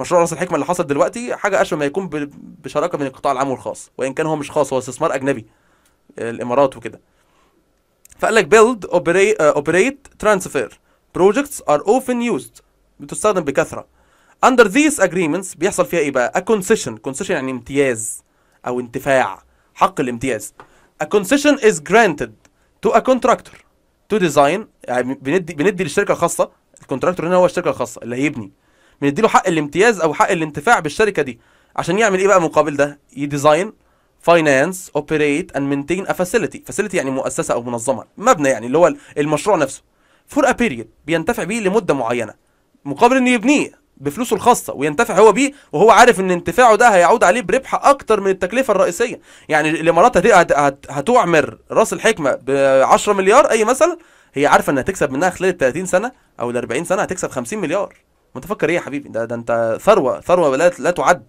مشروع راس الحكمه اللي حصل دلوقتي حاجه اشبه ما يكون بشراكه بين القطاع العام والخاص وان كان هو مش خاص هو استثمار اجنبي آه، الامارات وكده فقال لك بيلد اوبريت ترانسفير projects are often used بتستخدم بكثرة under these agreements بيحصل فيها ايه بقى a concession concession يعني امتياز او انتفاع حق الامتياز a concession is granted to a contractor to design يعني بندي بندي للشركة الخاصة الكونتراكتور هنا هو الشركة الخاصة اللي هيبني بندي له حق الامتياز او حق الانتفاع بالشركة دي عشان يعمل ايه بقى مقابل ده يديزاين فاينانس اوبريت اند مينتين ا فاسيلتي فاسيلتي يعني مؤسسه او منظمه مبنى يعني اللي هو المشروع نفسه فور بيريد بينتفع بيه لمده معينه مقابل انه يبنيه بفلوسه الخاصه وينتفع هو بيه وهو عارف ان انتفاعه ده هيعود عليه بربح اكتر من التكلفه الرئيسيه يعني الامارات هتعمر راس الحكمه ب 10 مليار اي مثلا هي عارفه انها هتكسب منها خلال ال 30 سنه او ال 40 سنه هتكسب 50 مليار وانت فكر ايه يا حبيبي ده ده انت ثروه ثروه لا, لا تعد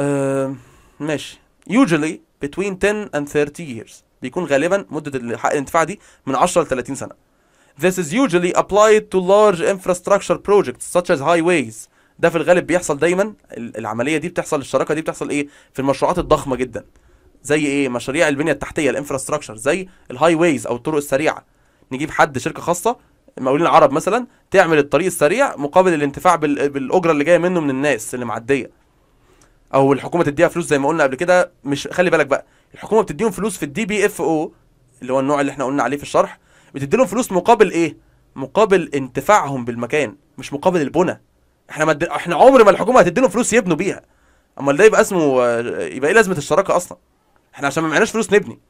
أه... ماشي usually between 10 and 30 years بيكون غالبا مدة حق الانتفاع دي من 10 ل 30 سنة. This is usually applied to large infrastructure projects such as highways. ده في الغالب بيحصل دايما العملية دي بتحصل الشراكة دي بتحصل ايه في المشروعات الضخمة جدا. زي ايه مشاريع البنية التحتية الانفراستراكشر زي الهاي ويز او الطرق السريعة. نجيب حد شركة خاصة المقاولين العرب مثلا تعمل الطريق السريع مقابل الانتفاع بالاجره اللي جايه منه من الناس اللي معديه او الحكومه تديها فلوس زي ما قلنا قبل كده مش خلي بالك بقى الحكومه بتديهم فلوس في الدي بي اف او اللي هو النوع اللي احنا قلنا عليه في الشرح بتدي لهم فلوس مقابل ايه مقابل انتفاعهم بالمكان مش مقابل البنى احنا مد... احنا عمر ما الحكومه هتدي لهم فلوس يبنوا بيها اما ده يبقى اسمه يبقى ايه لازمه الشراكه اصلا احنا عشان ما معناش فلوس نبني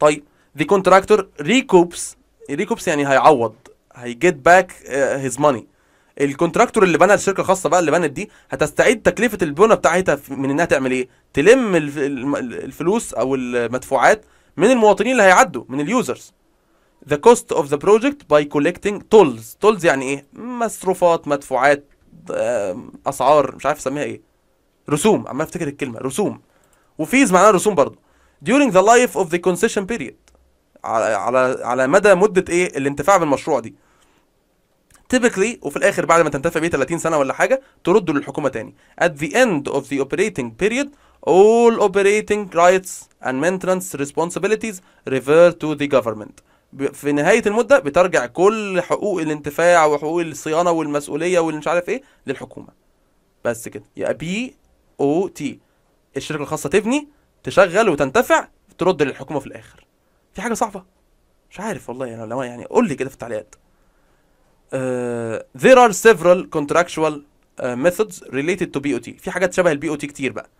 طيب دي كونتراكتور ريكوبس ريكوبس يعني هيعوض هيجيت باك هيز ماني الكونتراكتور اللي بنى الشركه الخاصه بقى اللي بنت دي هتستعيد تكلفه البنى بتاعتها من انها تعمل ايه تلم الفلوس او المدفوعات من المواطنين اللي هيعدوا من اليوزرز the cost of the project by collecting tolls tolls يعني ايه مصروفات مدفوعات اسعار مش عارف اسميها ايه رسوم عمال افتكر الكلمه رسوم وفيز معناها رسوم برضه during the life of the concession period على على على مدى مده ايه الانتفاع بالمشروع دي تيبيكلي وفي الاخر بعد ما تنتفع بيه 30 سنه ولا حاجه ترده للحكومه تاني at the end of the operating period all operating rights and maintenance responsibilities revert to the government في نهاية المدة بترجع كل حقوق الانتفاع وحقوق الصيانة والمسؤولية والمش عارف ايه للحكومة بس كده يبقى بي او تي الشركة الخاصة تبني تشغل وتنتفع ترد للحكومة في الآخر في حاجة صعبة مش عارف والله يعني يعني قول لي كده في التعليقات آه، there are several contractual uh, methods related to BOT في حاجات شبه البي او تي كتير بقى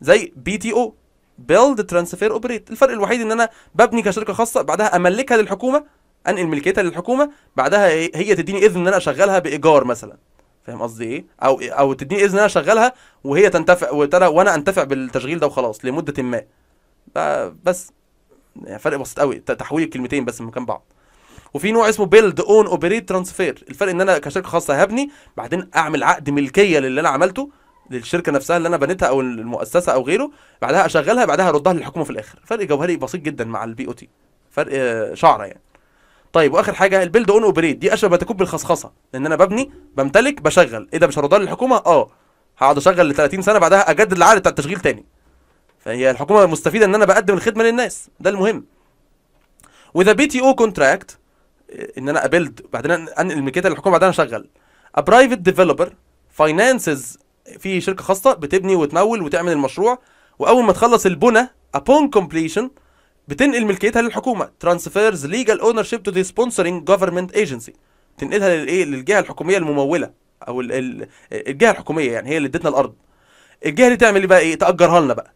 زي بي تي او بيلد ترانسفير اوبريت الفرق الوحيد ان انا ببني كشركه خاصه بعدها املكها للحكومه انقل ملكيتها للحكومه بعدها هي تديني اذن ان انا اشغلها بايجار مثلا فاهم قصدي ايه او او تديني اذن ان انا اشغلها وهي تنتفع وانا انتفع بالتشغيل ده وخلاص لمده ما بس يعني فرق بسيط قوي تحويل الكلمتين بس من مكان بعض وفي نوع اسمه بيلد اون اوبريت ترانسفير الفرق ان انا كشركه خاصه هبني بعدين اعمل عقد ملكيه للي انا عملته للشركه نفسها اللي انا بنيتها او المؤسسه او غيره بعدها اشغلها بعدها اردها للحكومه في الاخر فرق جوهري بسيط جدا مع البي او تي فرق آه، شعره يعني طيب واخر حاجه البيلد اون اوبريت دي اشبه ما تكون بالخصخصه لان انا ببني بمتلك بشغل ايه ده مش هردها للحكومه اه هقعد اشغل ل 30 سنه بعدها اجدد العقد بتاع التشغيل تاني فهي الحكومه مستفيده ان انا بقدم الخدمه للناس ده المهم وذا بي تي او كونتراكت ان انا ابيلد بعدين انقل الملكيه للحكومه بعدين اشغل ا برايفت ديفلوبر فاينانسز في شركه خاصه بتبني وتمول وتعمل المشروع واول ما تخلص البنى upon completion بتنقل ملكيتها للحكومه ترانسفيرز ليجل اونر شيب تو ذا سبونسرنج جفرمنت ايجنسي تنقلها للايه للجهه الحكوميه المموله او الجهه الحكوميه يعني هي اللي ادتنا الارض الجهه دي تعمل ايه بقى ايه تاجرها لنا بقى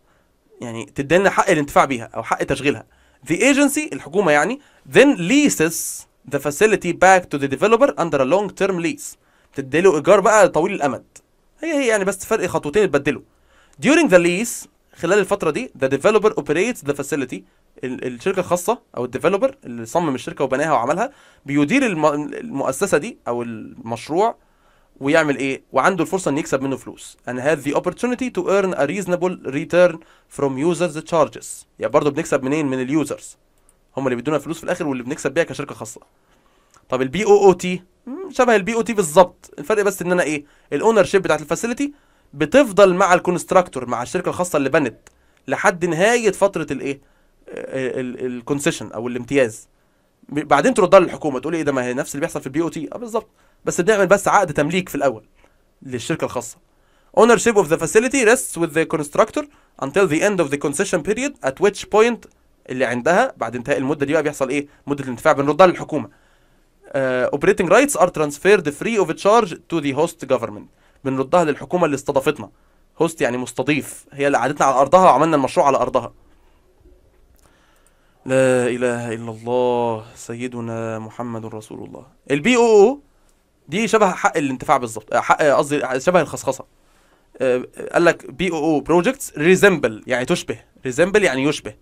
يعني تدينا حق الانتفاع بيها او حق تشغيلها the agency الحكومه يعني then leases the facility back to the developer under a long term lease تديله ايجار بقى طويل الامد هي هي يعني بس فرق خطوتين اتبدلوا during the lease خلال الفتره دي the developer operates the facility الشركه الخاصه او الديفلوبر اللي صمم الشركه وبناها وعملها بيدير المؤسسه دي او المشروع ويعمل ايه وعنده الفرصه ان يكسب منه فلوس and have the opportunity to earn a reasonable return from users charges يعني برضه بنكسب منين من اليوزرز هم اللي بيدونا فلوس في الاخر واللي بنكسب بيها كشركه خاصه طب البي او او تي شبه البي او تي بالظبط الفرق بس ان انا ايه الاونر شيب بتاعت الفاسيلتي بتفضل مع الكونستراكتور مع الشركه الخاصه اللي بنت لحد نهايه فتره الايه الكونسيشن او الامتياز بعدين تردها للحكومه تقول ايه ده ما هي نفس اللي بيحصل في البي او تي اه بالظبط بس بنعمل بس عقد تمليك في الاول للشركه الخاصه ownership of the facility rests with the constructor until the end of the concession period at which point اللي عندها بعد انتهاء المده دي بقى بيحصل ايه مده الانتفاع بنردها للحكومه اوبريتنج رايتس ار ترانسفيرد فري اوف تشارج تو ذا هوست جفرمنت بنردها للحكومه اللي استضافتنا هوست يعني مستضيف هي اللي قعدتنا على ارضها وعملنا المشروع على ارضها لا اله الا الله سيدنا محمد رسول الله البي او او دي شبه حق الانتفاع بالظبط آه، حق قصدي شبه الخصخصه آه، قال لك بي او او بروجكتس ريزمبل يعني تشبه ريزمبل يعني يشبه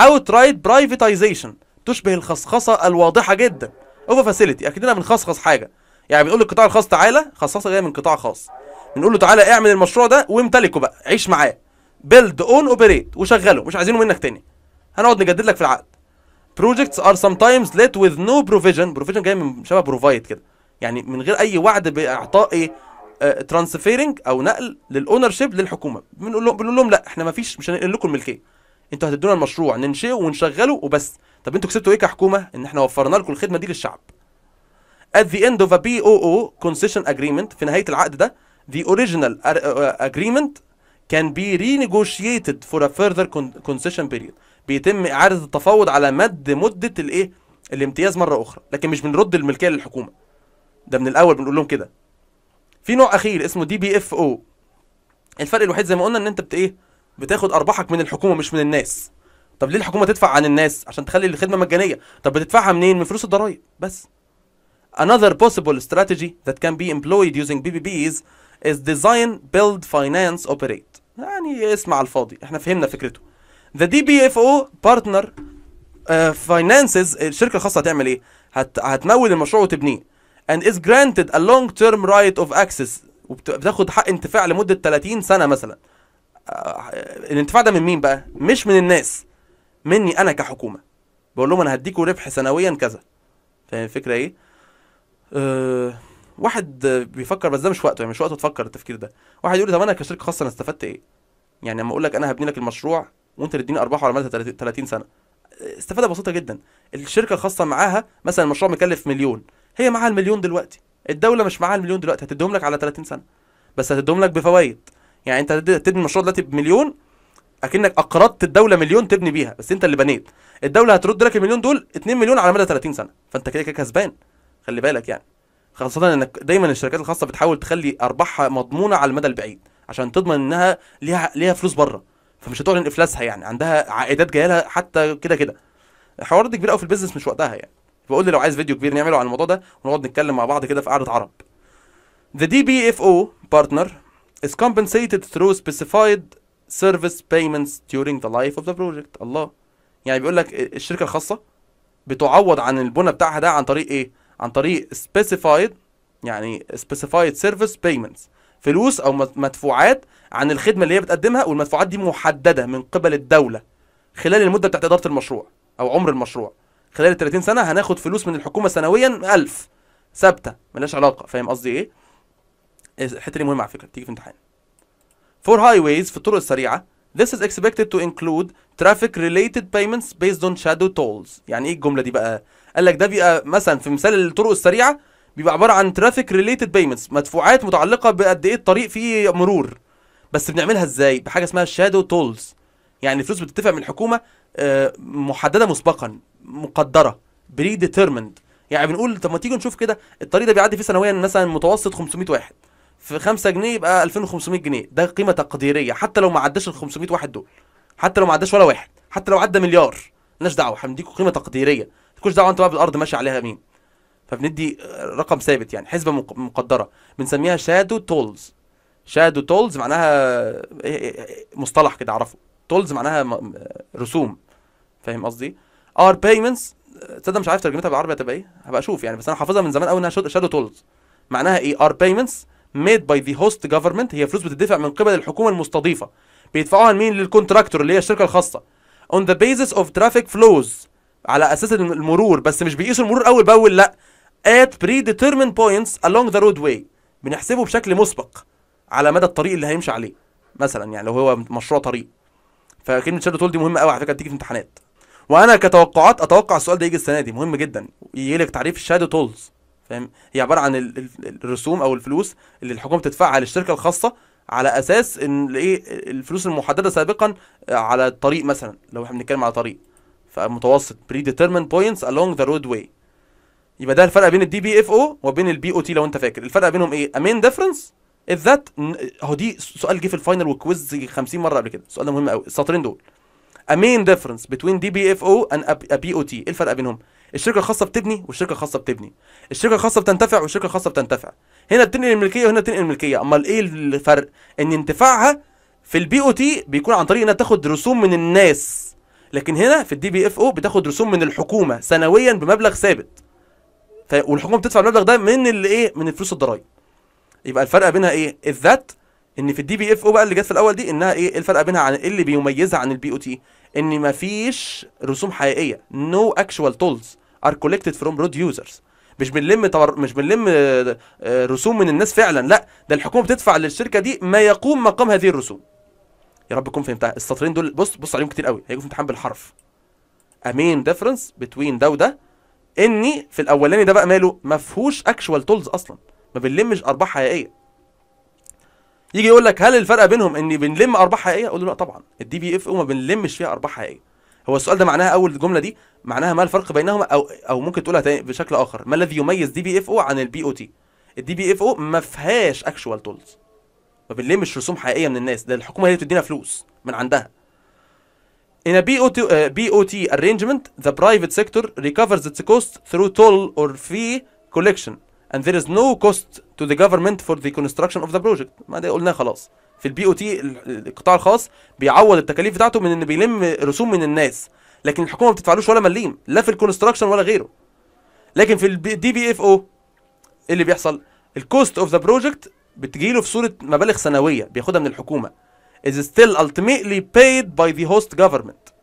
outright برايفتايزيشن تشبه الخصخصه الواضحه جدا اوفر فاسيلتي انا بنخصخص حاجه يعني بنقول للقطاع الخاص تعالى خصخصه جايه من قطاع خاص بنقول له تعالى اعمل المشروع ده وامتلكه بقى عيش معاه بيلد اون اوبريت وشغله مش عايزينه منك تاني هنقعد نجدد لك في العقد projects are sometimes ليت with no provision provision جاي من شبه بروفايد كده يعني من غير اي وعد باعطاء ايه ترانسفيرنج او نقل للاونر شيب للحكومه بنقول لهم بنقول لهم لا احنا ما فيش مش هننقل لكم الملكيه انتوا هتدونا المشروع ننشئه ونشغله وبس طب انتوا كسبتوا ايه كحكومه ان احنا وفرنا لكم الخدمه دي للشعب at the end of a BOO concession agreement في نهايه العقد ده the original uh, agreement can be renegotiated for a further concession period بيتم اعاده التفاوض على مد مده الايه الامتياز مره اخرى لكن مش بنرد الملكيه للحكومه ده من الاول بنقول لهم كده في نوع اخير اسمه دي بي اف او الفرق الوحيد زي ما قلنا ان انت بت ايه بتاخد ارباحك من الحكومه مش من الناس طب ليه الحكومه تدفع عن الناس عشان تخلي الخدمه مجانيه طب بتدفعها منين من فلوس الضرايب بس another possible strategy that can be employed using PPPs is design build finance operate يعني اسمع الفاضي احنا فهمنا فكرته the DBFO partner uh, finances الشركه الخاصه هتعمل ايه هت... هتمول المشروع وتبنيه and is granted a long term right of access وبتاخد حق انتفاع لمده 30 سنه مثلا الانتفاع ده من مين بقى مش من الناس مني انا كحكومه بقول لهم انا هديكوا ربح سنويا كذا فاهم الفكره ايه أه واحد بيفكر بس ده مش وقته يعني مش وقته تفكر التفكير ده واحد يقول لي طب انا كشركه خاصه انا استفدت ايه يعني لما اقول لك انا هبني لك المشروع وانت تديني ارباحه على مدى 30 سنه استفاده بسيطه جدا الشركه الخاصه معاها مثلا المشروع مكلف مليون هي معاها المليون دلوقتي الدوله مش معاها المليون دلوقتي هتديهم لك على 30 سنه بس هتديهم لك بفوائد يعني انت تبني المشروع دلوقتي بمليون اكنك اقرضت الدوله مليون تبني بيها بس انت اللي بنيت الدوله هترد لك المليون دول 2 مليون على مدى 30 سنه فانت كده كده كسبان خلي بالك يعني خاصه انك دايما الشركات الخاصه بتحاول تخلي ارباحها مضمونه على المدى البعيد عشان تضمن انها ليها ليها فلوس بره فمش هتعلن افلاسها يعني عندها عائدات جايه لها حتى كده كده الحوار ده كبيره قوي في البيزنس مش وقتها يعني بقول لي لو عايز فيديو كبير نعمله على الموضوع ده ونقعد نتكلم مع بعض كده في قعده عرب ذا دي بي اف او بارتنر is compensated through specified service payments during the life of the project الله يعني بيقول لك الشركه الخاصه بتعوض عن البنى بتاعها ده عن طريق ايه عن طريق specified يعني specified service payments فلوس او مدفوعات عن الخدمه اللي هي بتقدمها والمدفوعات دي محدده من قبل الدوله خلال المده بتاعت اداره المشروع او عمر المشروع خلال ال 30 سنه هناخد فلوس من الحكومه سنويا 1000 ثابته ملهاش علاقه فاهم قصدي ايه الحته دي مهمه على فكره تيجي في امتحان هاي ويز في الطرق السريعه this is expected to include traffic related payments based on shadow tolls يعني ايه الجمله دي بقى قال لك ده بيبقى مثلا في مثال الطرق السريعه بيبقى عباره عن ترافيك ريليتد بيمنتس مدفوعات متعلقه بقد ايه الطريق فيه مرور بس بنعملها ازاي بحاجه اسمها شادو تولز يعني فلوس بتتفق من الحكومه آه، محدده مسبقا مقدره بري ديترمند يعني بنقول طب ما تيجي نشوف كده الطريق ده بيعدي فيه سنويا مثلا متوسط 500 واحد في 5 جنيه يبقى 2500 جنيه ده قيمه تقديريه حتى لو ما عداش ال 500 واحد دول حتى لو ما عداش ولا واحد حتى لو عدى مليار مالناش دعوه هنديكوا قيمه تقديريه مالكوش دعوه انت بقى بالارض ماشي عليها مين فبندي رقم ثابت يعني حسبه مقدره بنسميها شادو تولز شادو تولز معناها إيه، إيه، إيه، مصطلح كده اعرفه تولز معناها رسوم فاهم قصدي ار بيمنتس تصدق مش عارف ترجمتها بالعربي هتبقى ايه هبقى اشوف يعني بس انا حافظها من زمان قوي انها شادو تولز معناها ايه ار بيمنتس made by the host government هي فلوس بتدفع من قبل الحكومة المستضيفة بيدفعوها لمين للكونتراكتور اللي هي الشركة الخاصة on the basis of traffic flows على أساس المرور بس مش بيقيسوا المرور أول بأول لأ at predetermined points along the roadway بنحسبه بشكل مسبق على مدى الطريق اللي هيمشي عليه مثلا يعني لو هو مشروع طريق فكلمة شادو تول دي مهمة قوي على فكرة تيجي في امتحانات وانا كتوقعات اتوقع السؤال ده يجي السنة دي مهم جدا يجي لك تعريف الشادو تولز فاهم هي عباره عن الرسوم او الفلوس اللي الحكومه بتدفعها للشركه الخاصه على اساس ان ايه الفلوس المحدده سابقا آه، على الطريق مثلا لو احنا بنتكلم على طريق فمتوسط بري ديترمين بوينتس along رود واي يبقى ده الفرق بين الدي بي اف او وبين البي او تي لو انت فاكر الفرق بينهم ايه امين ديفرنس از ذات هو دي سؤال جه في الفاينل والكويز 50 مره قبل كده السؤال ده مهم قوي السطرين دول امين ديفرنس بين دي بي اف او اند بي او تي ايه الفرق بينهم الشركه الخاصه بتبني والشركه الخاصه بتبني الشركه الخاصه بتنتفع والشركه الخاصه بتنتفع هنا بتنقل الملكيه وهنا بتنقل الملكيه امال ايه الفرق ان انتفاعها في البي او تي بيكون عن طريق انها تاخد رسوم من الناس لكن هنا في الدي بي اف او بتاخد رسوم من الحكومه سنويا بمبلغ ثابت ف... والحكومه بتدفع المبلغ ده من الايه من فلوس الضرايب يبقى الفرق بينها ايه الذات ان في الدي بي اف او بقى اللي جت في الاول دي انها ايه الفرق بينها عن اللي بيميزها عن البي او تي ان مفيش رسوم حقيقيه نو اكشوال تولز ار كولكتد فروم رود يوزرز مش بنلم طور... مش بنلم آه، آه، رسوم من الناس فعلا لا ده الحكومه بتدفع للشركه دي ما يقوم مقام هذه الرسوم يا رب تكون فهمتها السطرين دول بص بص عليهم كتير قوي هيجوا في امتحان بالحرف امين ديفرنس بتوين ده وده اني في الاولاني ده بقى ماله ما فيهوش اكشوال تولز اصلا ما بنلمش ارباح حقيقيه يجي يقول لك هل الفرق بينهم اني بنلم ارباح حقيقيه اقول له لا طبعا الدي بي اف او ما بنلمش فيها ارباح حقيقيه هو السؤال ده معناها اول الجمله دي معناها ما الفرق بينهما او او ممكن تقولها تاني بشكل اخر ما الذي يميز دي بي اف او عن البي او تي الدي بي اف او ما فيهاش اكشوال تولز ما بنلمش رسوم حقيقيه من الناس ده الحكومه هي اللي بتدينا فلوس من عندها In a BOT, uh, آه، BOT arrangement, the private sector recovers its cost through toll or fee collection and there is no cost to the government for the construction of the project ما ده قلناه خلاص في البي او تي القطاع الخاص بيعوض التكاليف بتاعته من ان بيلم رسوم من الناس لكن الحكومه ما بتدفعلوش ولا مليم لا في الكونستراكشن ولا غيره لكن في الدي بي اف او ايه اللي بيحصل الكوست اوف ذا بروجكت بتجي له في صوره مبالغ سنويه بياخدها من الحكومه is still ultimately paid by the host government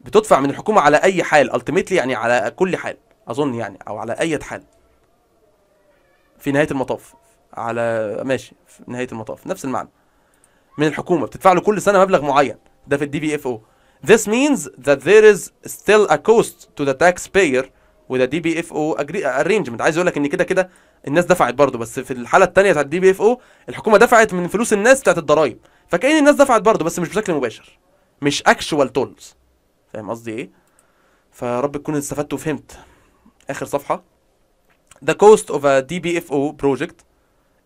بتدفع من الحكومه على اي حال ultimately يعني على كل حال اظن يعني او على اي حال في نهايه المطاف على ماشي في نهايه المطاف نفس المعنى من الحكومه بتدفع له كل سنه مبلغ معين ده في الدي بي اف او This means that there is still a cost to the taxpayer with a DBFO arrangement عايز يقول لك ان كده كده الناس دفعت برضه بس في الحاله الثانيه بتاعت الدي بي اف او الحكومه دفعت من فلوس الناس بتاعت الضرايب فكأن الناس دفعت برضه بس مش بشكل مباشر مش اكشوال تولز فاهم قصدي ايه فرب تكون استفدت وفهمت اخر صفحه The cost of a DBFO project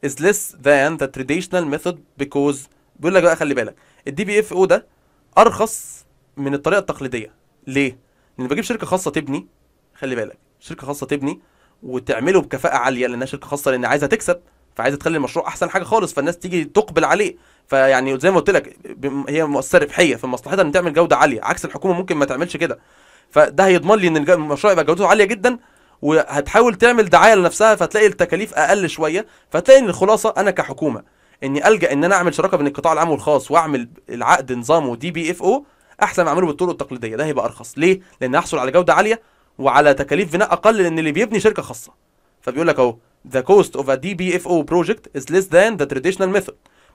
is less than the traditional method because بيقول لك بقى خلي بالك الدي بي اف او ده ارخص من الطريقه التقليديه ليه لان بجيب شركه خاصه تبني خلي بالك شركه خاصه تبني وتعمله بكفاءه عاليه لانها شركه خاصه لان عايزه تكسب فعايزه تخلي المشروع احسن حاجه خالص فالناس تيجي تقبل عليه فيعني زي ما قلت لك هي مؤسسه ربحيه فمصلحتها ان تعمل جوده عاليه عكس الحكومه ممكن ما تعملش كده فده هيضمن لي ان المشروع يبقى جودته عاليه جدا وهتحاول تعمل دعايه لنفسها فتلاقي التكاليف اقل شويه فتلاقي ان الخلاصه انا كحكومه اني الجا ان انا اعمل شراكه بين القطاع العام والخاص واعمل العقد نظامه دي بي اف او احسن ما اعمله بالطرق التقليديه ده هيبقى ارخص ليه لان احصل على جوده عاليه وعلى تكاليف بناء اقل لان اللي بيبني شركه خاصه فبيقول لك اهو the cost of a DBFO project is less than the traditional method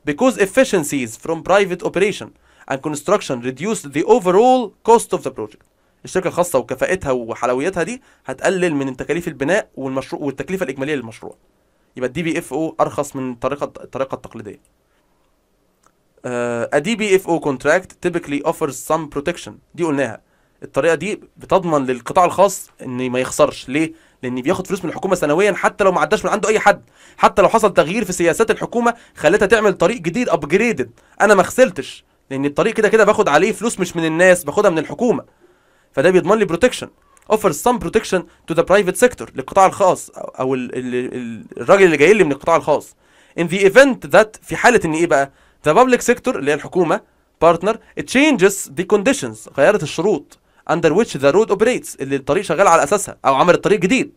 because efficiencies from private operation and construction reduce the overall cost of the project. الشركة الخاصة وكفاءتها وحلويتها دي هتقلل من تكاليف البناء والمشروع والتكلفة الإجمالية للمشروع. يبقى الدي بي اف او ارخص من الطريقه الطريقه التقليديه ا دي بي اف او كونتراكت تيبيكلي اوفرز سام بروتكشن دي قلناها الطريقه دي بتضمن للقطاع الخاص ان ما يخسرش ليه لان بياخد فلوس من الحكومه سنويا حتى لو ما عداش من عنده اي حد حتى لو حصل تغيير في سياسات الحكومه خلتها تعمل طريق جديد ابجريدد انا ما خسرتش لان الطريق كده كده باخد عليه فلوس مش من الناس باخدها من الحكومه فده بيضمن لي بروتكشن offers some protection to the private sector للقطاع الخاص او ال ال الراجل اللي جاي لي من القطاع الخاص in the event that في حاله ان ايه بقى the public sector اللي هي الحكومه partner it changes the conditions غيرت الشروط under which the road operates اللي الطريق شغال على اساسها او عمل الطريق جديد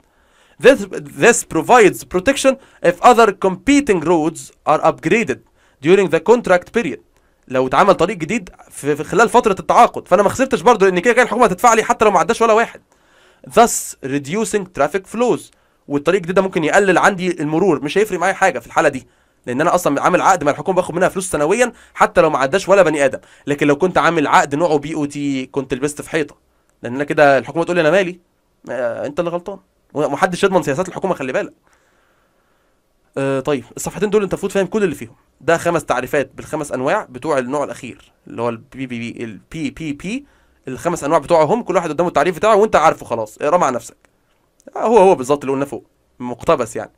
this this provides protection if other competing roads are upgraded during the contract period لو اتعمل طريق جديد في خلال فتره التعاقد فانا ما خسرتش برضه لان كده كده الحكومه هتدفع لي حتى لو ما عداش ولا واحد thus reducing traffic flows والطريق ده, ده ممكن يقلل عندي المرور مش هيفرق معايا حاجه في الحاله دي لان انا اصلا عامل عقد مع الحكومه باخد منها فلوس سنويا حتى لو ما عداش ولا بني ادم لكن لو كنت عامل عقد نوعه بي او تي كنت لبست في حيطه لان انا كده الحكومه تقول لي انا مالي آه انت اللي غلطان ومحدش يضمن سياسات الحكومه خلي بالك آه طيب الصفحتين دول انت المفروض فاهم كل اللي فيهم ده خمس تعريفات بالخمس انواع بتوع النوع الاخير اللي هو البي بي بي البي بي بي الخمس انواع بتوعهم كل واحد قدامه التعريف بتاعه وانت عارفه خلاص اقراه مع نفسك آه، هو هو بالظبط اللي قلنا فوق مقتبس يعني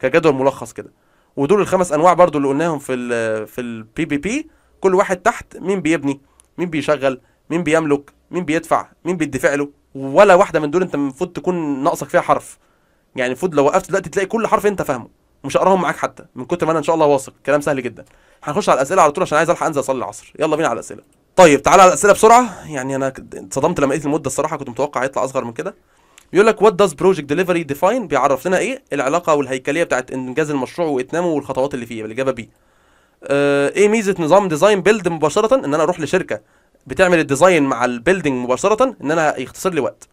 كجدول ملخص كده ودول الخمس انواع برضو اللي قلناهم في الـ في البي بي بي كل واحد تحت مين بيبني مين بيشغل مين بيملك مين بيدفع مين بيدفع له ولا واحده من دول انت المفروض تكون ناقصك فيها حرف يعني المفروض لو وقفت دلوقتي تلاقي كل حرف انت فاهمه مش هقراهم معاك حتى من كتر ما انا ان شاء الله واثق كلام سهل جدا هنخش على الاسئله على طول عشان عايز الحق انزل اصلي العصر يلا بينا على الاسئله طيب تعالى على الاسئله بسرعه يعني انا اتصدمت لما لقيت المده الصراحه كنت متوقع يطلع اصغر من كده بيقول لك وات داز بروجكت ديليفري ديفاين بيعرف لنا ايه العلاقه والهيكليه بتاعت انجاز المشروع واتمامه والخطوات اللي فيه الاجابه بي آه ايه ميزه نظام ديزاين بيلد مباشره ان انا اروح لشركه بتعمل الديزاين مع البيلدنج مباشره ان انا يختصر لي وقت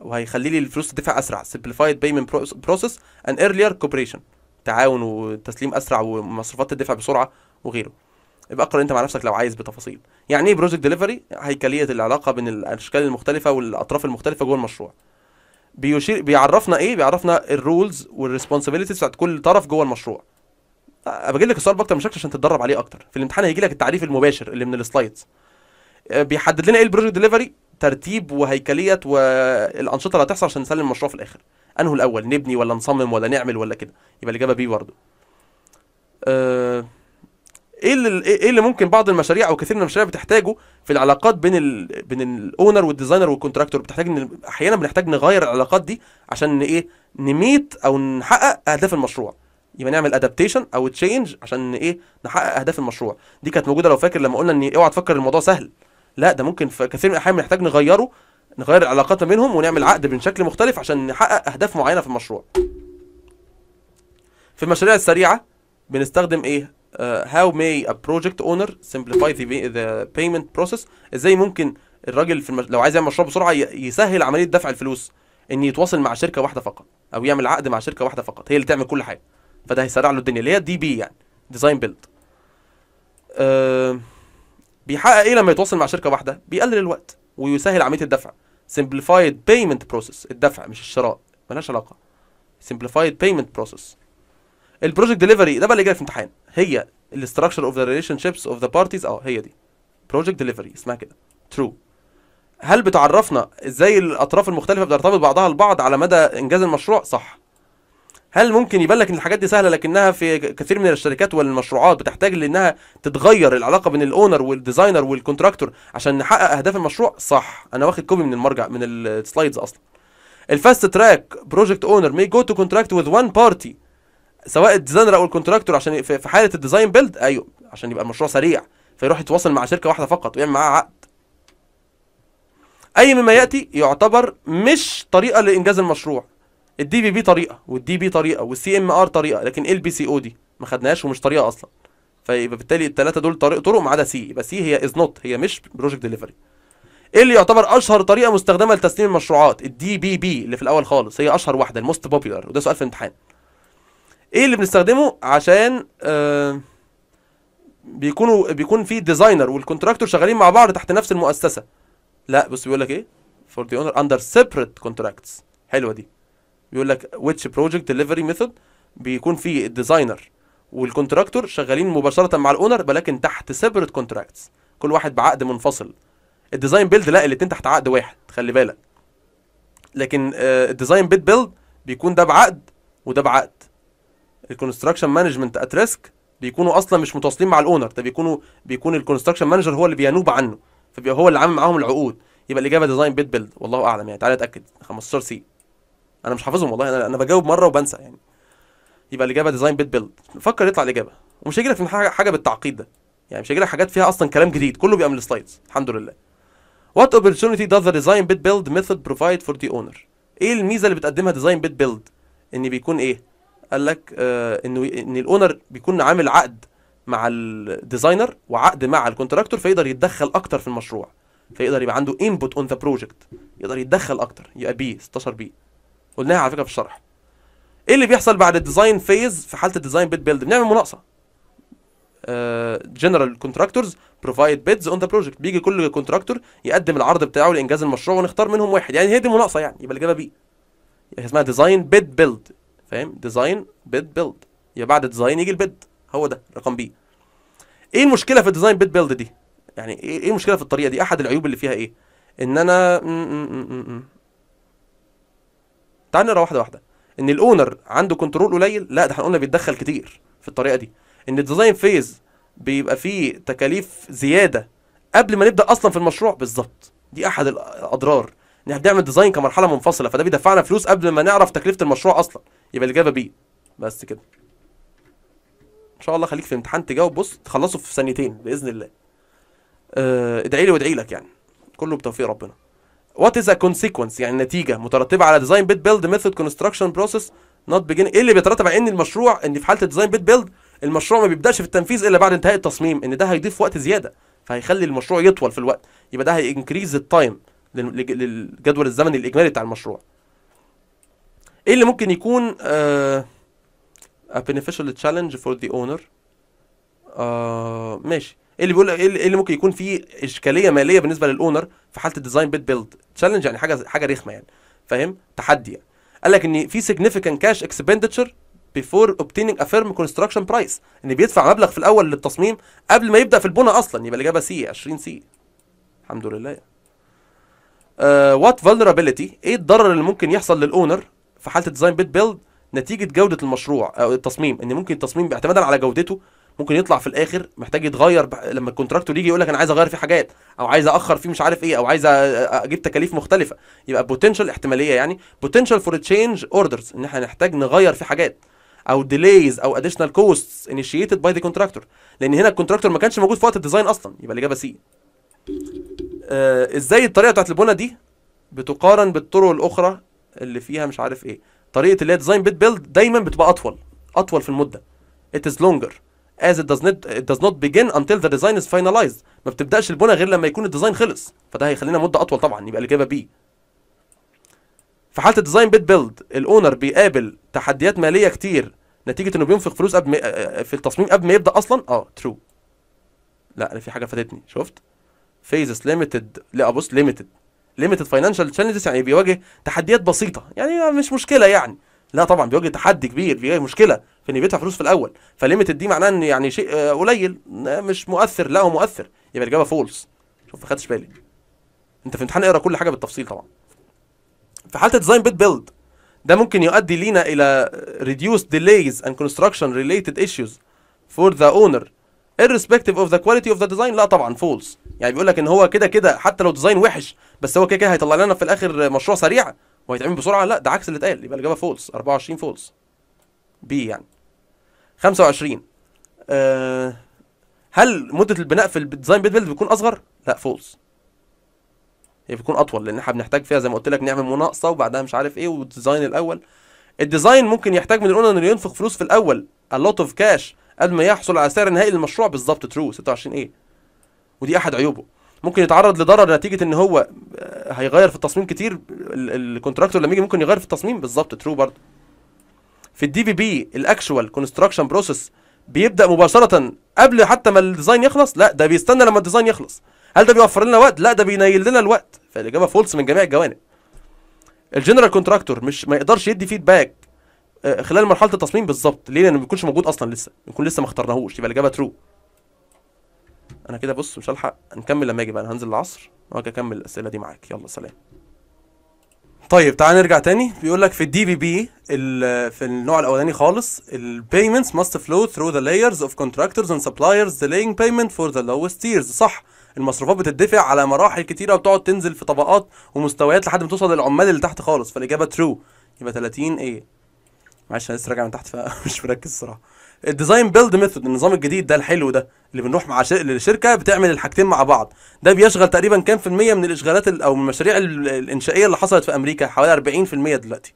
وهيخلي لي الفلوس تدفع اسرع سمبليفايد بيمنت بروسس ان ايرليير كوبريشن تعاون وتسليم اسرع ومصروفات تدفع بسرعه وغيره يبقى اقرا انت مع نفسك لو عايز بتفاصيل يعني ايه بروجكت ديليفري هيكليه العلاقه بين الاشكال المختلفه والاطراف المختلفه جوه المشروع بيشير بيعرفنا ايه بيعرفنا الرولز والريسبونسابيلتيز بتاعت كل طرف جوه المشروع بجيب لك السؤال باكتر من شكل عشان تتدرب عليه اكتر في الامتحان هيجي لك التعريف المباشر اللي من السلايدز بيحدد لنا ايه البروجكت ديليفري ترتيب وهيكليه والانشطه اللي هتحصل عشان نسلم المشروع في الاخر انه الاول نبني ولا نصمم ولا نعمل ولا كده يبقى الاجابه بي برضه أه ايه اللي ايه اللي ممكن بعض المشاريع او كثير من المشاريع بتحتاجه في العلاقات بين الـ بين الاونر والديزاينر والكونتراكتور بتحتاج ان احيانا بنحتاج نغير العلاقات دي عشان ايه نميت او نحقق اهداف المشروع يبقى نعمل ادابتيشن او تشينج عشان ايه نحقق اهداف المشروع دي كانت موجوده لو فاكر لما قلنا ان اوعى تفكر الموضوع سهل لا ده ممكن في كثير من الاحيان بنحتاج نغيره نغير العلاقات بينهم ونعمل عقد بشكل شكل مختلف عشان نحقق اهداف معينه في المشروع في المشاريع السريعه بنستخدم ايه هاو ماي ا بروجكت اونر سمبليفاي ذا بيمنت بروسيس ازاي ممكن الراجل في المش... لو عايز يعمل مشروع بسرعه يسهل عمليه دفع الفلوس ان يتواصل مع شركه واحده فقط او يعمل عقد مع شركه واحده فقط هي اللي تعمل كل حاجه فده هيسرع له الدنيا اللي هي الدي بي يعني ديزاين بيلد uh, بيحقق ايه لما يتواصل مع شركه واحده بيقلل الوقت ويسهل عمليه الدفع simplified payment process الدفع مش الشراء ملهاش علاقه simplified payment process البروجكت ديليفري ده بقى اللي جاي في الامتحان هي الاستراكشر اوف ذا ريليشن شيبس اوف ذا بارتيز اه هي دي بروجكت ديليفري اسمها كده ترو هل بتعرفنا ازاي الاطراف المختلفه بترتبط بعضها البعض على مدى انجاز المشروع صح هل ممكن يبان لك ان الحاجات دي سهله لكنها في كثير من الشركات والمشروعات بتحتاج لانها تتغير العلاقه بين الاونر والديزاينر والكونتراكتور عشان نحقق اهداف المشروع صح انا واخد كوبي من المرجع من السلايدز اصلا الفاست تراك بروجكت اونر مي جو تو كونتراكت وذ وان بارتي سواء الديزاينر او الكونتراكتور عشان في حاله الديزاين بيلد ايوه عشان يبقى المشروع سريع فيروح يتواصل مع شركه واحده فقط ويعمل معاها عقد اي مما ياتي يعتبر مش طريقه لانجاز المشروع الدي بي بي طريقه والدي بي طريقه والسي ام ار طريقه لكن ال بي سي او دي ما خدناهاش ومش طريقه اصلا فيبقى بالتالي الثلاثه دول طريق طرق ما عدا سي يبقى سي هي از نوت هي مش بروجكت ديليفري ايه اللي يعتبر اشهر طريقه مستخدمه لتسليم المشروعات الدي بي بي اللي في الاول خالص هي اشهر واحده الموست بوبيلر وده سؤال في الامتحان ايه اللي بنستخدمه عشان آه، بيكونوا بيكون في ديزاينر والكونتراكتور شغالين مع بعض تحت نفس المؤسسه لا بص بيقول لك ايه فور ذا اونر اندر سيبريت كونتراكتس حلوه دي بيقول لك ويتش بروجكت ديليفري ميثود بيكون في الديزاينر والكونتراكتور شغالين مباشره مع الاونر ولكن تحت سيبريت كونتراكتس كل واحد بعقد منفصل الديزاين بيلد لا الاثنين تحت عقد واحد خلي بالك لكن الديزاين بيت بيلد بيكون ده بعقد وده بعقد الكونستراكشن مانجمنت ات ريسك بيكونوا اصلا مش متواصلين مع الاونر ده بيكونوا بيكون الكونستراكشن مانجر هو اللي بينوب عنه فبيبقى هو اللي عامل معاهم العقود يبقى الاجابه ديزاين بيت بيلد والله اعلم يعني تعالى اتاكد 15 سي انا مش حافظهم والله انا انا بجاوب مره وبنسى يعني يبقى الاجابه ديزاين بيت بيلد فكر يطلع الاجابه ومش هيجي لك حاجه بالتعقيد ده يعني مش هيجي لك حاجات فيها اصلا كلام جديد كله بيبقى من السلايدز الحمد لله وات opportunity does the design bit build method provide for the owner ايه الميزه اللي بتقدمها ديزاين بيت بيلد ان بيكون ايه قال لك آه، انه ان الاونر بيكون عامل عقد مع الديزاينر وعقد مع الكونتراكتور فيقدر يتدخل اكتر في المشروع فيقدر يبقى عنده انبوت اون ذا بروجكت يقدر يتدخل اكتر يبقى بي 16 بي قلناها على فكره في الشرح ايه اللي بيحصل بعد الديزاين فيز في حاله الديزاين بيت بيلد بنعمل مناقصه جنرال كونتراكتورز بروفايد بيدز اون ذا بروجكت بيجي كل كونتراكتور يقدم العرض بتاعه لانجاز المشروع ونختار منهم واحد يعني هي دي مناقصه يعني يبقى الاجابه بي اسمها ديزاين بيد بيلد فاهم ديزاين بيد بيلد يبقى بعد ديزاين يجي البيد هو ده رقم بي ايه المشكله في الديزاين بيد بيلد دي يعني إيه،, ايه المشكله في الطريقه دي احد العيوب اللي فيها ايه ان انا تعال نقرا واحده واحده ان الاونر عنده كنترول قليل لا ده احنا قلنا بيتدخل كتير في الطريقه دي ان الديزاين فيز بيبقى فيه تكاليف زياده قبل ما نبدا اصلا في المشروع بالظبط دي احد الاضرار ان احنا بنعمل ديزاين كمرحله منفصله فده بيدفعنا فلوس قبل ما نعرف تكلفه المشروع اصلا يبقى الاجابه بي بس كده ان شاء الله خليك في امتحان تجاوب بص تخلصه في ثانيتين باذن الله آه ادعي لي وادعي لك يعني كله بتوفيق ربنا وات از ا كونسيكونس يعني نتيجه مترتبه على ديزاين بيت بيلد ميثود كونستراكشن بروسيس نوت بيجين ايه اللي بيترتب على ان المشروع ان في حاله ديزاين بيت بيلد المشروع ما بيبداش في التنفيذ الا بعد انتهاء التصميم ان ده هيضيف وقت زياده فهيخلي المشروع يطول في الوقت يبقى ده هينكريز التايم للجدول الزمني الاجمالي بتاع المشروع ايه اللي ممكن يكون ا بينيفيشال تشالنج فور ذا اونر آه ماشي ايه اللي بيقول إيه, ايه اللي ممكن يكون فيه اشكاليه ماليه بالنسبه للاونر في حاله الديزاين بيت بيلد تشالنج يعني حاجه حاجه رخمه يعني فاهم تحدي يعني قال لك ان في سيجنيفيكانت كاش اكسبندتشر بيفور اوبتينينج ا فيرم كونستراكشن برايس ان بيدفع مبلغ في الاول للتصميم قبل ما يبدا في البناء اصلا يبقى الاجابه سي 20 سي الحمد لله وات آه، uh, vulnerability ايه الضرر اللي ممكن يحصل للاونر في حاله ديزاين بيت بيلد نتيجه جوده المشروع او التصميم ان ممكن التصميم اعتمادا على جودته ممكن يطلع في الاخر محتاج يتغير بح... لما الكونتراكتور يجي يقول لك انا عايز اغير فيه حاجات او عايز اخر فيه مش عارف ايه او عايز اجيب تكاليف مختلفه يبقى بوتنشال احتماليه يعني بوتنشال فور تشينج اوردرز ان احنا نحتاج نغير في حاجات او ديليز او اديشنال كوستس انيشيتد باي ذا كونتراكتور لان هنا الكونتراكتور ما كانش موجود في وقت الديزاين اصلا يبقى الاجابه سي آه ازاي الطريقه بتاعت البنى دي بتقارن بالطرق الاخرى اللي فيها مش عارف ايه طريقه اللي هي ديزاين بيت بيلد دايما بتبقى اطول اطول في المده it is longer as it does not it does not begin until the design is finalized ما بتبداش البنى غير لما يكون الديزاين خلص فده هيخلينا مده اطول طبعا يبقى الاجابه بي في حاله الديزاين بيت بيلد الاونر بيقابل تحديات ماليه كتير نتيجه انه بينفق فلوس قبل في التصميم قبل ما يبدا اصلا اه ترو لا انا في حاجه فاتتني شفت فيزز ليميتد لا بص ليميتد ليميتد فاينانشال تشالنجز يعني بيواجه تحديات بسيطه يعني مش مشكله يعني لا طبعا بيواجه تحدي كبير بيواجه مشكله في انه بيدفع فلوس في الاول فليميتد دي معناه ان يعني شيء آه، قليل مش مؤثر لا هو مؤثر يبقى الاجابه فولس شوف ما خدتش بالي انت في امتحان اقرا كل حاجه بالتفصيل طبعا في حاله ديزاين بيت بيلد ده ممكن يؤدي لينا الى reduce delays and construction related issues for the owner irrespective of the quality of the design لا طبعا false يعني بيقول لك ان هو كده كده حتى لو ديزاين وحش بس هو كده كده هيطلع لنا في الاخر مشروع سريع وهيتعمل بسرعه لا ده عكس اللي اتقال يبقى الاجابه فولس 24 فولس بي يعني 25 أه هل مده البناء في الديزاين بيت بيلد بتكون اصغر لا فولس هي بتكون اطول لان احنا بنحتاج فيها زي ما قلت لك نعمل مناقصه وبعدها مش عارف ايه والديزاين الاول الديزاين ممكن يحتاج من الاونر انه ينفق فلوس في الاول a lot of cash قبل ما يحصل على سعر نهائي للمشروع بالظبط ترو 26 ايه ودي احد عيوبه ممكن يتعرض لضرر نتيجه ان هو آه، هيغير في التصميم كتير الكونتراكتور لما يجي ممكن يغير في التصميم بالظبط ترو برضه في الدي في بي الاكشوال كونستراكشن بروسيس بيبدا مباشره قبل حتى ما الديزاين يخلص لا ده بيستنى لما الديزاين يخلص هل ده بيوفر لنا وقت لا ده بينيل لنا الوقت فالاجابه فولس من جميع الجوانب الجنرال كونتراكتور مش ما يقدرش يدي فيدباك آه، خلال مرحله التصميم بالظبط ليه لانه ما بيكونش موجود اصلا لسه بيكون لسه ما اخترناهوش يبقى الاجابه ترو انا كده بص مش هلحق نكمل لما اجي بقى انا هنزل العصر واجي اكمل الاسئله دي معاك يلا سلام طيب تعال نرجع تاني بيقول لك في الدي بي بي في النوع الاولاني خالص البيمنتس must flow through the layers of contractors and suppliers delaying بيمنت for the lowest تيرز صح المصروفات بتدفع على مراحل كتيره وبتقعد تنزل في طبقات ومستويات لحد ما توصل للعمال اللي تحت خالص فالاجابه ترو يبقى 30 ايه معلش انا لسه راجع من تحت فمش مركز الصراحه الديزاين بيلد ميثود النظام الجديد ده الحلو ده اللي بنروح مع شر... بتعمل الحاجتين مع بعض ده بيشغل تقريبا كام في الميه من الاشغالات ال... او من المشاريع ال... الانشائيه اللي حصلت في امريكا حوالي 40% دلوقتي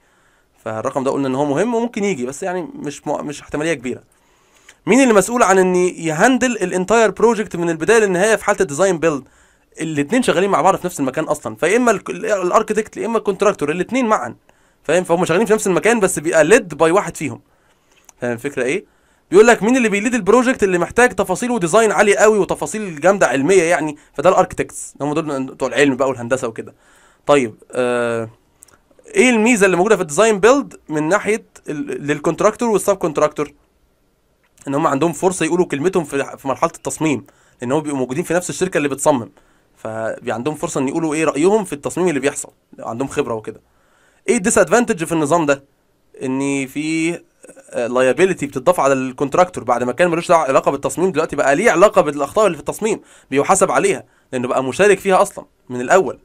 فالرقم ده قلنا ان هو مهم وممكن يجي بس يعني مش م... مش احتماليه كبيره مين اللي مسؤول عن ان يهندل الانتاير بروجكت من البدايه للنهايه في حاله الديزاين بيلد الاثنين شغالين مع بعض في نفس المكان اصلا فيا اما الاركتكت يا اما الكونتراكتور الاثنين معا فاهم فهم شغالين في نفس المكان بس بيبقى ليد باي واحد فيهم فاهم الفكره ايه بيقول لك مين اللي بيليد البروجكت اللي محتاج تفاصيل وديزاين عاليه قوي وتفاصيل جامده علميه يعني فده الاركتكتس هم دول بتوع العلم بقى والهندسه وكده طيب آه ايه الميزه اللي موجوده في الديزاين بيلد من ناحيه للكونتراكتور والسب كونتراكتور ان هم عندهم فرصه يقولوا كلمتهم في في مرحله التصميم لان هم بيبقوا موجودين في نفس الشركه اللي بتصمم فعندهم فرصه ان يقولوا ايه رايهم في التصميم اللي بيحصل عندهم خبره وكده ايه الديس ادفانتج في النظام ده ان في لايبيليتي بتضاف على الكونتراكتور بعد ما كان ملوش علاقه بالتصميم دلوقتي بقى ليه علاقه بالاخطاء اللي في التصميم بيحاسب عليها لانه بقى مشارك فيها اصلا من الاول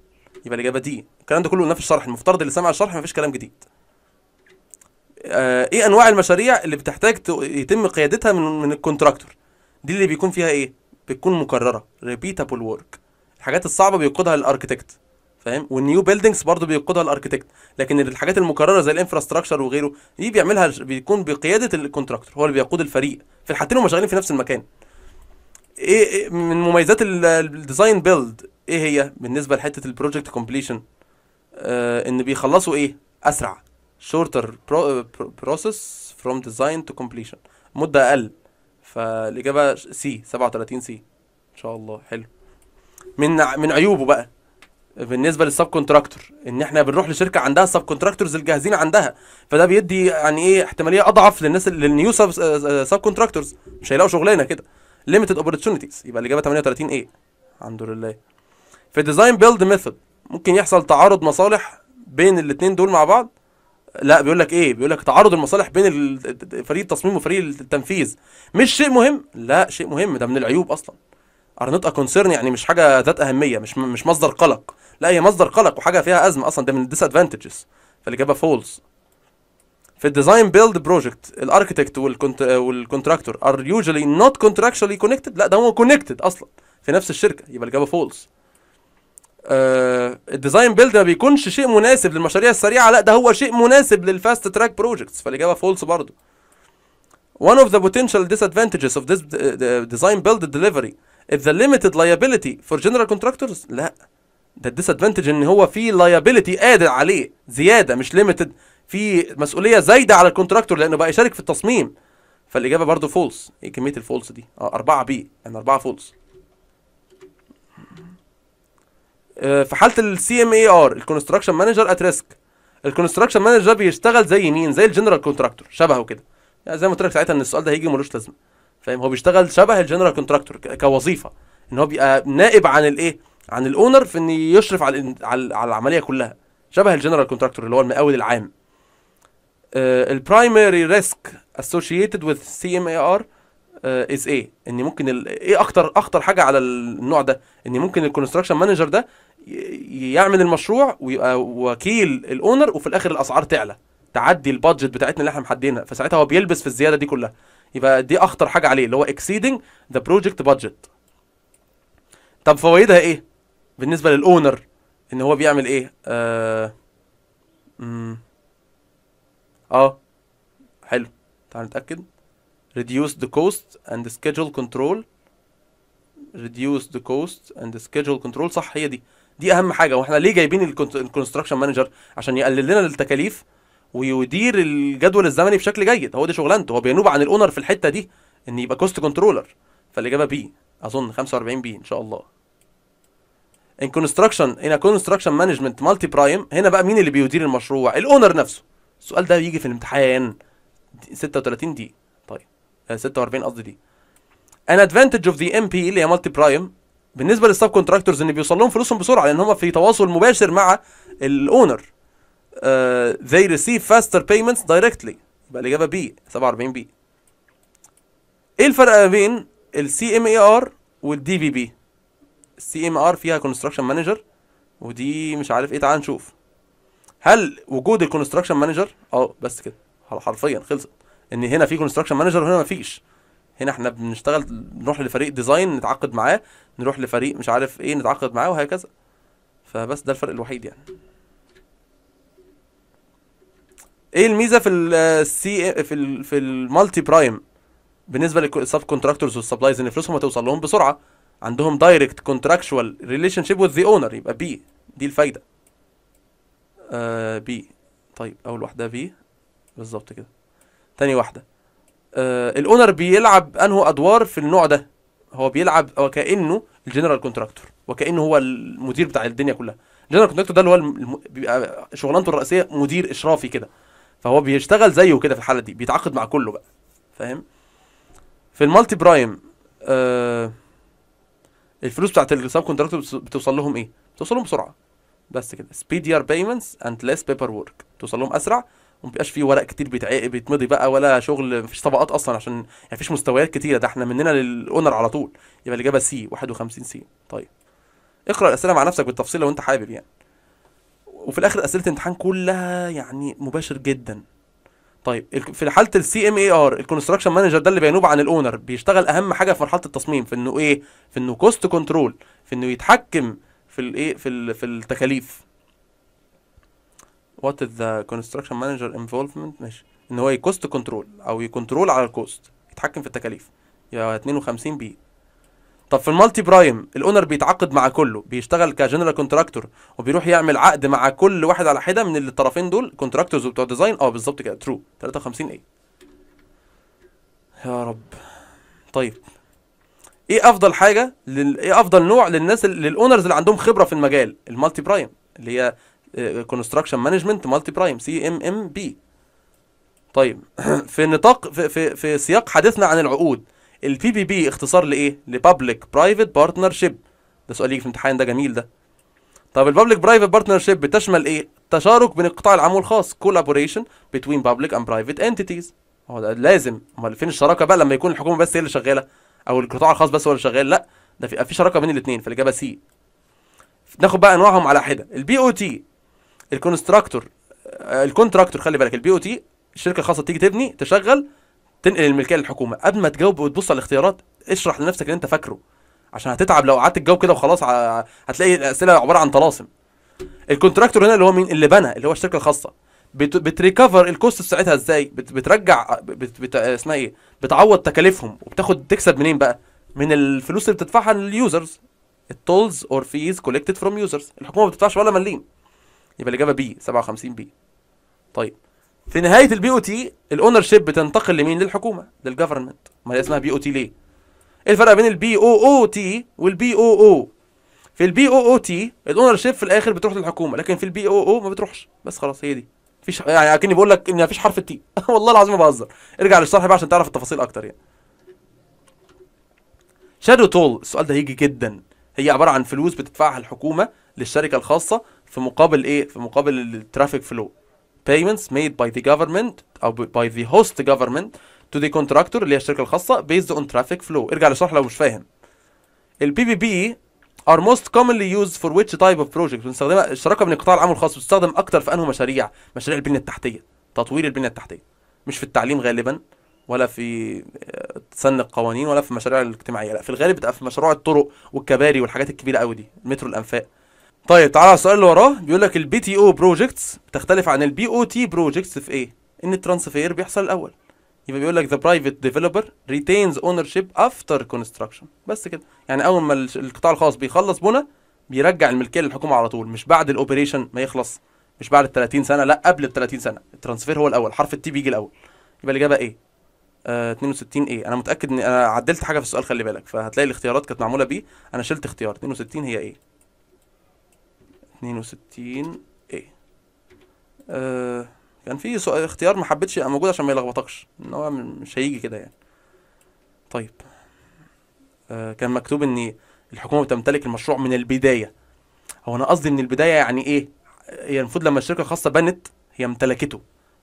يبقى الاجابه دي الكلام ده كله قلناه في الشرح المفترض اللي سمع الشرح مفيش كلام جديد آه ايه انواع المشاريع اللي بتحتاج يتم قيادتها من من الكونتراكتور دي اللي بيكون فيها ايه بتكون مكرره ريبيتابل ورك الحاجات الصعبه بيقودها الاركتكت فاهم والنيو بيلدينجز برضو بيقودها الاركتكت لكن الحاجات المكرره زي الانفراستراكشر وغيره دي بيعملها بيكون بقياده الكونتراكتور هو اللي بيقود الفريق في الحالتين هم شغالين في نفس المكان ايه, إيه، من مميزات الديزاين بيلد ايه هي بالنسبه لحته البروجكت كومبليشن آه، ان بيخلصوا ايه اسرع شورتر بروسيس فروم ديزاين تو كومبليشن مده اقل فالاجابه سي 37 سي ان شاء الله حلو من من عيوبه بقى بالنسبه للسب كونتراكتور ان احنا بنروح لشركه عندها سب كونتراكتورز الجاهزين عندها فده بيدي يعني ايه احتماليه اضعف للناس للنيو سب سب كونتراكتورز مش هيلاقوا شغلانه كده ليميتد اوبورتيونيتيز يبقى الاجابه 38 ايه الحمد لله في ديزاين بيلد ميثود ممكن يحصل تعارض مصالح بين الاثنين دول مع بعض لا بيقول لك ايه بيقول لك تعارض المصالح بين فريق التصميم وفريق التنفيذ مش شيء مهم لا شيء مهم ده من العيوب اصلا ار نوت ا كونسيرن يعني مش حاجه ذات اهميه مش مش مصدر قلق لا هي مصدر قلق وحاجه فيها ازمه اصلا ده من الديس ادفانتجز فالاجابه فولس في الديزاين بيلد بروجكت الاركتكت والكونتراكتور ار يوجوالي نوت كونتراكشوالي كونكتد لا ده هو كونكتد اصلا في نفس الشركه يبقى الاجابه فولس الديزاين بيلد ما بيكونش شيء مناسب للمشاريع السريعه لا ده هو شيء مناسب للفاست تراك بروجكتس فالاجابه فولس برضه One of the potential disadvantages of this آه، آه، design build delivery if the limited liability for general contractors لا ده disadvantage ان هو في liability قادر عليه زياده مش limited في مسؤوليه زايده على الكونتراكتور لانه بقى يشارك في التصميم فالاجابه برضو فولس ايه كميه الفولس دي اه 4 بي يعني 4 فولس آه، في حاله السي ام اي ار الكونستراكشن مانجر ات ريسك الكونستراكشن مانجر بيشتغل زي مين زي الجنرال كونتراكتور شبهه كده يعني زي ما قلت لك ساعتها ان السؤال ده هيجي ملوش لازمه فاهم هو بيشتغل شبه الجنرال كونتراكتور كوظيفه ان هو بيبقى نائب عن الايه عن الاونر في ان يشرف على على العمليه كلها شبه الجنرال كونتراكتور اللي هو المقاول العام البرايمري ريسك اسوشيتد وذ سي ام اي ار از ايه ان ممكن ايه اخطر اخطر حاجه على النوع ده ان ممكن الكونستراكشن مانجر ده يعمل المشروع ويبقى وكيل الاونر وفي الاخر الاسعار تعلى تعدي البادجت بتاعتنا اللي احنا محددينها فساعتها هو بيلبس في الزياده دي كلها يبقى دي اخطر حاجه عليه اللي هو اكسيدنج ذا بروجكت بادجت طب فوائدها ايه بالنسبه للاونر ان هو بيعمل ايه اه, آه. حلو تعال نتاكد reduce the cost and schedule control reduce the cost and schedule control صح هي دي دي اهم حاجه واحنا ليه جايبين الكونستراكشن مانجر عشان يقلل لنا التكاليف ويدير الجدول الزمني بشكل جيد هو دي شغلانته هو بينوب عن الاونر في الحته دي ان يبقى كوست كنترولر فالاجابه بي اظن 45 بي ان شاء الله ان كونستراكشن هنا كونستراكشن مانجمنت مالتي برايم هنا بقى مين اللي بيدير المشروع الاونر نفسه السؤال ده بيجي في الامتحان 36 دي طيب 46 آه، قصدي دي ان ادفانتج اوف ذا ام بي اللي هي مالتي برايم بالنسبه للسب كونتراكتورز ان بيوصل لهم فلوسهم بسرعه لان هم في تواصل مباشر مع الاونر آه، they receive faster payments directly يبقى الإجابة بي 47 بي إيه الفرق ما بين الـ CMAR اي ار والدي بي فيها construction manager ودي مش عارف ايه تعال نشوف هل وجود construction manager اه بس كده حرفيا خلصت ان هنا في construction manager وهنا مفيش هنا احنا بنشتغل نروح لفريق ديزاين نتعاقد معاه نروح لفريق مش عارف ايه نتعاقد معاه وهكذا فبس ده الفرق الوحيد يعني ايه الميزه في السي في الـ في المالتي برايم بالنسبه للسب كونتراكتورز والسبلايز ان فلوسهم هتوصل لهم بسرعه عندهم دايركت كونتراكشوال ريليشن شيب وذ ذا اونر يبقى بي دي الفايده آه بي طيب اول واحده بي بالظبط كده تاني واحده آه الاونر بيلعب انه ادوار في النوع ده هو بيلعب وكانه الجنرال كونتراكتور وكانه هو المدير بتاع الدنيا كلها الجنرال كونتراكتور ده اللي هو الم... بيبقى شغلانته الرئيسيه مدير اشرافي كده فهو بيشتغل زيه كده في الحاله دي بيتعاقد مع كله بقى فاهم في المالتي برايم آه الفلوس بتاعت السب كونتراكتور بتوصل لهم ايه بتوصل لهم بسرعه بس كده يار بيمنتس اند ليس بيبر ورك توصل لهم اسرع وما بيبقاش فيه ورق كتير بيتمضي بقى ولا شغل مفيش طبقات اصلا عشان يعني مفيش مستويات كتيره ده احنا مننا للاونر على طول يبقى الاجابه سي 51 سي طيب اقرا الاسئله مع نفسك بالتفصيل لو انت حابب يعني وفي الاخر اسئله الامتحان كلها يعني مباشر جدا طيب في حاله السي ام اي ار الكونستراكشن مانجر ده اللي بينوب عن الاونر بيشتغل اهم حاجه في مرحله التصميم في انه ايه في انه كوست كنترول في انه يتحكم في الايه في في التكاليف وات ذا كونستراكشن مانجر انفولفمنت ماشي ان هو يكوست كنترول او يكنترول على الكوست يتحكم في التكاليف يا 52 بي طب في المالتي برايم الاونر بيتعاقد مع كله بيشتغل كجنرال كونتراكتور وبيروح يعمل عقد مع كل واحد على حده من الطرفين دول كونتراكتورز وبتوع ديزاين اه بالظبط كده ترو 53 اي يا رب طيب ايه افضل حاجه لل... ايه افضل نوع للناس للاونرز اللي عندهم خبره في المجال المالتي برايم اللي هي كونستراكشن آه، مانجمنت مالتي برايم سي ام ام بي طيب في نطاق في, في, في سياق حديثنا عن العقود البي بي بي اختصار لايه لبابليك برايفت بارتنرشيب ده سؤال يجي في الامتحان ده جميل ده طب البابليك برايفت بارتنرشيب بتشمل ايه تشارك بين القطاع العام والخاص كولابوريشن بتوين بابليك اند برايفت انتيتيز هو ده لازم امال فين الشراكه بقى لما يكون الحكومه بس هي اللي شغاله او القطاع الخاص بس هو اللي شغال لا ده في شراكه بين الاثنين فالاجابه سي ناخد بقى انواعهم على حده البي او تي الكونستراكتور الكونتراكتور خلي بالك البي او تي الشركه الخاصه تيجي تبني تشغل تنقل الملكيه للحكومه قبل ما تجاوب وتبص على الاختيارات اشرح لنفسك اللي انت فاكره عشان هتتعب لو قعدت تجاوب كده وخلاص هتلاقي الاسئله عباره عن طلاسم الكونتراكتور هنا اللي هو مين اللي بنى اللي هو الشركه الخاصه بتريكفر الكوست بتاعتها ازاي بترجع بت... بت... اسمها ايه بتعوض تكاليفهم وبتاخد تكسب منين بقى من الفلوس اللي بتدفعها لليوزرز التولز اور فيز كولكتد فروم يوزرز الحكومه ما بتدفعش ولا مليم يبقى الاجابه بي 57 بي طيب في نهايه البي او تي الاونر شيب بتنتقل لمين للحكومه للجفرمنت ما هي اسمها بي او تي ليه ايه الفرق بين البي او او تي والبي او او في البي او او تي الاونر شيب في الاخر بتروح للحكومه لكن في البي او او ما بتروحش بس خلاص هي دي فيش يعني اكني بقول لك ان مفيش حرف التي والله العظيم ما بهزر ارجع للشرح بقى عشان تعرف التفاصيل اكتر يعني شادو تول السؤال ده هيجي جدا هي عباره عن فلوس بتدفعها الحكومه للشركه الخاصه في مقابل ايه في مقابل الترافيك فلو payments made by the government أو by the host government to the contractor اللي هي الشركة الخاصة based on traffic flow ارجع للشرح لو مش فاهم البي بي بي are most commonly used for which type of project بنستخدمها الشراكة بين القطاع العام والخاص بتستخدم أكتر في أنهي مشاريع مشاريع البنية التحتية تطوير البنية التحتية مش في التعليم غالبا ولا في آه، سن القوانين ولا في المشاريع الاجتماعية لا في الغالب بتبقى في مشروع الطرق والكباري والحاجات الكبيرة قوي دي مترو الأنفاق طيب تعالى على السؤال اللي وراه بيقول لك البي تي او بروجكتس بتختلف عن البي او تي بروجكتس في ايه؟ ان الترانسفير بيحصل الاول يبقى بيقول لك ذا برايفت ديفلوبر ريتينز اونر شيب افتر كونستراكشن بس كده يعني اول ما القطاع الخاص بيخلص بنا بيرجع الملكيه للحكومه على طول مش بعد الاوبريشن ما يخلص مش بعد ال 30 سنه لا قبل ال 30 سنه الترانسفير هو الاول حرف التي بيجي الاول يبقى الاجابه ايه آه 62 ايه انا متاكد ان انا عدلت حاجه في السؤال خلي بالك فهتلاقي الاختيارات كانت معموله بيه انا شلت اختيار 62 هي ايه 62 A ايه كان في سؤال اختيار ما حبيتش يبقى موجود عشان ما يلخبطكش ان هو مش هيجي كده يعني طيب آه، كان مكتوب ان الحكومه بتمتلك المشروع من البدايه هو انا قصدي من البدايه يعني ايه هي المفروض لما الشركه الخاصه بنت هي امتلكته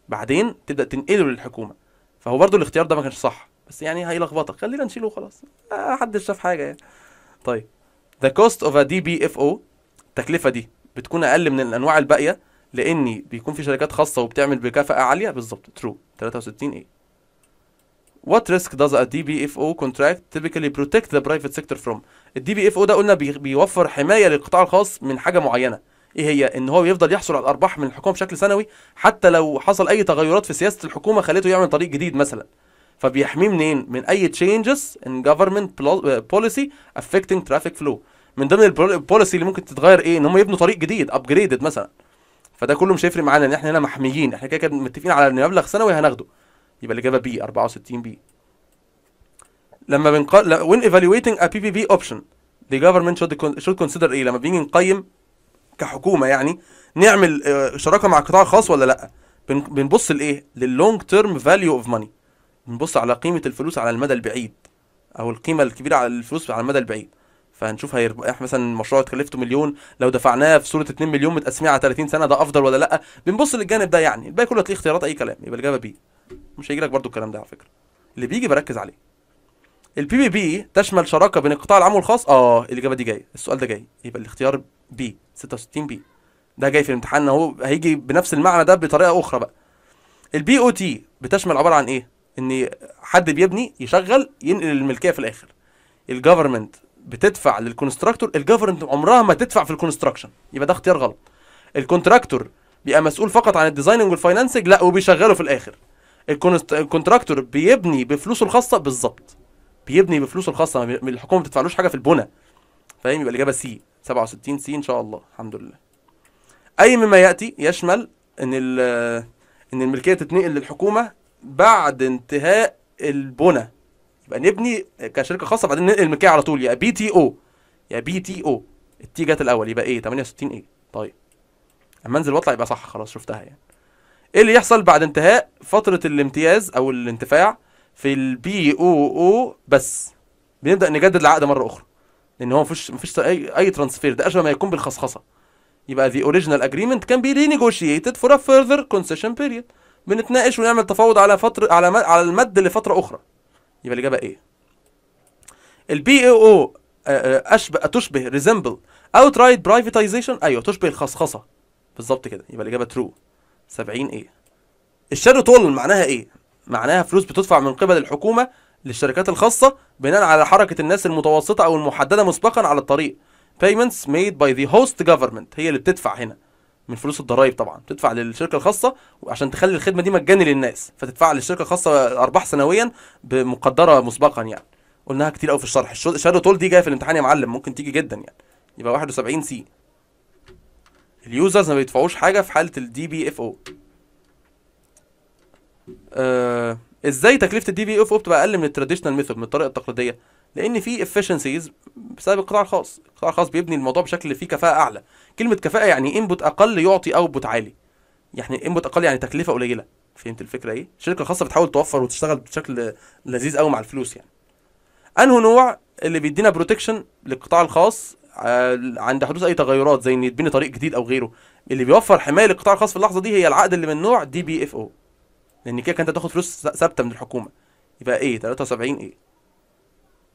بعدين تبدا تنقله للحكومه فهو برضو الاختيار ده ما كانش صح بس يعني هيلخبطك خلينا نشيله وخلاص محدش حدش شاف حاجه يعني طيب the cost of a DBFO التكلفه دي بتكون اقل من الانواع الباقيه لان بيكون في شركات خاصه وبتعمل بكفاءه عاليه بالظبط ترو 63 ايه What risk does a DBFO contract typically protect the private sector from؟ ال DBFO ده قلنا بيوفر حماية للقطاع الخاص من حاجة معينة. ايه هي؟ ان هو بيفضل يحصل على الارباح من الحكومة بشكل سنوي حتى لو حصل اي تغيرات في سياسة الحكومة خليته يعمل طريق جديد مثلا. فبيحميه منين؟ من اي changes in government policy affecting traffic flow. من ضمن البوليسي اللي ممكن تتغير ايه ان هم يبنوا طريق جديد ابجريدد مثلا فده كله مش هيفرق معانا ان احنا هنا محميين احنا كده كده متفقين على ان مبلغ سنوي هناخده يبقى الاجابه بي 64 بي لما بنقل when evaluating a PPP option the government should should consider ايه لما بنيجي نقيم كحكومه يعني نعمل آه، شراكه مع القطاع الخاص ولا لا بنبص لايه لللونج تيرم فاليو اوف ماني بنبص على قيمه الفلوس على المدى البعيد او القيمه الكبيره على الفلوس على المدى البعيد فهنشوف هيرب... احنا مثلا المشروع تكلفته مليون لو دفعناه في صوره 2 مليون متقسمين على 30 سنه ده افضل ولا لا بنبص للجانب ده يعني الباقي كله هتلاقيه اختيارات اي كلام يبقى الاجابه بي مش هيجي لك برده الكلام ده على فكره اللي بيجي بركز عليه البي بي بي تشمل شراكه بين القطاع العام والخاص اه الاجابه دي جايه السؤال ده جاي يبقى الاختيار بي 66 بي ده جاي في الامتحان اهو هيجي بنفس المعنى ده بطريقه اخرى بقى البي او تي بتشمل عباره عن ايه ان حد بيبني يشغل ينقل الملكيه في الاخر الجفرمنت بتدفع للكونستراكتور الجفرنت عمرها ما تدفع في الكونستراكشن يبقى ده اختيار غلط الكونتراكتور بيبقى مسؤول فقط عن الديزايننج والفاينانسنج لا وبيشغله في الاخر الكونتراكتور بيبني بفلوسه الخاصه بالظبط بيبني بفلوسه الخاصه الحكومه ما بتدفعلوش حاجه في البنى فاهم يبقى الاجابه سي 67 سي ان شاء الله الحمد لله اي مما ياتي يشمل ان ان الملكيه تتنقل للحكومه بعد انتهاء البنى يبقى نبني كشركه خاصه بعدين ننقل من على طول يا بي تي او يا بي تي او التي جت الاول يبقى ايه 68 ايه طيب اما انزل واطلع يبقى صح خلاص شفتها يعني ايه اللي يحصل بعد انتهاء فتره الامتياز او الانتفاع في البي او او بس بنبدا نجدد العقد مره اخرى لان هو مفيش مفيش اي اي ترانسفير ده اشبه ما يكون بالخصخصه يبقى the original agreement بي be renegotiated for a further concession period بنتناقش ونعمل تفاوض على فتره على على المد لفتره اخرى يبقى الاجابه ايه البي اي او اشبه تشبه ريزمبل اوت رايت برايفتايزيشن ايوه تشبه الخصخصه بالظبط كده يبقى الاجابه ترو 70 ايه الشادو تول معناها ايه معناها فلوس بتدفع من قبل الحكومه للشركات الخاصه بناء على حركه الناس المتوسطه او المحدده مسبقا على الطريق payments made by the host government هي اللي بتدفع هنا من فلوس الضرايب طبعا تدفع للشركه الخاصه عشان تخلي الخدمه دي مجاني للناس فتدفع للشركه الخاصه ارباح سنويا بمقدره مسبقا يعني قلناها كتير قوي في الشرح الشادو تول دي جايه في الامتحان يا معلم ممكن تيجي جدا يعني يبقى 71 سي اليوزرز ما بيدفعوش حاجه في حاله الدي بي اف او آه ازاي تكلفه الدي بي اف او بتبقى اقل من التراديشنال ميثود من الطريقه التقليديه لان في افشنسيز بسبب القطاع الخاص القطاع الخاص بيبني الموضوع بشكل فيه كفاءه اعلى كلمه كفاءه يعني انبوت اقل يعطي اوتبوت عالي يعني انبوت اقل يعني تكلفه قليله فهمت الفكره ايه الشركه الخاصه بتحاول توفر وتشتغل بشكل لذيذ قوي مع الفلوس يعني انه نوع اللي بيدينا بروتكشن للقطاع الخاص آه، عند حدوث اي تغيرات زي ان يتبني طريق جديد او غيره اللي بيوفر حمايه للقطاع الخاص في اللحظه دي هي العقد اللي من نوع دي بي اف او لان كده كانت تاخد فلوس ثابته من الحكومه يبقى ايه 73 ايه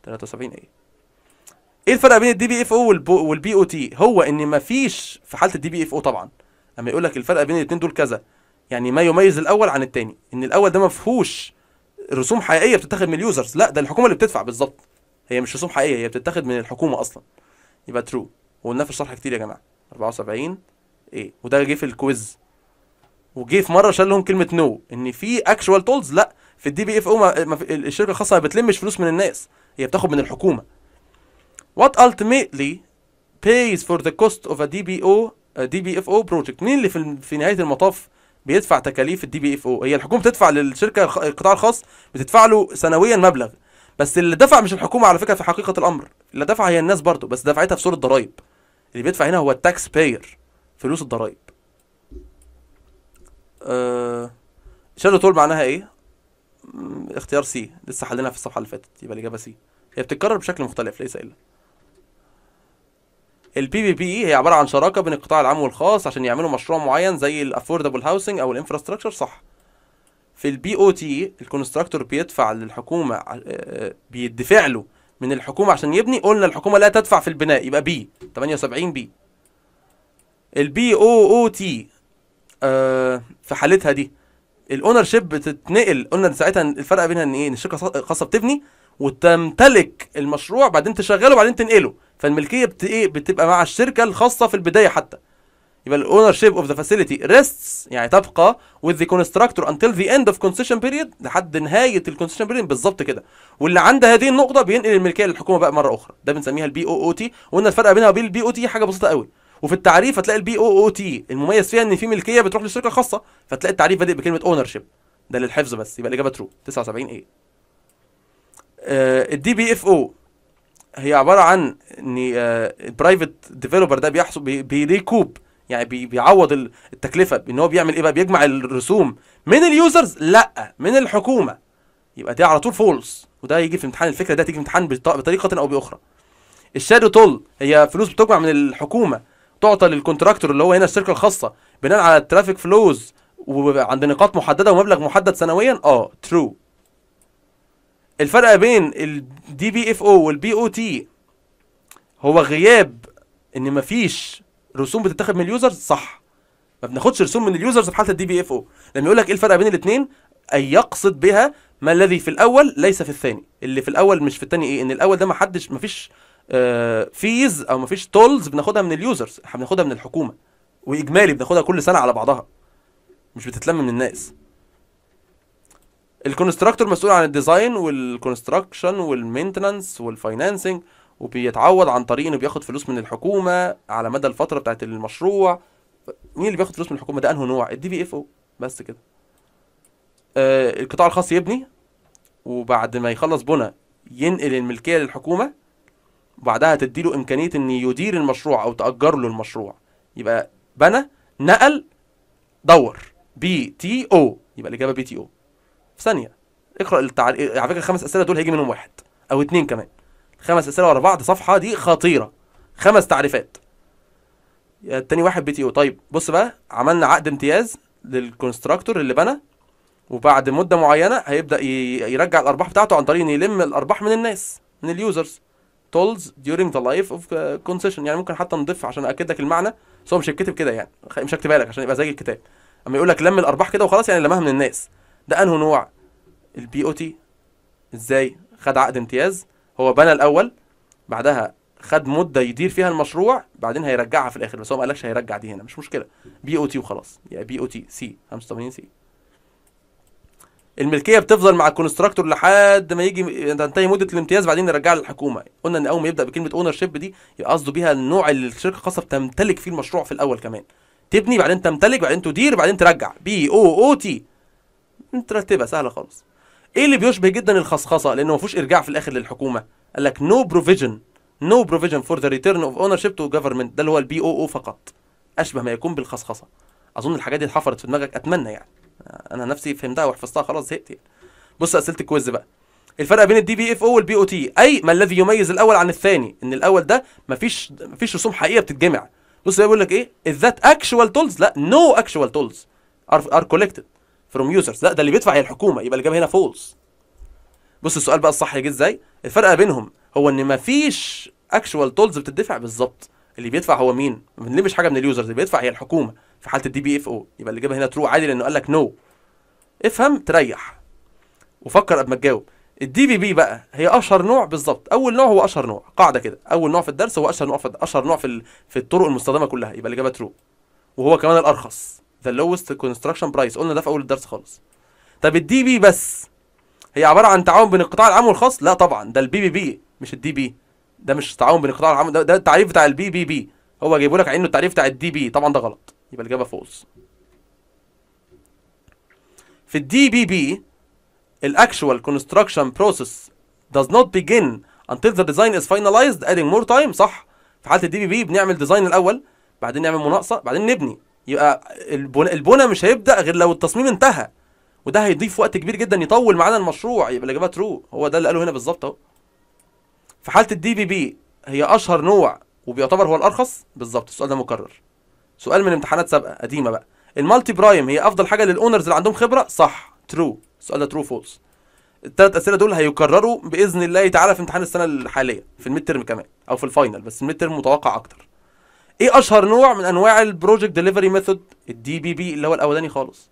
73 ايه ايه الفرق بين الدي بي اف او والبي او تي هو ان مفيش في حاله الدي بي اف او طبعا اما يقول لك الفرق بين الاثنين دول كذا يعني ما يميز الاول عن الثاني ان الاول ده ما فيهوش رسوم حقيقيه بتتاخد من اليوزرز لا ده الحكومه اللي بتدفع بالظبط هي مش رسوم حقيقيه هي بتتاخد من الحكومه اصلا يبقى ترو وقلنا في الشرح كتير يا جماعه 74 ايه وده جه في الكويز وجه في مره شال لهم كلمه نو ان في اكشوال تولز لا في الدي بي اف او الشركه الخاصه ما بتلمش فلوس من الناس هي بتاخد من الحكومه what ultimately pays for the cost of a DBO a DBFO project مين اللي في في نهايه المطاف بيدفع تكاليف الدي بي اف او هي الحكومه بتدفع للشركه القطاع الخاص بتدفع له سنويا مبلغ بس اللي دفع مش الحكومه على فكره في حقيقه الامر اللي دفع هي الناس برضه بس دفعتها في صوره ضرائب اللي بيدفع هنا هو التاكس باير فلوس الضرائب أه... شادو تول معناها ايه اختيار سي لسه حليناها في الصفحه اللي فاتت يبقى الاجابه سي هي بتتكرر بشكل مختلف ليس الا البي بي بي هي عباره عن شراكه بين القطاع العام والخاص عشان يعملوا مشروع معين زي الافوردبل هاوسنج او الانفراستراكشر صح في البي او تي الكونستراكتور بيدفع للحكومه آه، آه، بيدفع له من الحكومه عشان يبني قلنا الحكومه لا تدفع في البناء يبقى بي 78 بي البي او او تي في حالتها دي الاونر شيب بتتنقل قلنا ساعتها الفرق بينها ان ايه ان الشركه الخاصه بتبني وتمتلك المشروع بعدين تشغله وبعدين تنقله فالملكيه بت ايه بتبقى مع الشركه الخاصه في البدايه حتى يبقى الاونر شيب اوف ذا فاسيلتي ريستس يعني تبقى وذ ذا كونستراكتور انتل ذا اند اوف كونسيشن بيريد لحد نهايه الكونسيشن بيريد بالظبط كده واللي عند هذه النقطه بينقل الملكيه للحكومه بقى مره اخرى ده بنسميها البي او او تي وقلنا الفرق بينها وبين البي او تي حاجه بسيطه قوي وفي التعريف هتلاقي البي او او تي المميز فيها ان في ملكيه بتروح للشركه الخاصه فتلاقي التعريف بادئ بكلمه اونر شيب ده للحفظ بس يبقى الاجابه ترو 79 ايه الدي بي اف او هي عباره عن ان البرايفت آه، ديفلوبر ده بيحصل بيريكوب يعني بيعوض التكلفه ان هو بيعمل ايه بقى بيجمع الرسوم من اليوزرز لا من الحكومه يبقى دي على طول فولس وده يجي في امتحان الفكره ده تيجي في امتحان بطريقه او باخرى الشادو تول هي فلوس بتجمع من الحكومه تعطى للكونتراكتور اللي هو هنا الشركه الخاصه بناء على الترافيك فلوز وعند نقاط محدده ومبلغ محدد سنويا اه ترو الفرق بين الدي بي اف او والبي او تي هو غياب ان مفيش رسوم بتتاخد من اليوزرز صح ما بناخدش رسوم من اليوزرز في حاله الدي بي اف او لما يقول لك ايه الفرق بين الاثنين اي يقصد بها ما الذي في الاول ليس في الثاني اللي في الاول مش في الثاني ايه ان الاول ده ما حدش ما فيش فيز آه، او ما فيش تولز بناخدها من اليوزرز احنا بناخدها من الحكومه واجمالي بناخدها كل سنه على بعضها مش بتتلم من الناس الكونستراكتور مسؤول عن الديزاين والكونستراكشن والمينتنانس والفاينانسنج وبيتعوض عن طريق انه بياخد فلوس من الحكومه على مدى الفتره بتاعت المشروع مين اللي بياخد فلوس من الحكومه ده انه نوع الدي بي اف او بس كده آه القطاع الخاص يبني وبعد ما يخلص بنا ينقل الملكيه للحكومه وبعدها تديله امكانيه ان يدير المشروع او تاجر له المشروع يبقى بنى نقل دور بي تي او يبقى الاجابه بي تي او في ثانيه اقرا التعليق على فكره الخمس اسئله دول هيجي منهم واحد او اتنين كمان خمس اسئله ورا بعض صفحه دي خطيره خمس تعريفات التاني واحد بي تي او طيب بص بقى عملنا عقد امتياز للكونستراكتور اللي بنى وبعد مده معينه هيبدا يرجع الارباح بتاعته عن طريق ان يلم الارباح من الناس من اليوزرز تولز during the life of آه، concession يعني ممكن حتى نضيف عشان اكد لك المعنى بس هو مش هيتكتب كده يعني مش هكتبها لك عشان يبقى زي الكتاب اما يقول لك لم الارباح كده وخلاص يعني لمها من الناس ده انه نوع البي او تي ازاي خد عقد امتياز هو بنى الاول بعدها خد مده يدير فيها المشروع بعدين هيرجعها في الاخر بس هو ما قالكش هيرجع دي هنا مش مشكله بي او تي وخلاص يعني بي او تي سي 85 سي الملكيه بتفضل مع الكونستراكتور لحد ما يجي تنتهي مده الامتياز بعدين يرجعها للحكومه قلنا ان اول ما يبدا بكلمه اونر شيب دي يقصدوا قصده بيها النوع اللي الشركه الخاصه بتمتلك فيه المشروع في الاول كمان تبني بعدين تمتلك بعدين تدير بعدين ترجع بي او او تي مترتبه سهله خالص ايه اللي بيشبه جدا الخصخصه لانه ما فيهوش ارجاع في الاخر للحكومه قال لك نو بروفيجن نو بروفيجن فور ذا ريتيرن اوف اونرشيب تو جفرمنت ده اللي هو البي او او فقط اشبه ما يكون بالخصخصه اظن الحاجات دي اتحفرت في دماغك اتمنى يعني انا نفسي فهمتها وحفظتها خلاص زهقت يعني. بص اسئله الكويز بقى الفرق بين الدي بي اف او والبي او تي اي ما الذي يميز الاول عن الثاني ان الاول ده مفيش مفيش رسوم حقيقيه بتتجمع بص بيقول لك ايه is اكشوال تولز لا نو اكشوال تولز ار are فروم يوزرز لا ده اللي بيدفع هي الحكومه يبقى الاجابه هنا فولس بص السؤال بقى الصح جه ازاي الفرق بينهم هو ان مفيش اكشوال تولز بتدفع بالظبط اللي بيدفع هو مين ما بنلمش حاجه من اليوزرز اللي بيدفع هي الحكومه في حاله الدي بي اف او يبقى الاجابه هنا ترو عادي لانه قال لك نو افهم تريح وفكر قبل ما تجاوب الدي بي بي بقى هي اشهر نوع بالظبط اول نوع هو اشهر نوع قاعده كده اول نوع في الدرس هو اشهر نوع في اشهر نوع في في الطرق المستخدمه كلها يبقى الاجابه ترو وهو كمان الارخص ذا لوست كونستراكشن برايس قلنا ده في اول الدرس خالص طب الدي بي بس هي عباره عن تعاون بين القطاع العام والخاص لا طبعا ده البي بي بي مش الدي بي ده مش تعاون بين القطاع العام ده, ده التعريف بتاع البي بي بي هو جايبه لك عينه التعريف بتاع الدي بي طبعا ده غلط يبقى الاجابه فولس في الدي بي بي الاكشوال كونستراكشن بروسيس does not begin until the design is finalized adding more time صح في حاله الدي بي بي بنعمل ديزاين الاول بعدين نعمل مناقصه بعدين نبني يبقى البنى مش هيبدا غير لو التصميم انتهى وده هيضيف وقت كبير جدا يطول معانا المشروع يبقى الاجابه ترو هو ده اللي قاله هنا بالظبط اهو في حاله الدي بي بي هي اشهر نوع وبيعتبر هو الارخص بالظبط السؤال ده مكرر سؤال من امتحانات سابقه قديمه بقى المالتي برايم هي افضل حاجه للاونرز اللي عندهم خبره صح ترو السؤال ده ترو فولس التلات اسئله دول هيكرروا باذن الله تعالى في امتحان السنه الحاليه في الميد كمان او في الفاينل بس الميد متوقع اكتر ايه اشهر نوع من انواع البروجكت ديليفري ميثود الدي بي بي اللي هو الاولاني خالص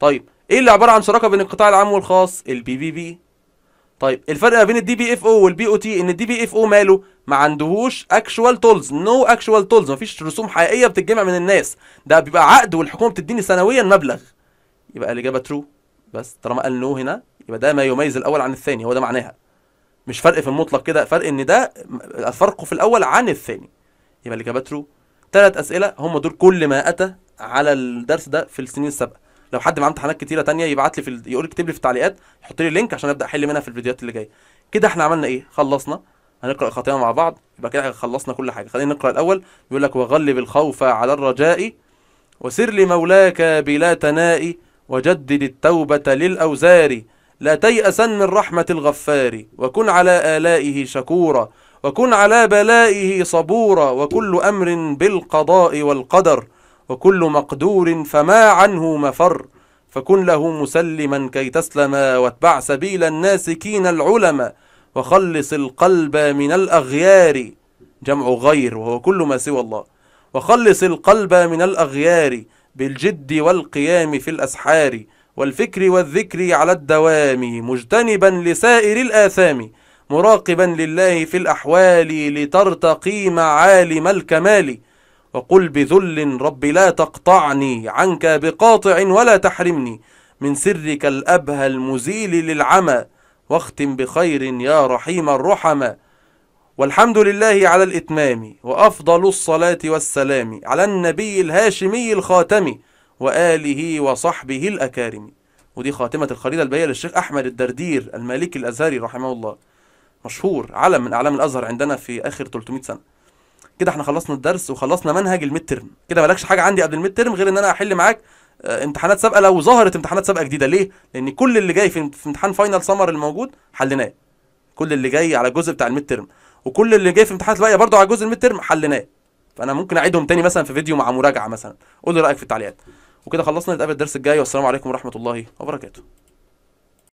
طيب ايه اللي عباره عن شراكه بين القطاع العام والخاص البي بي بي طيب الفرق ما بين الدي بي اف او والبي او تي ان الدي بي اف او ماله ما عندهوش اكشوال تولز نو اكشوال تولز ما فيش رسوم حقيقيه بتتجمع من الناس ده بيبقى عقد والحكومه بتديني سنويا مبلغ يبقى الاجابه ترو بس طالما قال نو هنا يبقى ده ما يميز الاول عن الثاني هو ده معناها مش فرق في المطلق كده فرق ان ده فرقه في الاول عن الثاني يبقى اللي ترو تلات اسئله هم دول كل ما اتى على الدرس ده في السنين السابقه لو حد معاه امتحانات كتيره تانية يبعت لي في ال... يقول اكتب لي في التعليقات حط لي لينك عشان ابدا احل منها في الفيديوهات اللي جايه كده احنا عملنا ايه خلصنا هنقرا الخاتمه مع بعض يبقى كده خلصنا كل حاجه خلينا نقرا الاول بيقول لك وغلب الخوف على الرجاء وسر لمولاك بلا تنائي وجدد التوبه للاوزار لا تيأسا من رحمة الغفار وكن على آلائه شكورا وكن على بلائه صبورا وكل أمر بالقضاء والقدر وكل مقدور فما عنه مفر فكن له مسلما كي تسلما واتبع سبيل الناسكين العلما وخلص القلب من الأغيار جمع غير وهو كل ما سوى الله وخلص القلب من الأغيار بالجد والقيام في الأسحار والفكر والذكر على الدوام مجتنبا لسائر الآثام مراقبا لله في الأحوال لترتقي معالم الكمال وقل بذل رب لا تقطعني عنك بقاطع ولا تحرمني من سرك الأبهى المزيل للعمى واختم بخير يا رحيم الرحمة والحمد لله على الإتمام وأفضل الصلاة والسلام على النبي الهاشمي الخاتم وآله وصحبه الأكارم ودي خاتمة الخريطة البيئة للشيخ أحمد الدردير المالكي الأزهري رحمه الله مشهور علم من اعلام الازهر عندنا في اخر 300 سنه كده احنا خلصنا الدرس وخلصنا منهج الميد كده مالكش حاجه عندي قبل الميد غير ان انا احل معاك آه، امتحانات سابقه لو ظهرت امتحانات سابقه جديده ليه لان كل اللي جاي في امتحان فاينل سمر الموجود حليناه كل اللي جاي على الجزء بتاع الميد وكل اللي جاي في امتحانات الباقيه برضه على جزء الميد حليناه فانا ممكن اعيدهم تاني مثلا في فيديو مع مراجعه مثلا قول لي رايك في التعليقات وكده خلصنا نتقابل الدرس الجاي والسلام عليكم ورحمه الله وبركاته